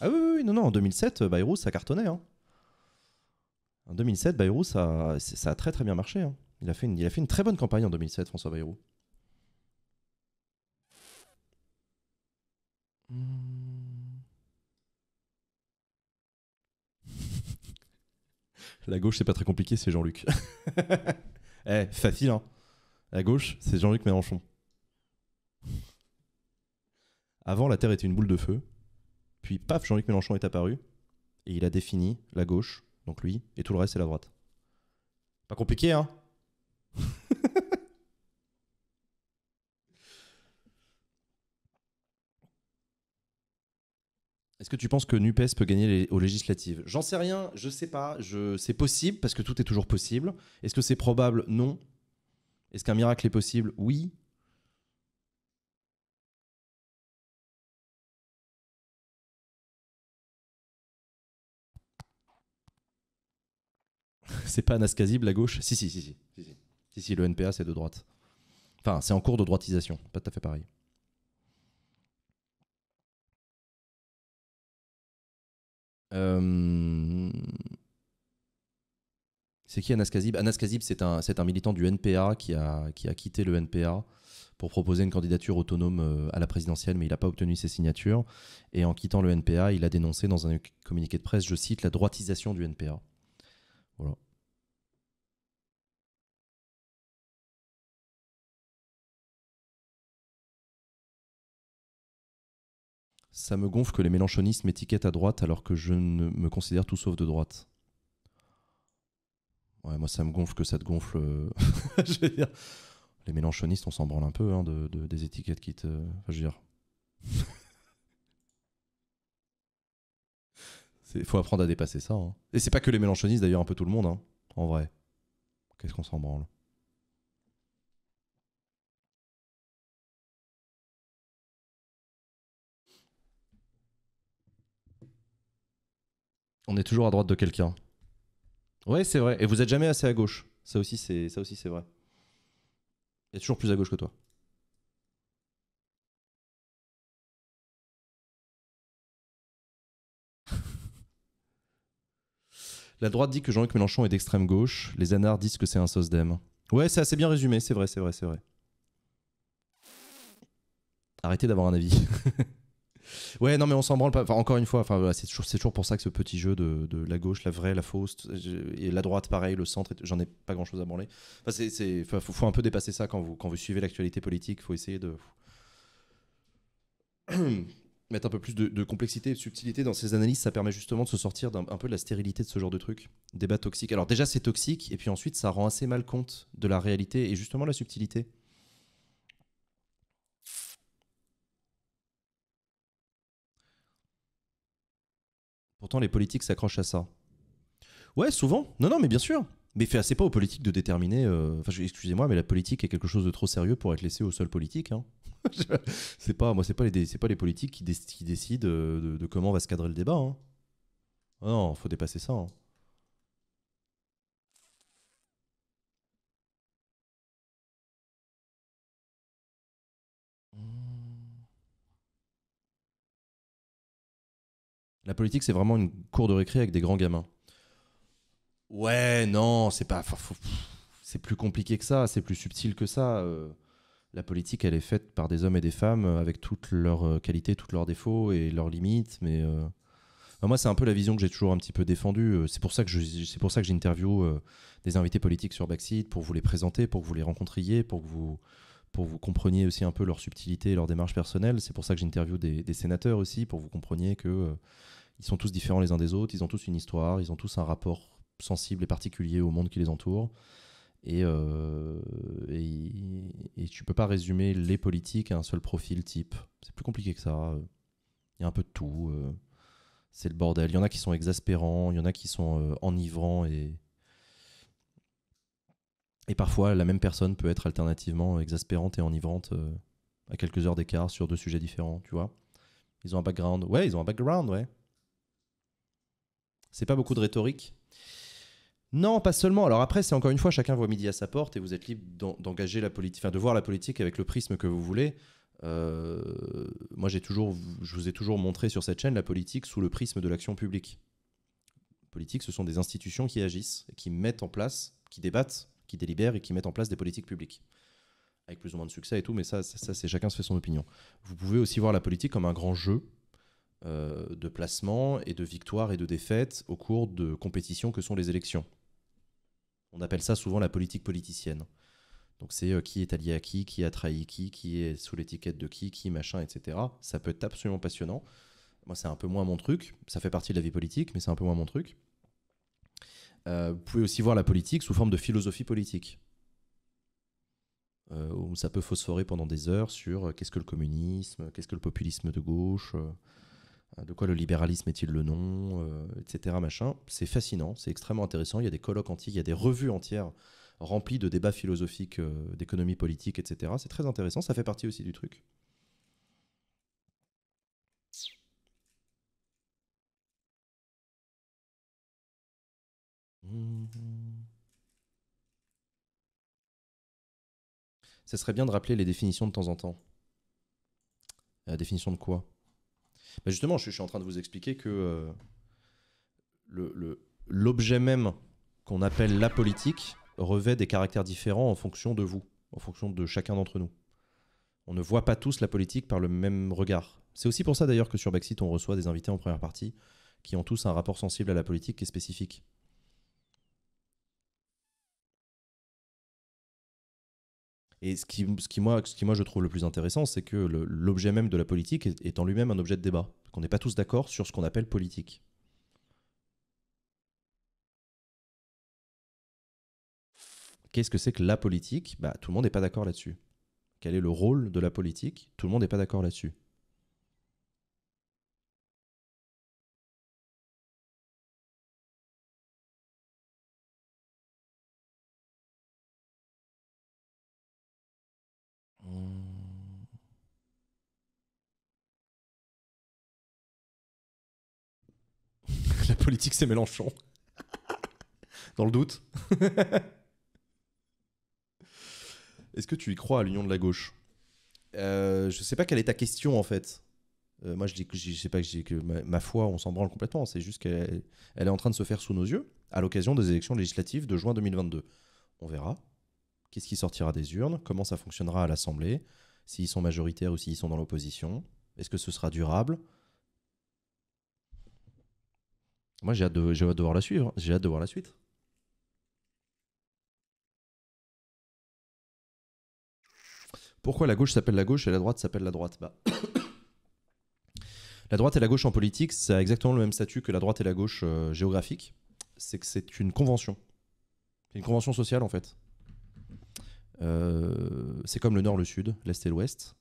Ah oui, oui, oui, non, non, en 2007, euh, Bayrou, ça cartonnait. Hein. En 2007, Bayrou, ça, ça a très très bien marché. Hein. Il, a fait une, il a fait une très bonne campagne en 2007, François Bayrou. Hmm. La gauche, c'est pas très compliqué, c'est Jean-Luc. eh, facile, hein. La gauche, c'est Jean-Luc Mélenchon. Avant, la Terre était une boule de feu. Puis paf, Jean-Luc Mélenchon est apparu et il a défini la gauche, donc lui, et tout le reste c'est la droite. Pas compliqué, hein Est-ce que tu penses que Nupes peut gagner aux législatives J'en sais rien, je sais pas. Je, c'est possible parce que tout est toujours possible. Est-ce que c'est probable Non. Est-ce qu'un miracle est possible Oui. c'est pas Anas la gauche si si, si, si, si. le NPA, c'est de droite. Enfin, c'est en cours de droitisation, pas tout à fait pareil. Euh, c'est qui Anas Kazib Anas Kazib, c'est un, militant du NPA qui a, qui a quitté le NPA pour proposer une candidature autonome euh, à la présidentielle, mais il n'a pas obtenu ses signatures. Et en quittant le NPA, il a dénoncé dans un communiqué de presse, je cite, la droitisation du NPA. Voilà. Ça me gonfle que les mélanchonistes m'étiquettent à droite alors que je ne me considère tout sauf de droite. Ouais, moi ça me gonfle que ça te gonfle. Euh, je veux dire, les mélanchonistes, on s'en branle un peu hein, de, des étiquettes qui te. Enfin, je veux dire. Il faut apprendre à dépasser ça. Hein. Et c'est pas que les mélanchonistes, d'ailleurs, un peu tout le monde, hein, en vrai. Qu'est-ce qu'on s'en branle On est toujours à droite de quelqu'un. Ouais, c'est vrai. Et vous êtes jamais assez à gauche. Ça aussi, c'est ça aussi, c'est vrai. Il y a toujours plus à gauche que toi. La droite dit que Jean-Luc Mélenchon est d'extrême gauche. Les anards disent que c'est un sosdem. Ouais, c'est assez bien résumé. C'est vrai, c'est vrai, c'est vrai. Arrêtez d'avoir un avis. Ouais, non, mais on s'en branle pas. Enfin, encore une fois, enfin, c'est toujours, toujours, pour ça que ce petit jeu de, de, la gauche, la vraie, la fausse, et la droite, pareil, le centre, j'en ai pas grand chose à branler. Enfin, c'est, faut, faut, un peu dépasser ça quand vous, quand vous suivez l'actualité politique. Faut essayer de. mettre un peu plus de, complexité et de subtilité dans ces analyses, ça permet justement de se sortir d'un peu de la stérilité de ce genre de truc. Débat toxique. Alors déjà c'est toxique, et puis ensuite ça rend assez mal compte de la réalité et justement la subtilité. Pourtant, les politiques s'accrochent à ça. Ouais, souvent. Non, non, mais bien sûr. Mais c'est pas aux politiques de déterminer. Euh, enfin, excusez-moi, mais la politique est quelque chose de trop sérieux pour être laissé aux seuls politiques. Hein. c'est pas, moi, c'est pas les, c'est pas les politiques qui, décident euh, de, comment va se cadrer le débat. Hein. Non, faut dépasser ça. Hein. La politique, c'est vraiment une cour de récré avec des grands gamins. Ouais, non, c'est pas. C'est plus compliqué que ça, c'est plus subtil que ça. Euh. la politique, elle est faite par des hommes et des femmes euh, avec toutes leurs euh, qualités, toutes leurs défauts et leurs limites. Mais moi, c'est un peu la vision que j'ai toujours un petit peu défendue. C'est pour ça que c'est pour ça que j'interviewe des invités politiques sur Backseat pour vous les présenter, pour que vous les rencontriez, pour que vous pour vous compreniez aussi un peu leur subtilité et leur démarche personnelle. C'est pour ça que j'interviewe des, des, sénateurs aussi, pour vous compreniez que ils sont tous différents les uns des autres, ils ont tous une histoire, ils ont tous un rapport sensible et particulier au monde qui les entoure. Et, euh, et, tu peux pas résumer les politiques à un seul profil type. C'est plus compliqué que ça. Il y a un peu de tout. Euh, c'est le bordel. Il y en a qui sont exaspérants, il y en a qui sont euh, enivrants et. Et parfois, la même personne peut être alternativement exaspérante et enivrante euh, à quelques heures d'écart sur deux sujets différents, tu vois. Ils ont un background. Ouais, ils ont un background, ouais. C'est pas beaucoup de rhétorique. Non, pas seulement. Alors après, c'est encore une fois, chacun voit midi à sa porte et vous êtes libre d'engager la politique, de voir la politique avec le prisme que vous voulez. Euh, moi, j'ai toujours, je vous ai toujours montré sur cette chaîne la politique sous le prisme de l'action publique. Politique, ce sont des institutions qui agissent, qui mettent en place, qui débattent, qui délibèrent et qui mettent en place des politiques publiques. Avec plus ou moins de succès et tout, mais ça, ça c'est chacun se fait son opinion. Vous pouvez aussi voir la politique comme un grand jeu euh, de placements et de victoires et de défaites au cours de compétitions que sont les élections. On appelle ça souvent la politique politicienne. Donc c'est euh, qui est allié à qui, qui a trahi qui, qui est sous l'étiquette de qui, qui machin, etc. Ça peut être absolument passionnant. Moi, c'est un peu moins mon truc. Ça fait partie de la vie politique, mais c'est un peu moins mon truc. Euh, vous pouvez aussi voir la politique sous forme de philosophie politique. ça peut phosphorer pendant des heures sur qu'est-ce que le communisme, qu'est-ce que le populisme de gauche, euh, de quoi le libéralisme est-il le nom, euh, etc. Machin. C'est fascinant, c'est extrêmement intéressant. Il y a des colloques antiques il y a des revues entières remplies de débats philosophiques, euh, d'économie politique, etc. C'est très intéressant, ça fait partie aussi du truc. Ça serait bien de rappeler les définitions de temps en temps. La définition de quoi justement, je, suis en train de vous expliquer que euh, l'objet même qu'on appelle la politique revêt des caractères différents en fonction de vous, en fonction de chacun d'entre nous. On ne voit pas tous la politique par le même regard. C'est aussi pour ça d'ailleurs que sur Backseat, on reçoit des invités en première partie qui ont tous un rapport sensible à la politique qui est spécifique. Et ce qui, ce qui, moi, je trouve le plus intéressant, c'est que l'objet même de la politique est, en lui-même un objet de débat. Qu'on n'est pas tous d'accord sur ce qu'on appelle politique. Qu'est-ce que c'est que la politique bah, Tout le monde n'est pas d'accord là-dessus. Quel est le rôle de la politique Tout le monde n'est pas d'accord là-dessus. politique, c'est Mélenchon. Dans le doute. Est-ce que tu y crois à l'union de la gauche euh, Je ne sais pas quelle est ta question en fait. Euh, moi, je dis que je sais pas que, ma, foi, on s'en branle complètement. C'est juste qu'elle est en train de se faire sous nos yeux à l'occasion des élections législatives de juin 2022. On verra. Qu'est-ce qui sortira des urnes Comment ça fonctionnera à l'Assemblée S'ils sont majoritaires ou s'ils sont dans l'opposition Est-ce que ce sera durable moi, j'ai hâte, de, voir la suivre. Hein. J'ai hâte de voir la suite. Pourquoi la gauche s'appelle la gauche et la droite s'appelle la droite bah, La droite et la gauche en politique, ça a exactement le même statut que la droite et la gauche euh, géographique. C'est que c'est une convention. C'est une convention sociale, en fait. Euh, c'est comme le nord, le sud, l'est et l'ouest.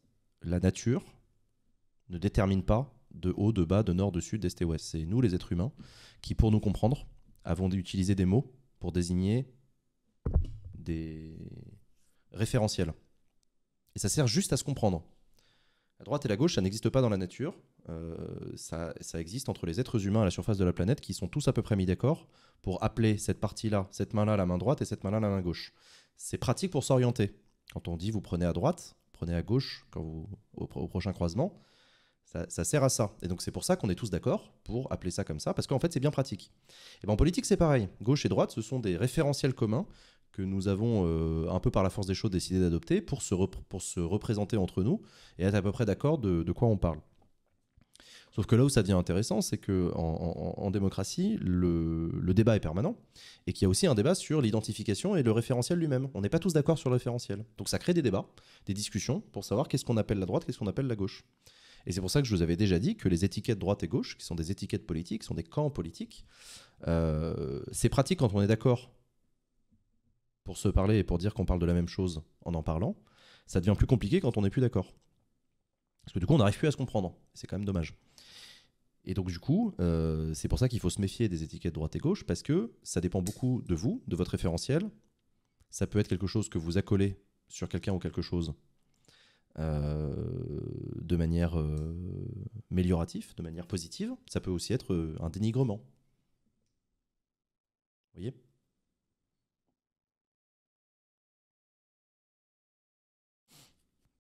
La nature ne détermine pas de haut, de bas, de nord, de sud, d'est et ouest. C'est nous, les êtres humains, qui, pour nous comprendre, avons utilisé des mots pour désigner des référentiels. Et ça sert juste à se comprendre. La droite et la gauche, ça n'existe pas dans la nature. Euh, ça, existe entre les êtres humains à la surface de la planète qui sont tous à peu près mis d'accord pour appeler cette partie-là, cette main-là, la main droite et cette main-là, la main gauche. C'est pratique pour s'orienter. Quand on dit vous prenez à droite, prenez à gauche quand vous, au prochain croisement, ça, sert à ça. Et donc c'est pour ça qu'on est tous d'accord pour appeler ça comme ça, parce qu'en fait c'est bien pratique. Et ben, en politique c'est pareil. Gauche et droite, ce sont des référentiels communs que nous avons, euh, un peu par la force des choses, décidé d'adopter pour, se représenter entre nous et être à peu près d'accord de, quoi on parle. Sauf que là où ça devient intéressant, c'est que en, démocratie, le, le, débat est permanent et qu'il y a aussi un débat sur l'identification et le référentiel lui-même. On n'est pas tous d'accord sur le référentiel. Donc ça crée des débats, des discussions pour savoir qu'est-ce qu'on appelle la droite, qu'est-ce qu'on appelle la gauche. Et c'est pour ça que je vous avais déjà dit que les étiquettes droite et gauche, qui sont des étiquettes politiques, sont des camps politiques, euh, c'est pratique quand on est d'accord pour se parler et pour dire qu'on parle de la même chose en en parlant. Ça devient plus compliqué quand on n'est plus d'accord. Parce que du coup, on n'arrive plus à se comprendre. C'est quand même dommage. Et donc du coup, euh, c'est pour ça qu'il faut se méfier des étiquettes droite et gauche, parce que ça dépend beaucoup de vous, de votre référentiel. Ça peut être quelque chose que vous accolez sur quelqu'un ou quelque chose euh, de manière euh, améliorative, de manière positive. Ça peut aussi être euh, un dénigrement. Vous voyez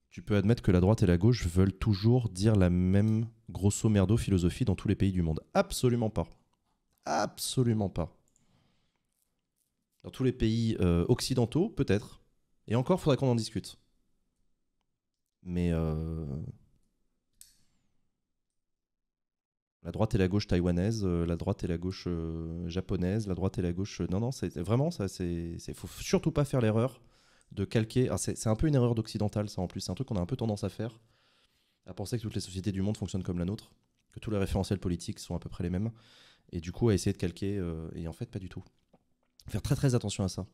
tu peux admettre que la droite et la gauche veulent toujours dire la même grosso merdo philosophie dans tous les pays du monde. Absolument pas. Absolument pas. Dans tous les pays occidentaux, peut-être. Et encore, faudrait qu'on en discute. Mais euh, la droite et la gauche taïwanaise, euh, la droite et la gauche euh, japonaise, la droite et la gauche. non, non, c'est vraiment ça. C'est faut surtout pas faire l'erreur de calquer. c'est un peu une erreur d'occidental, ça en plus. C'est un truc qu'on a un peu tendance à faire, à penser que toutes les sociétés du monde fonctionnent comme la nôtre, que tous les référentiels politiques sont à peu près les mêmes, et du coup à essayer de calquer. et en fait, pas du tout. Faire très très attention à ça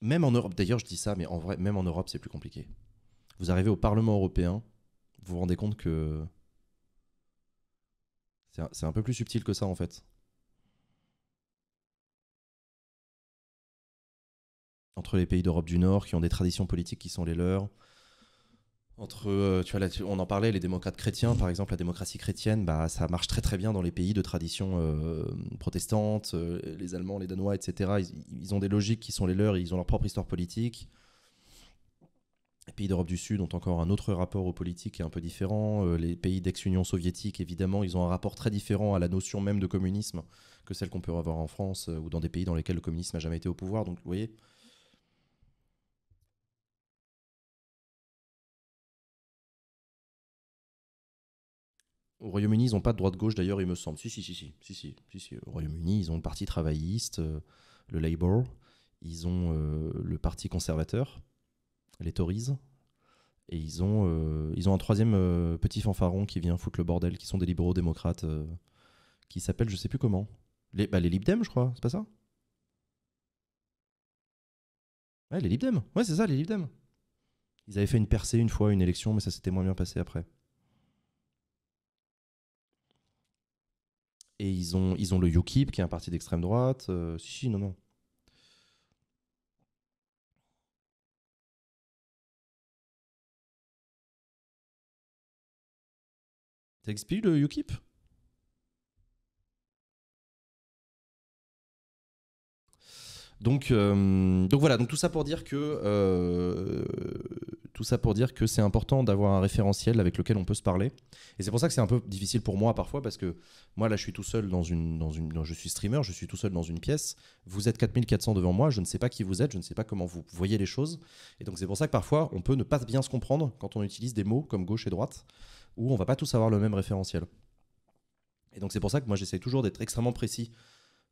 même en Europe, d'ailleurs je dis ça, mais en vrai, même en Europe, c'est plus compliqué. Vous arrivez au Parlement européen, vous vous rendez compte que c'est un, peu plus subtil que ça en fait. Entre les pays d'Europe du Nord qui ont des traditions politiques qui sont les leurs, entre, euh, tu vois, on en parlait, les démocrates chrétiens, par exemple, la démocratie chrétienne, bah, ça marche très très bien dans les pays de tradition euh, protestante, euh, les Allemands, les Danois, etc. Ils, ont des logiques qui sont les leurs, ils ont leur propre histoire politique. Les pays d'Europe du Sud ont encore un autre rapport aux politiques qui est un peu différent. les pays d'ex-Union soviétique, évidemment, ils ont un rapport très différent à la notion même de communisme que celle qu'on peut avoir en France ou dans des pays dans lesquels le communisme n'a jamais été au pouvoir. Donc, vous voyez, Au Royaume-Uni, ils n'ont pas de droite-gauche d'ailleurs, il me semble. Si, si, si, si, si, si, Au Royaume-Uni, ils ont le Parti travailliste, euh, le Labour, ils ont euh, le Parti conservateur, les Tories, et ils ont, euh, ils ont un troisième petit fanfaron qui vient foutre le bordel, qui sont des libéraux démocrates, qui s'appellent je sais plus comment. Les, bah, je crois, c'est pas ça Ouais, les Lib Ouais, c'est ça, les Lib Ils avaient fait une percée une fois, une élection, mais ça s'était moins bien passé après. Et ils ont, ils ont le UKIP, qui est un parti d'extrême droite. Euh, si, si, non, non. T'expliques le UKIP Donc, euh, donc voilà, donc tout ça pour dire que euh, tout ça pour dire que c'est important d'avoir un référentiel avec lequel on peut se parler. Et c'est pour ça que c'est un peu difficile pour moi parfois, parce que moi là, je suis tout seul dans une, dans une, je suis streamer, je suis tout seul dans une pièce. Vous êtes 4400 devant moi, je ne sais pas qui vous êtes, je ne sais pas comment vous voyez les choses. Et donc c'est pour ça que parfois, on peut ne pas bien se comprendre quand on utilise des mots comme gauche et droite, où on va pas tous avoir le même référentiel. Et donc c'est pour ça que moi j'essaie toujours d'être extrêmement précis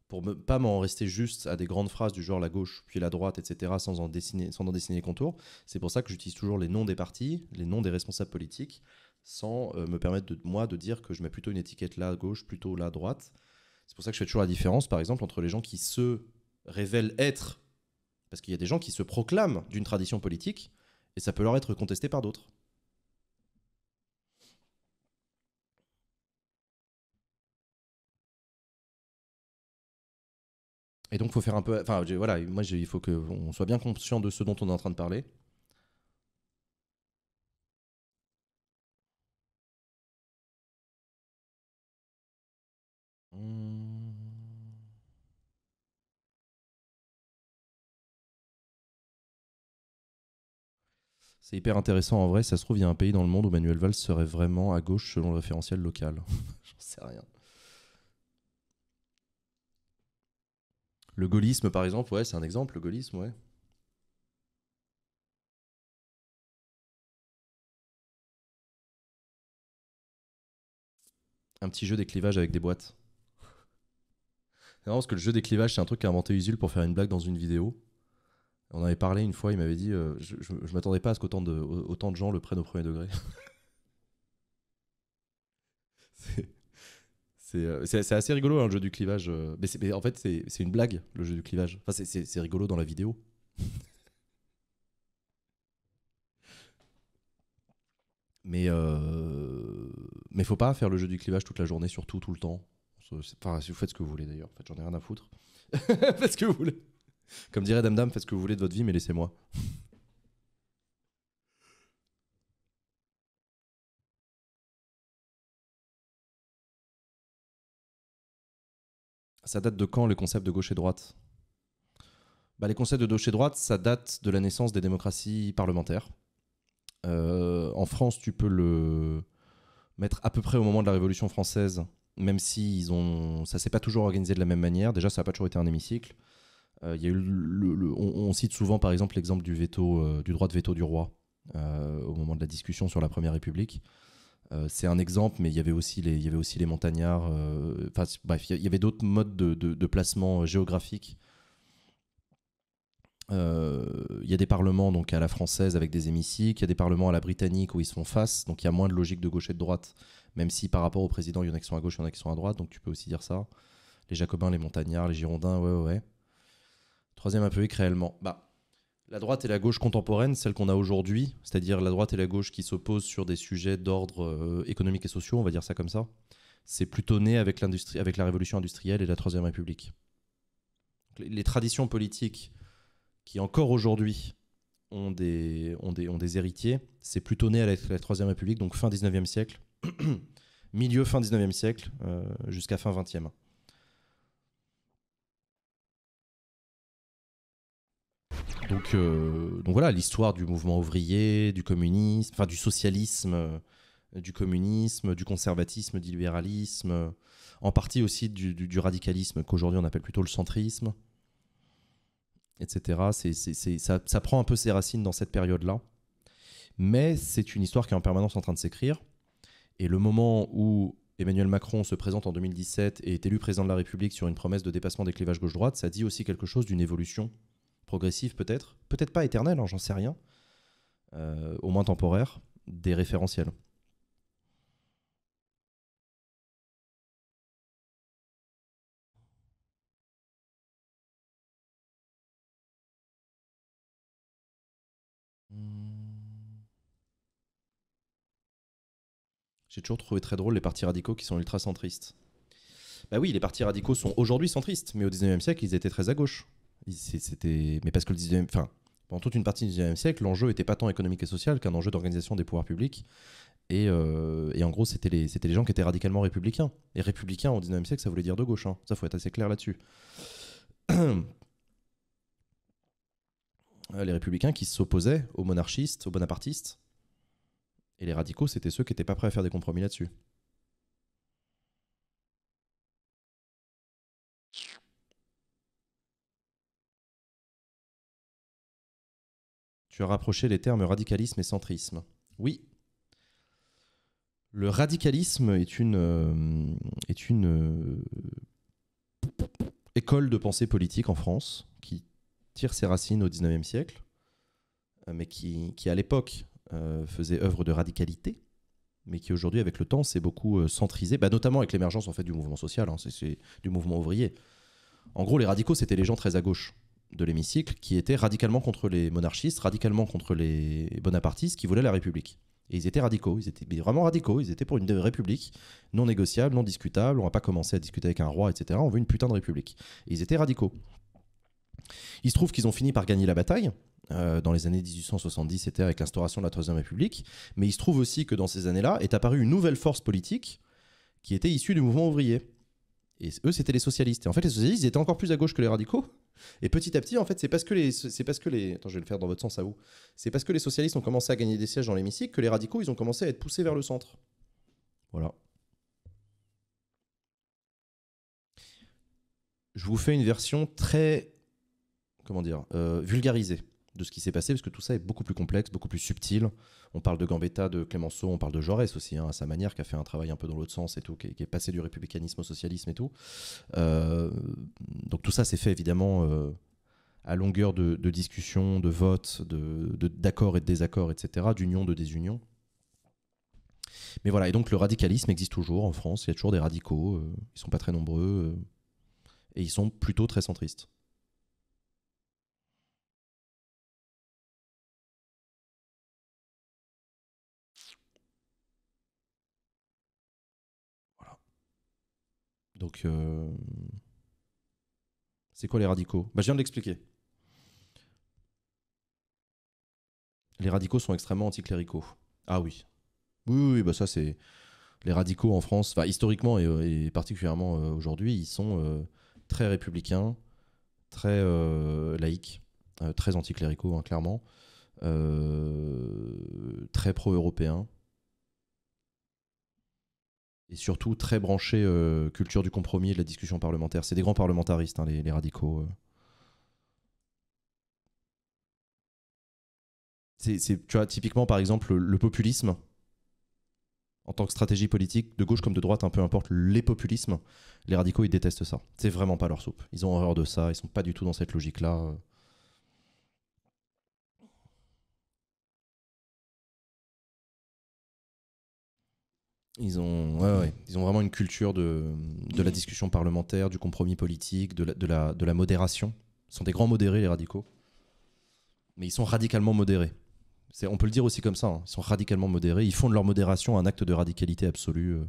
pour ne pas m'en rester juste à des grandes phrases du genre la gauche, puis la droite, etc., sans en dessiner, sans en dessiner les contours. C'est pour ça que j'utilise toujours les noms des partis, les noms des responsables politiques, sans euh, me permettre de moi de dire que je mets plutôt une étiquette là gauche, plutôt là droite. C'est pour ça que je fais toujours la différence, par exemple, entre les gens qui se révèlent être, parce qu'il y a des gens qui se proclament d'une tradition politique, et ça peut leur être contesté par d'autres. Et donc, faut faire un peu. Enfin, voilà, moi, il faut qu'on soit bien conscient de ce dont on est en train de parler. Hmm. C'est hyper intéressant en vrai. Ça se trouve, il y a un pays dans le monde où Manuel Valls serait vraiment à gauche selon le référentiel local. J'en sais rien. Le gaullisme, par exemple, ouais, c'est un exemple, le gaullisme, ouais. Un petit jeu des clivages avec des boîtes. Non, parce que le jeu des clivages, c'est un truc qu'a inventé Usul pour faire une blague dans une vidéo. On avait parlé une fois, il m'avait dit euh, Je, je, m'attendais pas à ce qu'autant de, autant de gens le prennent au premier degré. c'est euh, c'est assez rigolo hein, le jeu du clivage. Euh, mais, en fait, c'est une blague le jeu du clivage. Enfin, c'est rigolo dans la vidéo. mais euh, mais faut pas faire le jeu du clivage toute la journée, surtout tout le temps. Enfin, si vous faites ce que vous voulez d'ailleurs. En fait, j'en ai rien à foutre. faites ce que vous voulez. Comme dirait Dame Dame, faites ce que vous voulez de votre vie, mais laissez-moi. Ça date de quand le concept de gauche et droite bah, Les concepts de gauche et droite, ça date de la naissance des démocraties parlementaires. Euh, en France, tu peux le mettre à peu près au moment de la Révolution française, même si ils ont... ça s'est pas toujours organisé de la même manière. Déjà, ça n'a pas toujours été un hémicycle. Euh, on, cite souvent, par exemple, l'exemple du, euh, du droit de veto du roi au moment de la discussion sur la Première République. Euh, c'est un exemple, mais il y avait aussi les, il y avait aussi les montagnards. Euh, bref, il y avait d'autres modes de, placement euh, géographique. Il y a des parlements donc à la française avec des hémicycles, il y a des parlements à la britannique où ils se font face, donc il y a moins de logique de gauche et de droite, même si par rapport au président, il y en a qui sont à gauche, il y en a qui sont à droite, donc tu peux aussi dire ça. Les Jacobins, les Montagnards, les Girondins, ouais, ouais. ouais. Troisième un peu réellement. Bah, la droite et la gauche contemporaine, celle qu'on a aujourd'hui, c'est-à-dire la droite et la gauche qui s'opposent sur des sujets d'ordre euh, économique et social, on va dire ça comme ça, c'est plutôt né avec, avec la révolution industrielle et la Troisième République. Les traditions politiques qui encore aujourd'hui ont des, héritiers, c'est plutôt né avec la Troisième République, donc fin 19e siècle, milieu fin 19e siècle euh, jusqu'à fin 20e. Donc, euh, donc voilà, l'histoire du mouvement ouvrier, du communisme, enfin du socialisme, euh, du communisme, du conservatisme, du libéralisme, euh, en partie aussi du, radicalisme qu'aujourd'hui on appelle plutôt le centrisme, etc. ça, prend un peu ses racines dans cette période-là. Mais c'est une histoire qui est en permanence en train de s'écrire. Et le moment où Emmanuel Macron se présente en 2017 et est élu président de la République sur une promesse de dépassement des clivages gauche-droite, ça dit aussi quelque chose d'une évolution progressive peut-être, peut-être pas éternel, hein, j'en sais rien, euh, au moins temporaire, des référentiels. Hmm. J'ai toujours trouvé très drôle les partis radicaux qui sont ultra centristes. Bah oui, les partis radicaux sont aujourd'hui centristes, mais au 19e siècle, ils étaient très à gauche. C'était, mais parce que le enfin, pendant toute une partie du 19e siècle, l'enjeu était pas tant économique et social qu'un enjeu d'organisation des pouvoirs publics. Et, euh, en gros, c'était les, les, gens qui étaient radicalement républicains. Et républicains au 19e siècle, ça voulait dire de gauche. Hein. Ça, faut être assez clair là-dessus. Euh, les républicains qui s'opposaient aux monarchistes, aux bonapartistes. Et les radicaux, c'était ceux qui n'étaient pas prêts à faire des compromis là-dessus. Tu as rapproché les termes radicalisme et centrisme. Oui. Le radicalisme est une, euh, euh, école de pensée politique en France qui tire ses racines au 19e siècle, euh, mais qui, à l'époque faisait œuvre de radicalité, mais qui aujourd'hui, avec le temps, s'est beaucoup centrisé, bah, notamment avec l'émergence en fait, du mouvement social, hein, c'est du mouvement ouvrier. En gros, les radicaux, c'était les gens très à gauche de l'hémicycle qui étaient radicalement contre les monarchistes, radicalement contre les bonapartistes qui voulaient la République. Et ils étaient radicaux, ils étaient vraiment radicaux, ils étaient pour une république non négociable, non discutable, on va pas commencer à discuter avec un roi, etc. On veut une putain de république. Et ils étaient radicaux. Il se trouve qu'ils ont fini par gagner la bataille. Euh, dans les années 1870, c'était avec l'instauration de la Troisième République. Mais il se trouve aussi que dans ces années-là est apparue une nouvelle force politique qui était issue du mouvement ouvrier et eux, c'était les socialistes. Et en fait, les socialistes étaient encore plus à gauche que les radicaux. Et petit à petit, en fait, c'est parce que les, c'est parce que les, attends, je vais le faire dans votre sens à vous. C'est parce que les socialistes ont commencé à gagner des sièges dans l'hémicycle que les radicaux, ils ont commencé à être poussés vers le centre. Voilà. Je vous fais une version très, comment dire, euh, vulgarisée de ce qui s'est passé parce que tout ça est beaucoup plus complexe, beaucoup plus subtil on parle de Gambetta, de Clemenceau, on parle de Jaurès aussi, hein, à sa manière, qui a fait un travail un peu dans l'autre sens et tout, qui est, passé du républicanisme au socialisme et tout. Euh, donc tout ça s'est fait évidemment euh, à longueur de, discussions, de votes, d'accords de, et de désaccords, etc., d'union, de désunion. Mais voilà, et donc le radicalisme existe toujours en France, il y a toujours des radicaux, ils euh, ils sont pas très nombreux, et ils sont plutôt très centristes. Donc, euh, c'est quoi les radicaux bah, Je viens de l'expliquer. Les radicaux sont extrêmement anticléricaux. Ah oui. Oui, oui, bah ça c'est... Les radicaux en France, historiquement et, euh, particulièrement euh, aujourd'hui, ils sont très républicains, très laïcs, très anticléricaux, hein, clairement, très pro-européens et surtout très branché euh, culture du compromis et de la discussion parlementaire. C'est des grands parlementaristes, hein, les, radicaux. Euh. C'est, tu vois, typiquement, par exemple, le populisme, en tant que stratégie politique, de gauche comme de droite, un hein, peu importe, les populismes, les radicaux, ils détestent ça. C'est vraiment pas leur soupe. Ils ont horreur de ça, ils sont pas du tout dans cette logique-là. Euh. Ils ont, ils ont vraiment une culture de, la discussion parlementaire, du compromis politique, de la, modération. Ce sont des grands modérés, les radicaux. Mais ils sont radicalement modérés. on peut le dire aussi comme ça. Hein. Ils sont radicalement modérés. Ils font de leur modération un acte de radicalité absolue. Euh.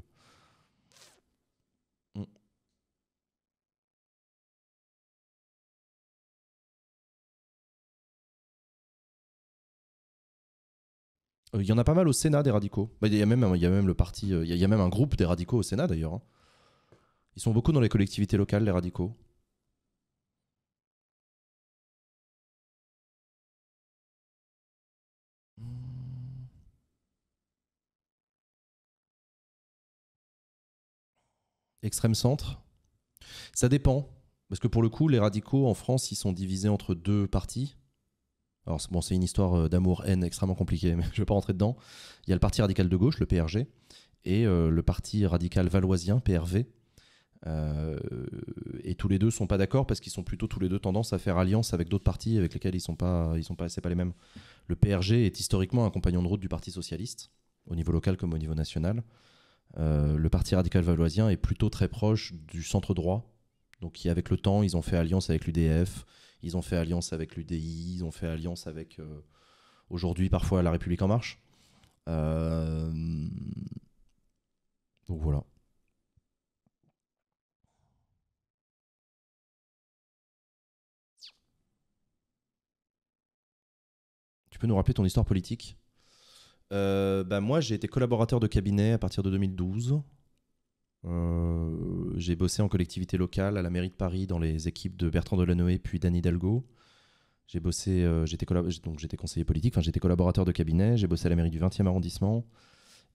Il euh, y en a pas mal au Sénat des radicaux. Il bah, y, a même, le parti, il euh, y, a même un groupe des radicaux au Sénat d'ailleurs. Hein. Ils sont beaucoup dans les collectivités locales, les radicaux. Extrême centre Ça dépend. Parce que pour le coup, les radicaux en France, ils sont divisés entre deux partis. Alors, bon, c'est une histoire euh, d'amour-haine extrêmement compliquée, mais je ne vais pas rentrer dedans. Il y a le parti radical de gauche, le PRG, et euh, le parti radical valoisien, PRV. Euh, et tous les deux ne sont pas d'accord parce qu'ils sont plutôt tous les deux tendance à faire alliance avec d'autres partis avec lesquels ils sont pas, ils sont pas, pas les mêmes. Le PRG est historiquement un compagnon de route du Parti socialiste, au niveau local comme au niveau national. le parti radical valoisien est plutôt très proche du centre droit, donc avec le temps ils ont fait alliance avec l'UDF, ils ont fait alliance avec l'UDI, ils ont fait alliance avec euh, aujourd'hui parfois La République en marche. Euh, donc voilà. Tu peux nous rappeler ton histoire politique euh, bah, moi, j'ai été collaborateur de cabinet à partir de 2012. Euh, j'ai bossé en collectivité locale à la mairie de Paris dans les équipes de Bertrand Delanoë puis d'Anne Hidalgo. J'ai bossé, euh, j'étais donc j'étais conseiller politique, enfin j'étais collaborateur de cabinet, j'ai bossé à la mairie du 20e arrondissement,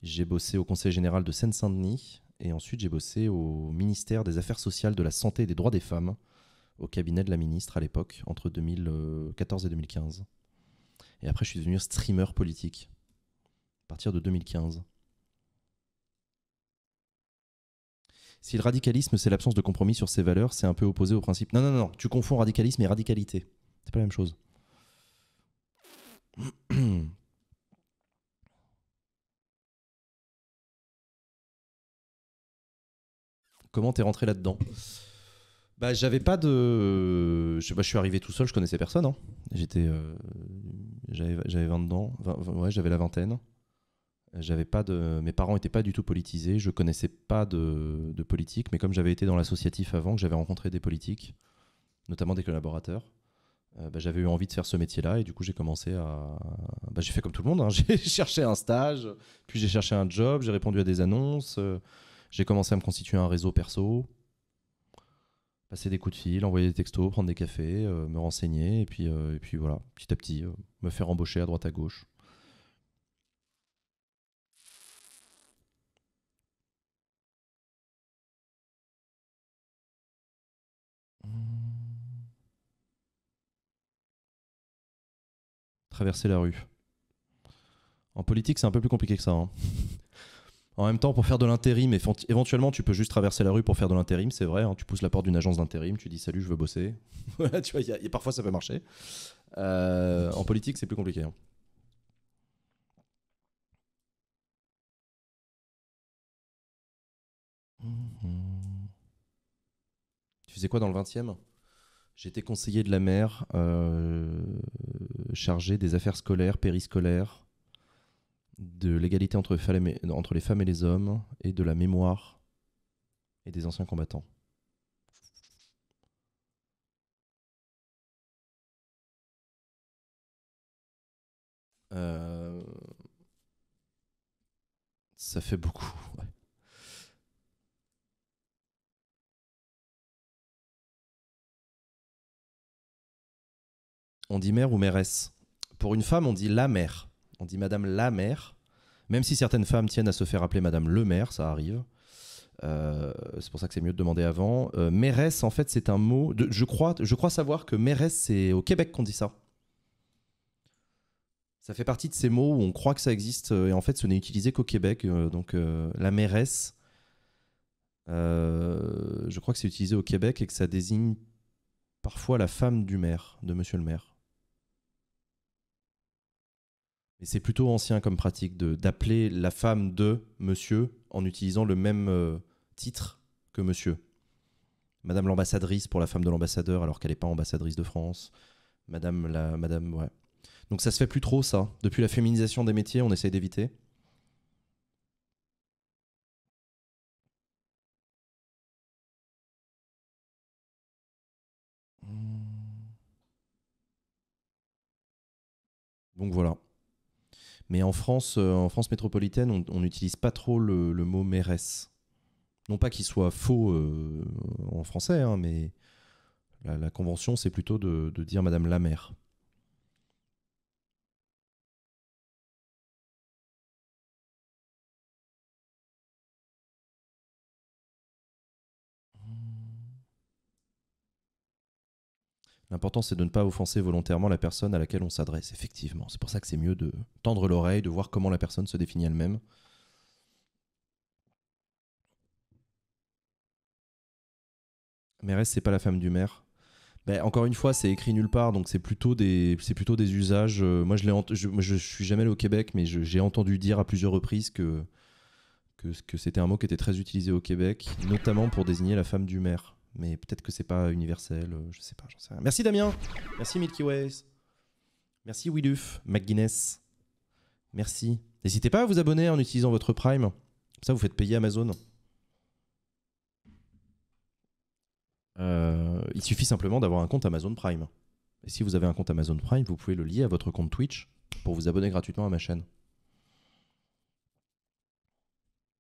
j'ai bossé au conseil général de Seine-Saint-Denis et ensuite j'ai bossé au ministère des Affaires sociales, de la santé et des droits des femmes au cabinet de la ministre à l'époque entre 2014 euh, et 2015. Et après je suis devenu streamer politique à partir de 2015. Si le radicalisme, c'est l'absence de compromis sur ses valeurs, c'est un peu opposé au principe. Non, non, non, tu confonds radicalisme et radicalité. C'est pas la même chose. Comment t'es rentré là-dedans bah, j'avais pas de. Je, suis arrivé tout seul, je connaissais personne. Hein. J'étais. Euh, j'avais 20 ans. Ouais, j'avais la vingtaine. J'avais pas de, mes parents n'étaient pas du tout politisés, je connaissais pas de, politique, mais comme j'avais été dans l'associatif avant, que j'avais rencontré des politiques, notamment des collaborateurs, euh, bah, j'avais eu envie de faire ce métier-là et du coup j'ai commencé à, bah, j'ai fait comme tout le monde, hein. j'ai cherché un stage, puis j'ai cherché un job, j'ai répondu à des annonces, euh, j'ai commencé à me constituer un réseau perso, passer des coups de fil, envoyer des textos, prendre des cafés, euh, me renseigner et puis et puis voilà, petit à petit me faire embaucher à droite à gauche. traverser la rue. En politique, c'est un peu plus compliqué que ça. Hein. en même temps, pour faire de l'intérim, éventuellement, tu peux juste traverser la rue pour faire de l'intérim, c'est vrai. Hein. tu pousses la porte d'une agence d'intérim, tu dis salut, je veux bosser. tu vois, y parfois, ça peut marcher. Euh, en politique, c'est plus compliqué. Hein. Tu faisais quoi dans le 20e J'étais conseiller de la mer, euh, chargé des affaires scolaires, périscolaires, de l'égalité entre, les femmes et les hommes, et de la mémoire et des anciens combattants. Euh, ça fait beaucoup. Ouais. on dit mère ou mairesse. Pour une femme, on dit la mère. On dit madame la mère. Même si certaines femmes tiennent à se faire appeler madame le maire, ça arrive. Euh, c'est pour ça que c'est mieux de demander avant. Euh, mairesse, en fait, c'est un mot. je, crois, je crois savoir que mairesse, c'est au Québec qu'on dit ça. Ça fait partie de ces mots où on croit que ça existe euh, et en fait, ce n'est utilisé qu'au Québec. donc, la mairesse, je crois que c'est utilisé au Québec et que ça désigne parfois la femme du maire, de monsieur le maire. Et c'est plutôt ancien comme pratique d'appeler la femme de monsieur en utilisant le même euh, titre que monsieur. Madame l'ambassadrice pour la femme de l'ambassadeur alors qu'elle n'est pas ambassadrice de France. Madame la... Madame, ouais. Donc ça se fait plus trop ça. Depuis la féminisation des métiers, on essaie d'éviter. Hmm. Donc voilà. Mais en France, euh, en France métropolitaine, on n'utilise pas trop le, mot mairesse. Non pas qu'il soit faux euh, en français, hein, mais la, convention, c'est plutôt de, de, dire Madame la maire. L'important, c'est de ne pas offenser volontairement la personne à laquelle on s'adresse, effectivement. C'est pour ça que c'est mieux de tendre l'oreille, de voir comment la personne se définit elle-même. Mérès, c'est pas la femme du maire. Ben, encore une fois, c'est écrit nulle part, donc c'est plutôt des, c'est plutôt des usages. Euh, moi, je, je, suis jamais allé au Québec, mais j'ai entendu dire à plusieurs reprises que, que c'était un mot qui était très utilisé au Québec, notamment pour désigner la femme du maire mais peut-être que c'est pas universel, euh, je sais pas, j'en sais rien. Merci Damien, merci Milky Ways, merci Willuf, McGuinness, merci. N'hésitez pas à vous abonner en utilisant votre Prime, ça vous faites payer Amazon. Euh, il suffit simplement d'avoir un compte Amazon Prime. Et si vous avez un compte Amazon Prime, vous pouvez le lier à votre compte Twitch pour vous abonner gratuitement à ma chaîne.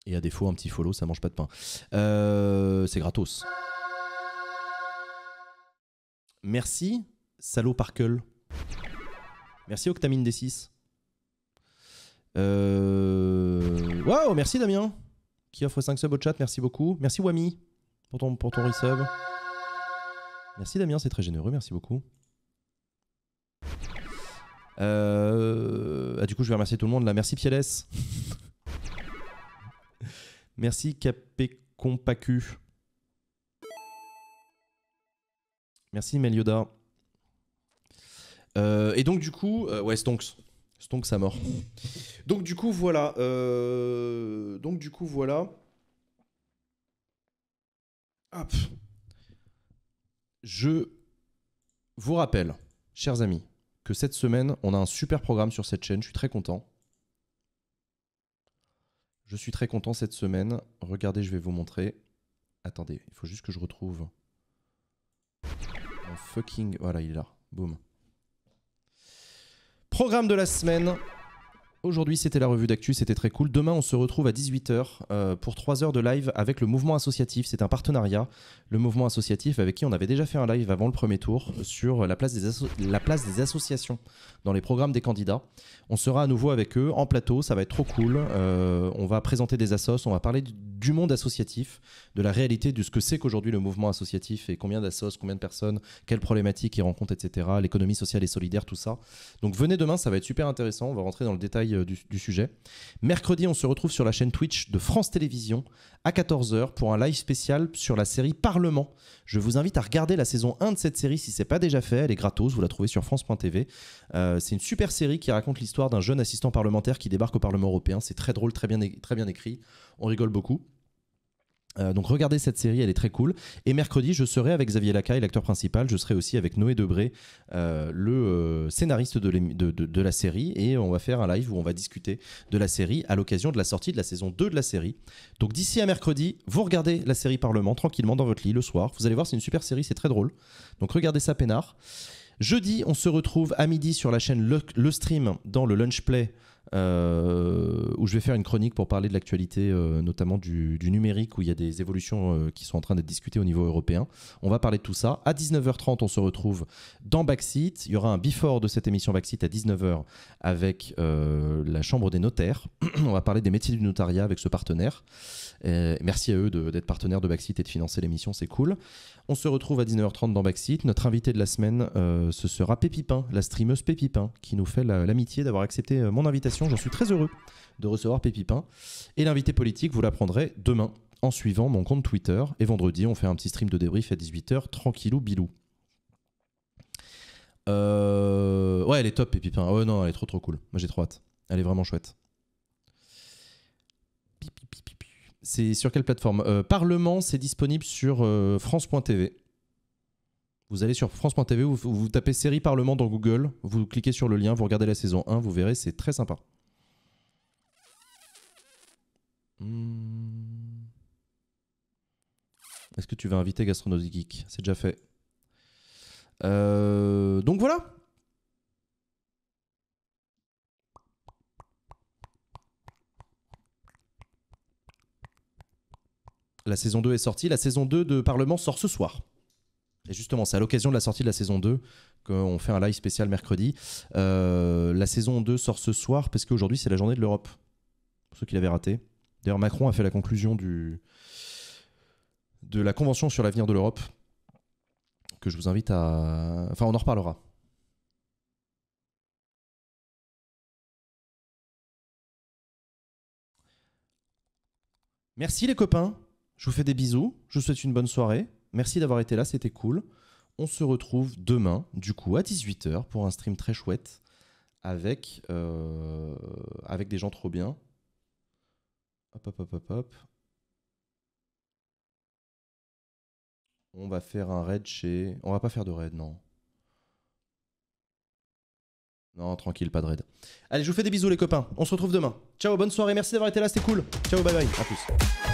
Et à défaut, un petit follow, ça mange pas de pain. Euh, c'est gratos. Merci, Salo Parkel. Merci, Octamine D6. Euh... merci Damien qui offre 5 subs au chat, merci beaucoup. Merci Wami pour ton, pour ton resub. Merci Damien, c'est très généreux, merci beaucoup. Euh, ah, du coup, je vais remercier tout le monde là. Merci Pielès. merci Capé Compacu. Merci Melioda. Euh, et donc du coup, euh, ouais Stonks, Stonks à mort. donc du coup voilà, euh, donc du coup voilà. Hop. Je vous rappelle, chers amis, que cette semaine on a un super programme sur cette chaîne. Je suis très content. Je suis très content cette semaine. Regardez, je vais vous montrer. Attendez, il faut juste que je retrouve fucking. Voilà, il est là. Boum. Programme de la semaine. Aujourd'hui, c'était la revue d'actu, c'était très cool. Demain, on se retrouve à 18h euh, pour 3 heures de live avec le mouvement associatif. C'est un partenariat, le mouvement associatif avec qui on avait déjà fait un live avant le premier tour sur la place des, la place des associations dans les programmes des candidats. On sera à nouveau avec eux en plateau, ça va être trop cool. Euh, on va présenter des assos, on va parler du monde associatif, de la réalité, de ce que c'est qu'aujourd'hui le mouvement associatif et combien d'assos, combien de personnes, quelles problématiques ils rencontrent, etc. L'économie sociale et solidaire, tout ça. Donc venez demain, ça va être super intéressant. On va rentrer dans le détail euh, du, sujet. Mercredi, on se retrouve sur la chaîne Twitch de France Télévisions à 14h pour un live spécial sur la série Parlement. Je vous invite à regarder la saison 1 de cette série si ce n'est pas déjà fait. Elle est gratos, vous la trouvez sur France.tv. Euh, c'est une super série qui raconte l'histoire d'un jeune assistant parlementaire qui débarque au Parlement européen. C'est très drôle, très bien, très bien écrit. On rigole beaucoup. Euh, donc regardez cette série, elle est très cool. Et mercredi, je serai avec Xavier Lacaille, l'acteur principal. Je serai aussi avec Noé Debré, euh, le euh, scénariste de, la série. Et on va faire un live où on va discuter de la série à l'occasion de la sortie de la saison 2 de la série. Donc d'ici à mercredi, vous regardez la série Parlement tranquillement dans votre lit le soir. Vous allez voir, c'est une super série, c'est très drôle. Donc regardez ça peinard. Jeudi, on se retrouve à midi sur la chaîne Le, le Stream dans le Lunch Play euh, où je vais faire une chronique pour parler de l'actualité, euh, notamment du, numérique, où il y a des évolutions euh, qui sont en train d'être discutées au niveau européen. On va parler de tout ça. À 19h30, on se retrouve dans Backseat. Il y aura un before de cette émission Backseat à 19h avec la Chambre des notaires. on va parler des métiers du notariat avec ce partenaire. merci à eux d'être partenaires de Backseat et de financer l'émission, c'est cool. On se retrouve à 19h30 dans Backseat. Notre invité de la semaine, euh, ce sera Pépipin, la streameuse Pépipin, qui nous fait l'amitié d'avoir accepté euh, mon invitation. J'en suis très heureux de recevoir Pépipin. Et l'invité politique, vous l'apprendrez demain en suivant mon compte Twitter. Et vendredi, on fait un petit stream de débrief à 18h, tranquillou bilou. Euh, ouais, elle est top, Pépipin. Oh non, elle est trop trop cool. Moi, j'ai trop hâte. Elle est vraiment chouette. C'est sur quelle plateforme euh, Parlement, c'est disponible sur euh, France.tv. Vous allez sur France.tv, vous, vous tapez série Parlement dans Google, vous cliquez sur le lien, vous regardez la saison 1, vous verrez, c'est très sympa. Hmm. Est-ce que tu vas inviter Gastronomie Geek C'est déjà fait. Euh, donc voilà, La saison 2 est sortie. La saison 2 de Parlement sort ce soir. Et justement, c'est à l'occasion de la sortie de la saison 2 qu'on fait un live spécial mercredi. Euh, la saison 2 sort ce soir parce qu'aujourd'hui, c'est la journée de l'Europe. Pour ceux qui l'avaient raté. D'ailleurs, Macron a fait la conclusion du... de la Convention sur l'avenir de l'Europe que je vous invite à... Enfin, on en reparlera. Merci les copains. Je vous fais des bisous, je vous souhaite une bonne soirée. Merci d'avoir été là, c'était cool. On se retrouve demain, du coup, à 18h pour un stream très chouette avec, euh, avec des gens trop bien. Hop, hop, hop, hop, hop. On va faire un raid chez. On va pas faire de raid, non. Non, tranquille, pas de raid. Allez, je vous fais des bisous, les copains. On se retrouve demain. Ciao, bonne soirée. Merci d'avoir été là, c'était cool. Ciao, bye bye. À plus.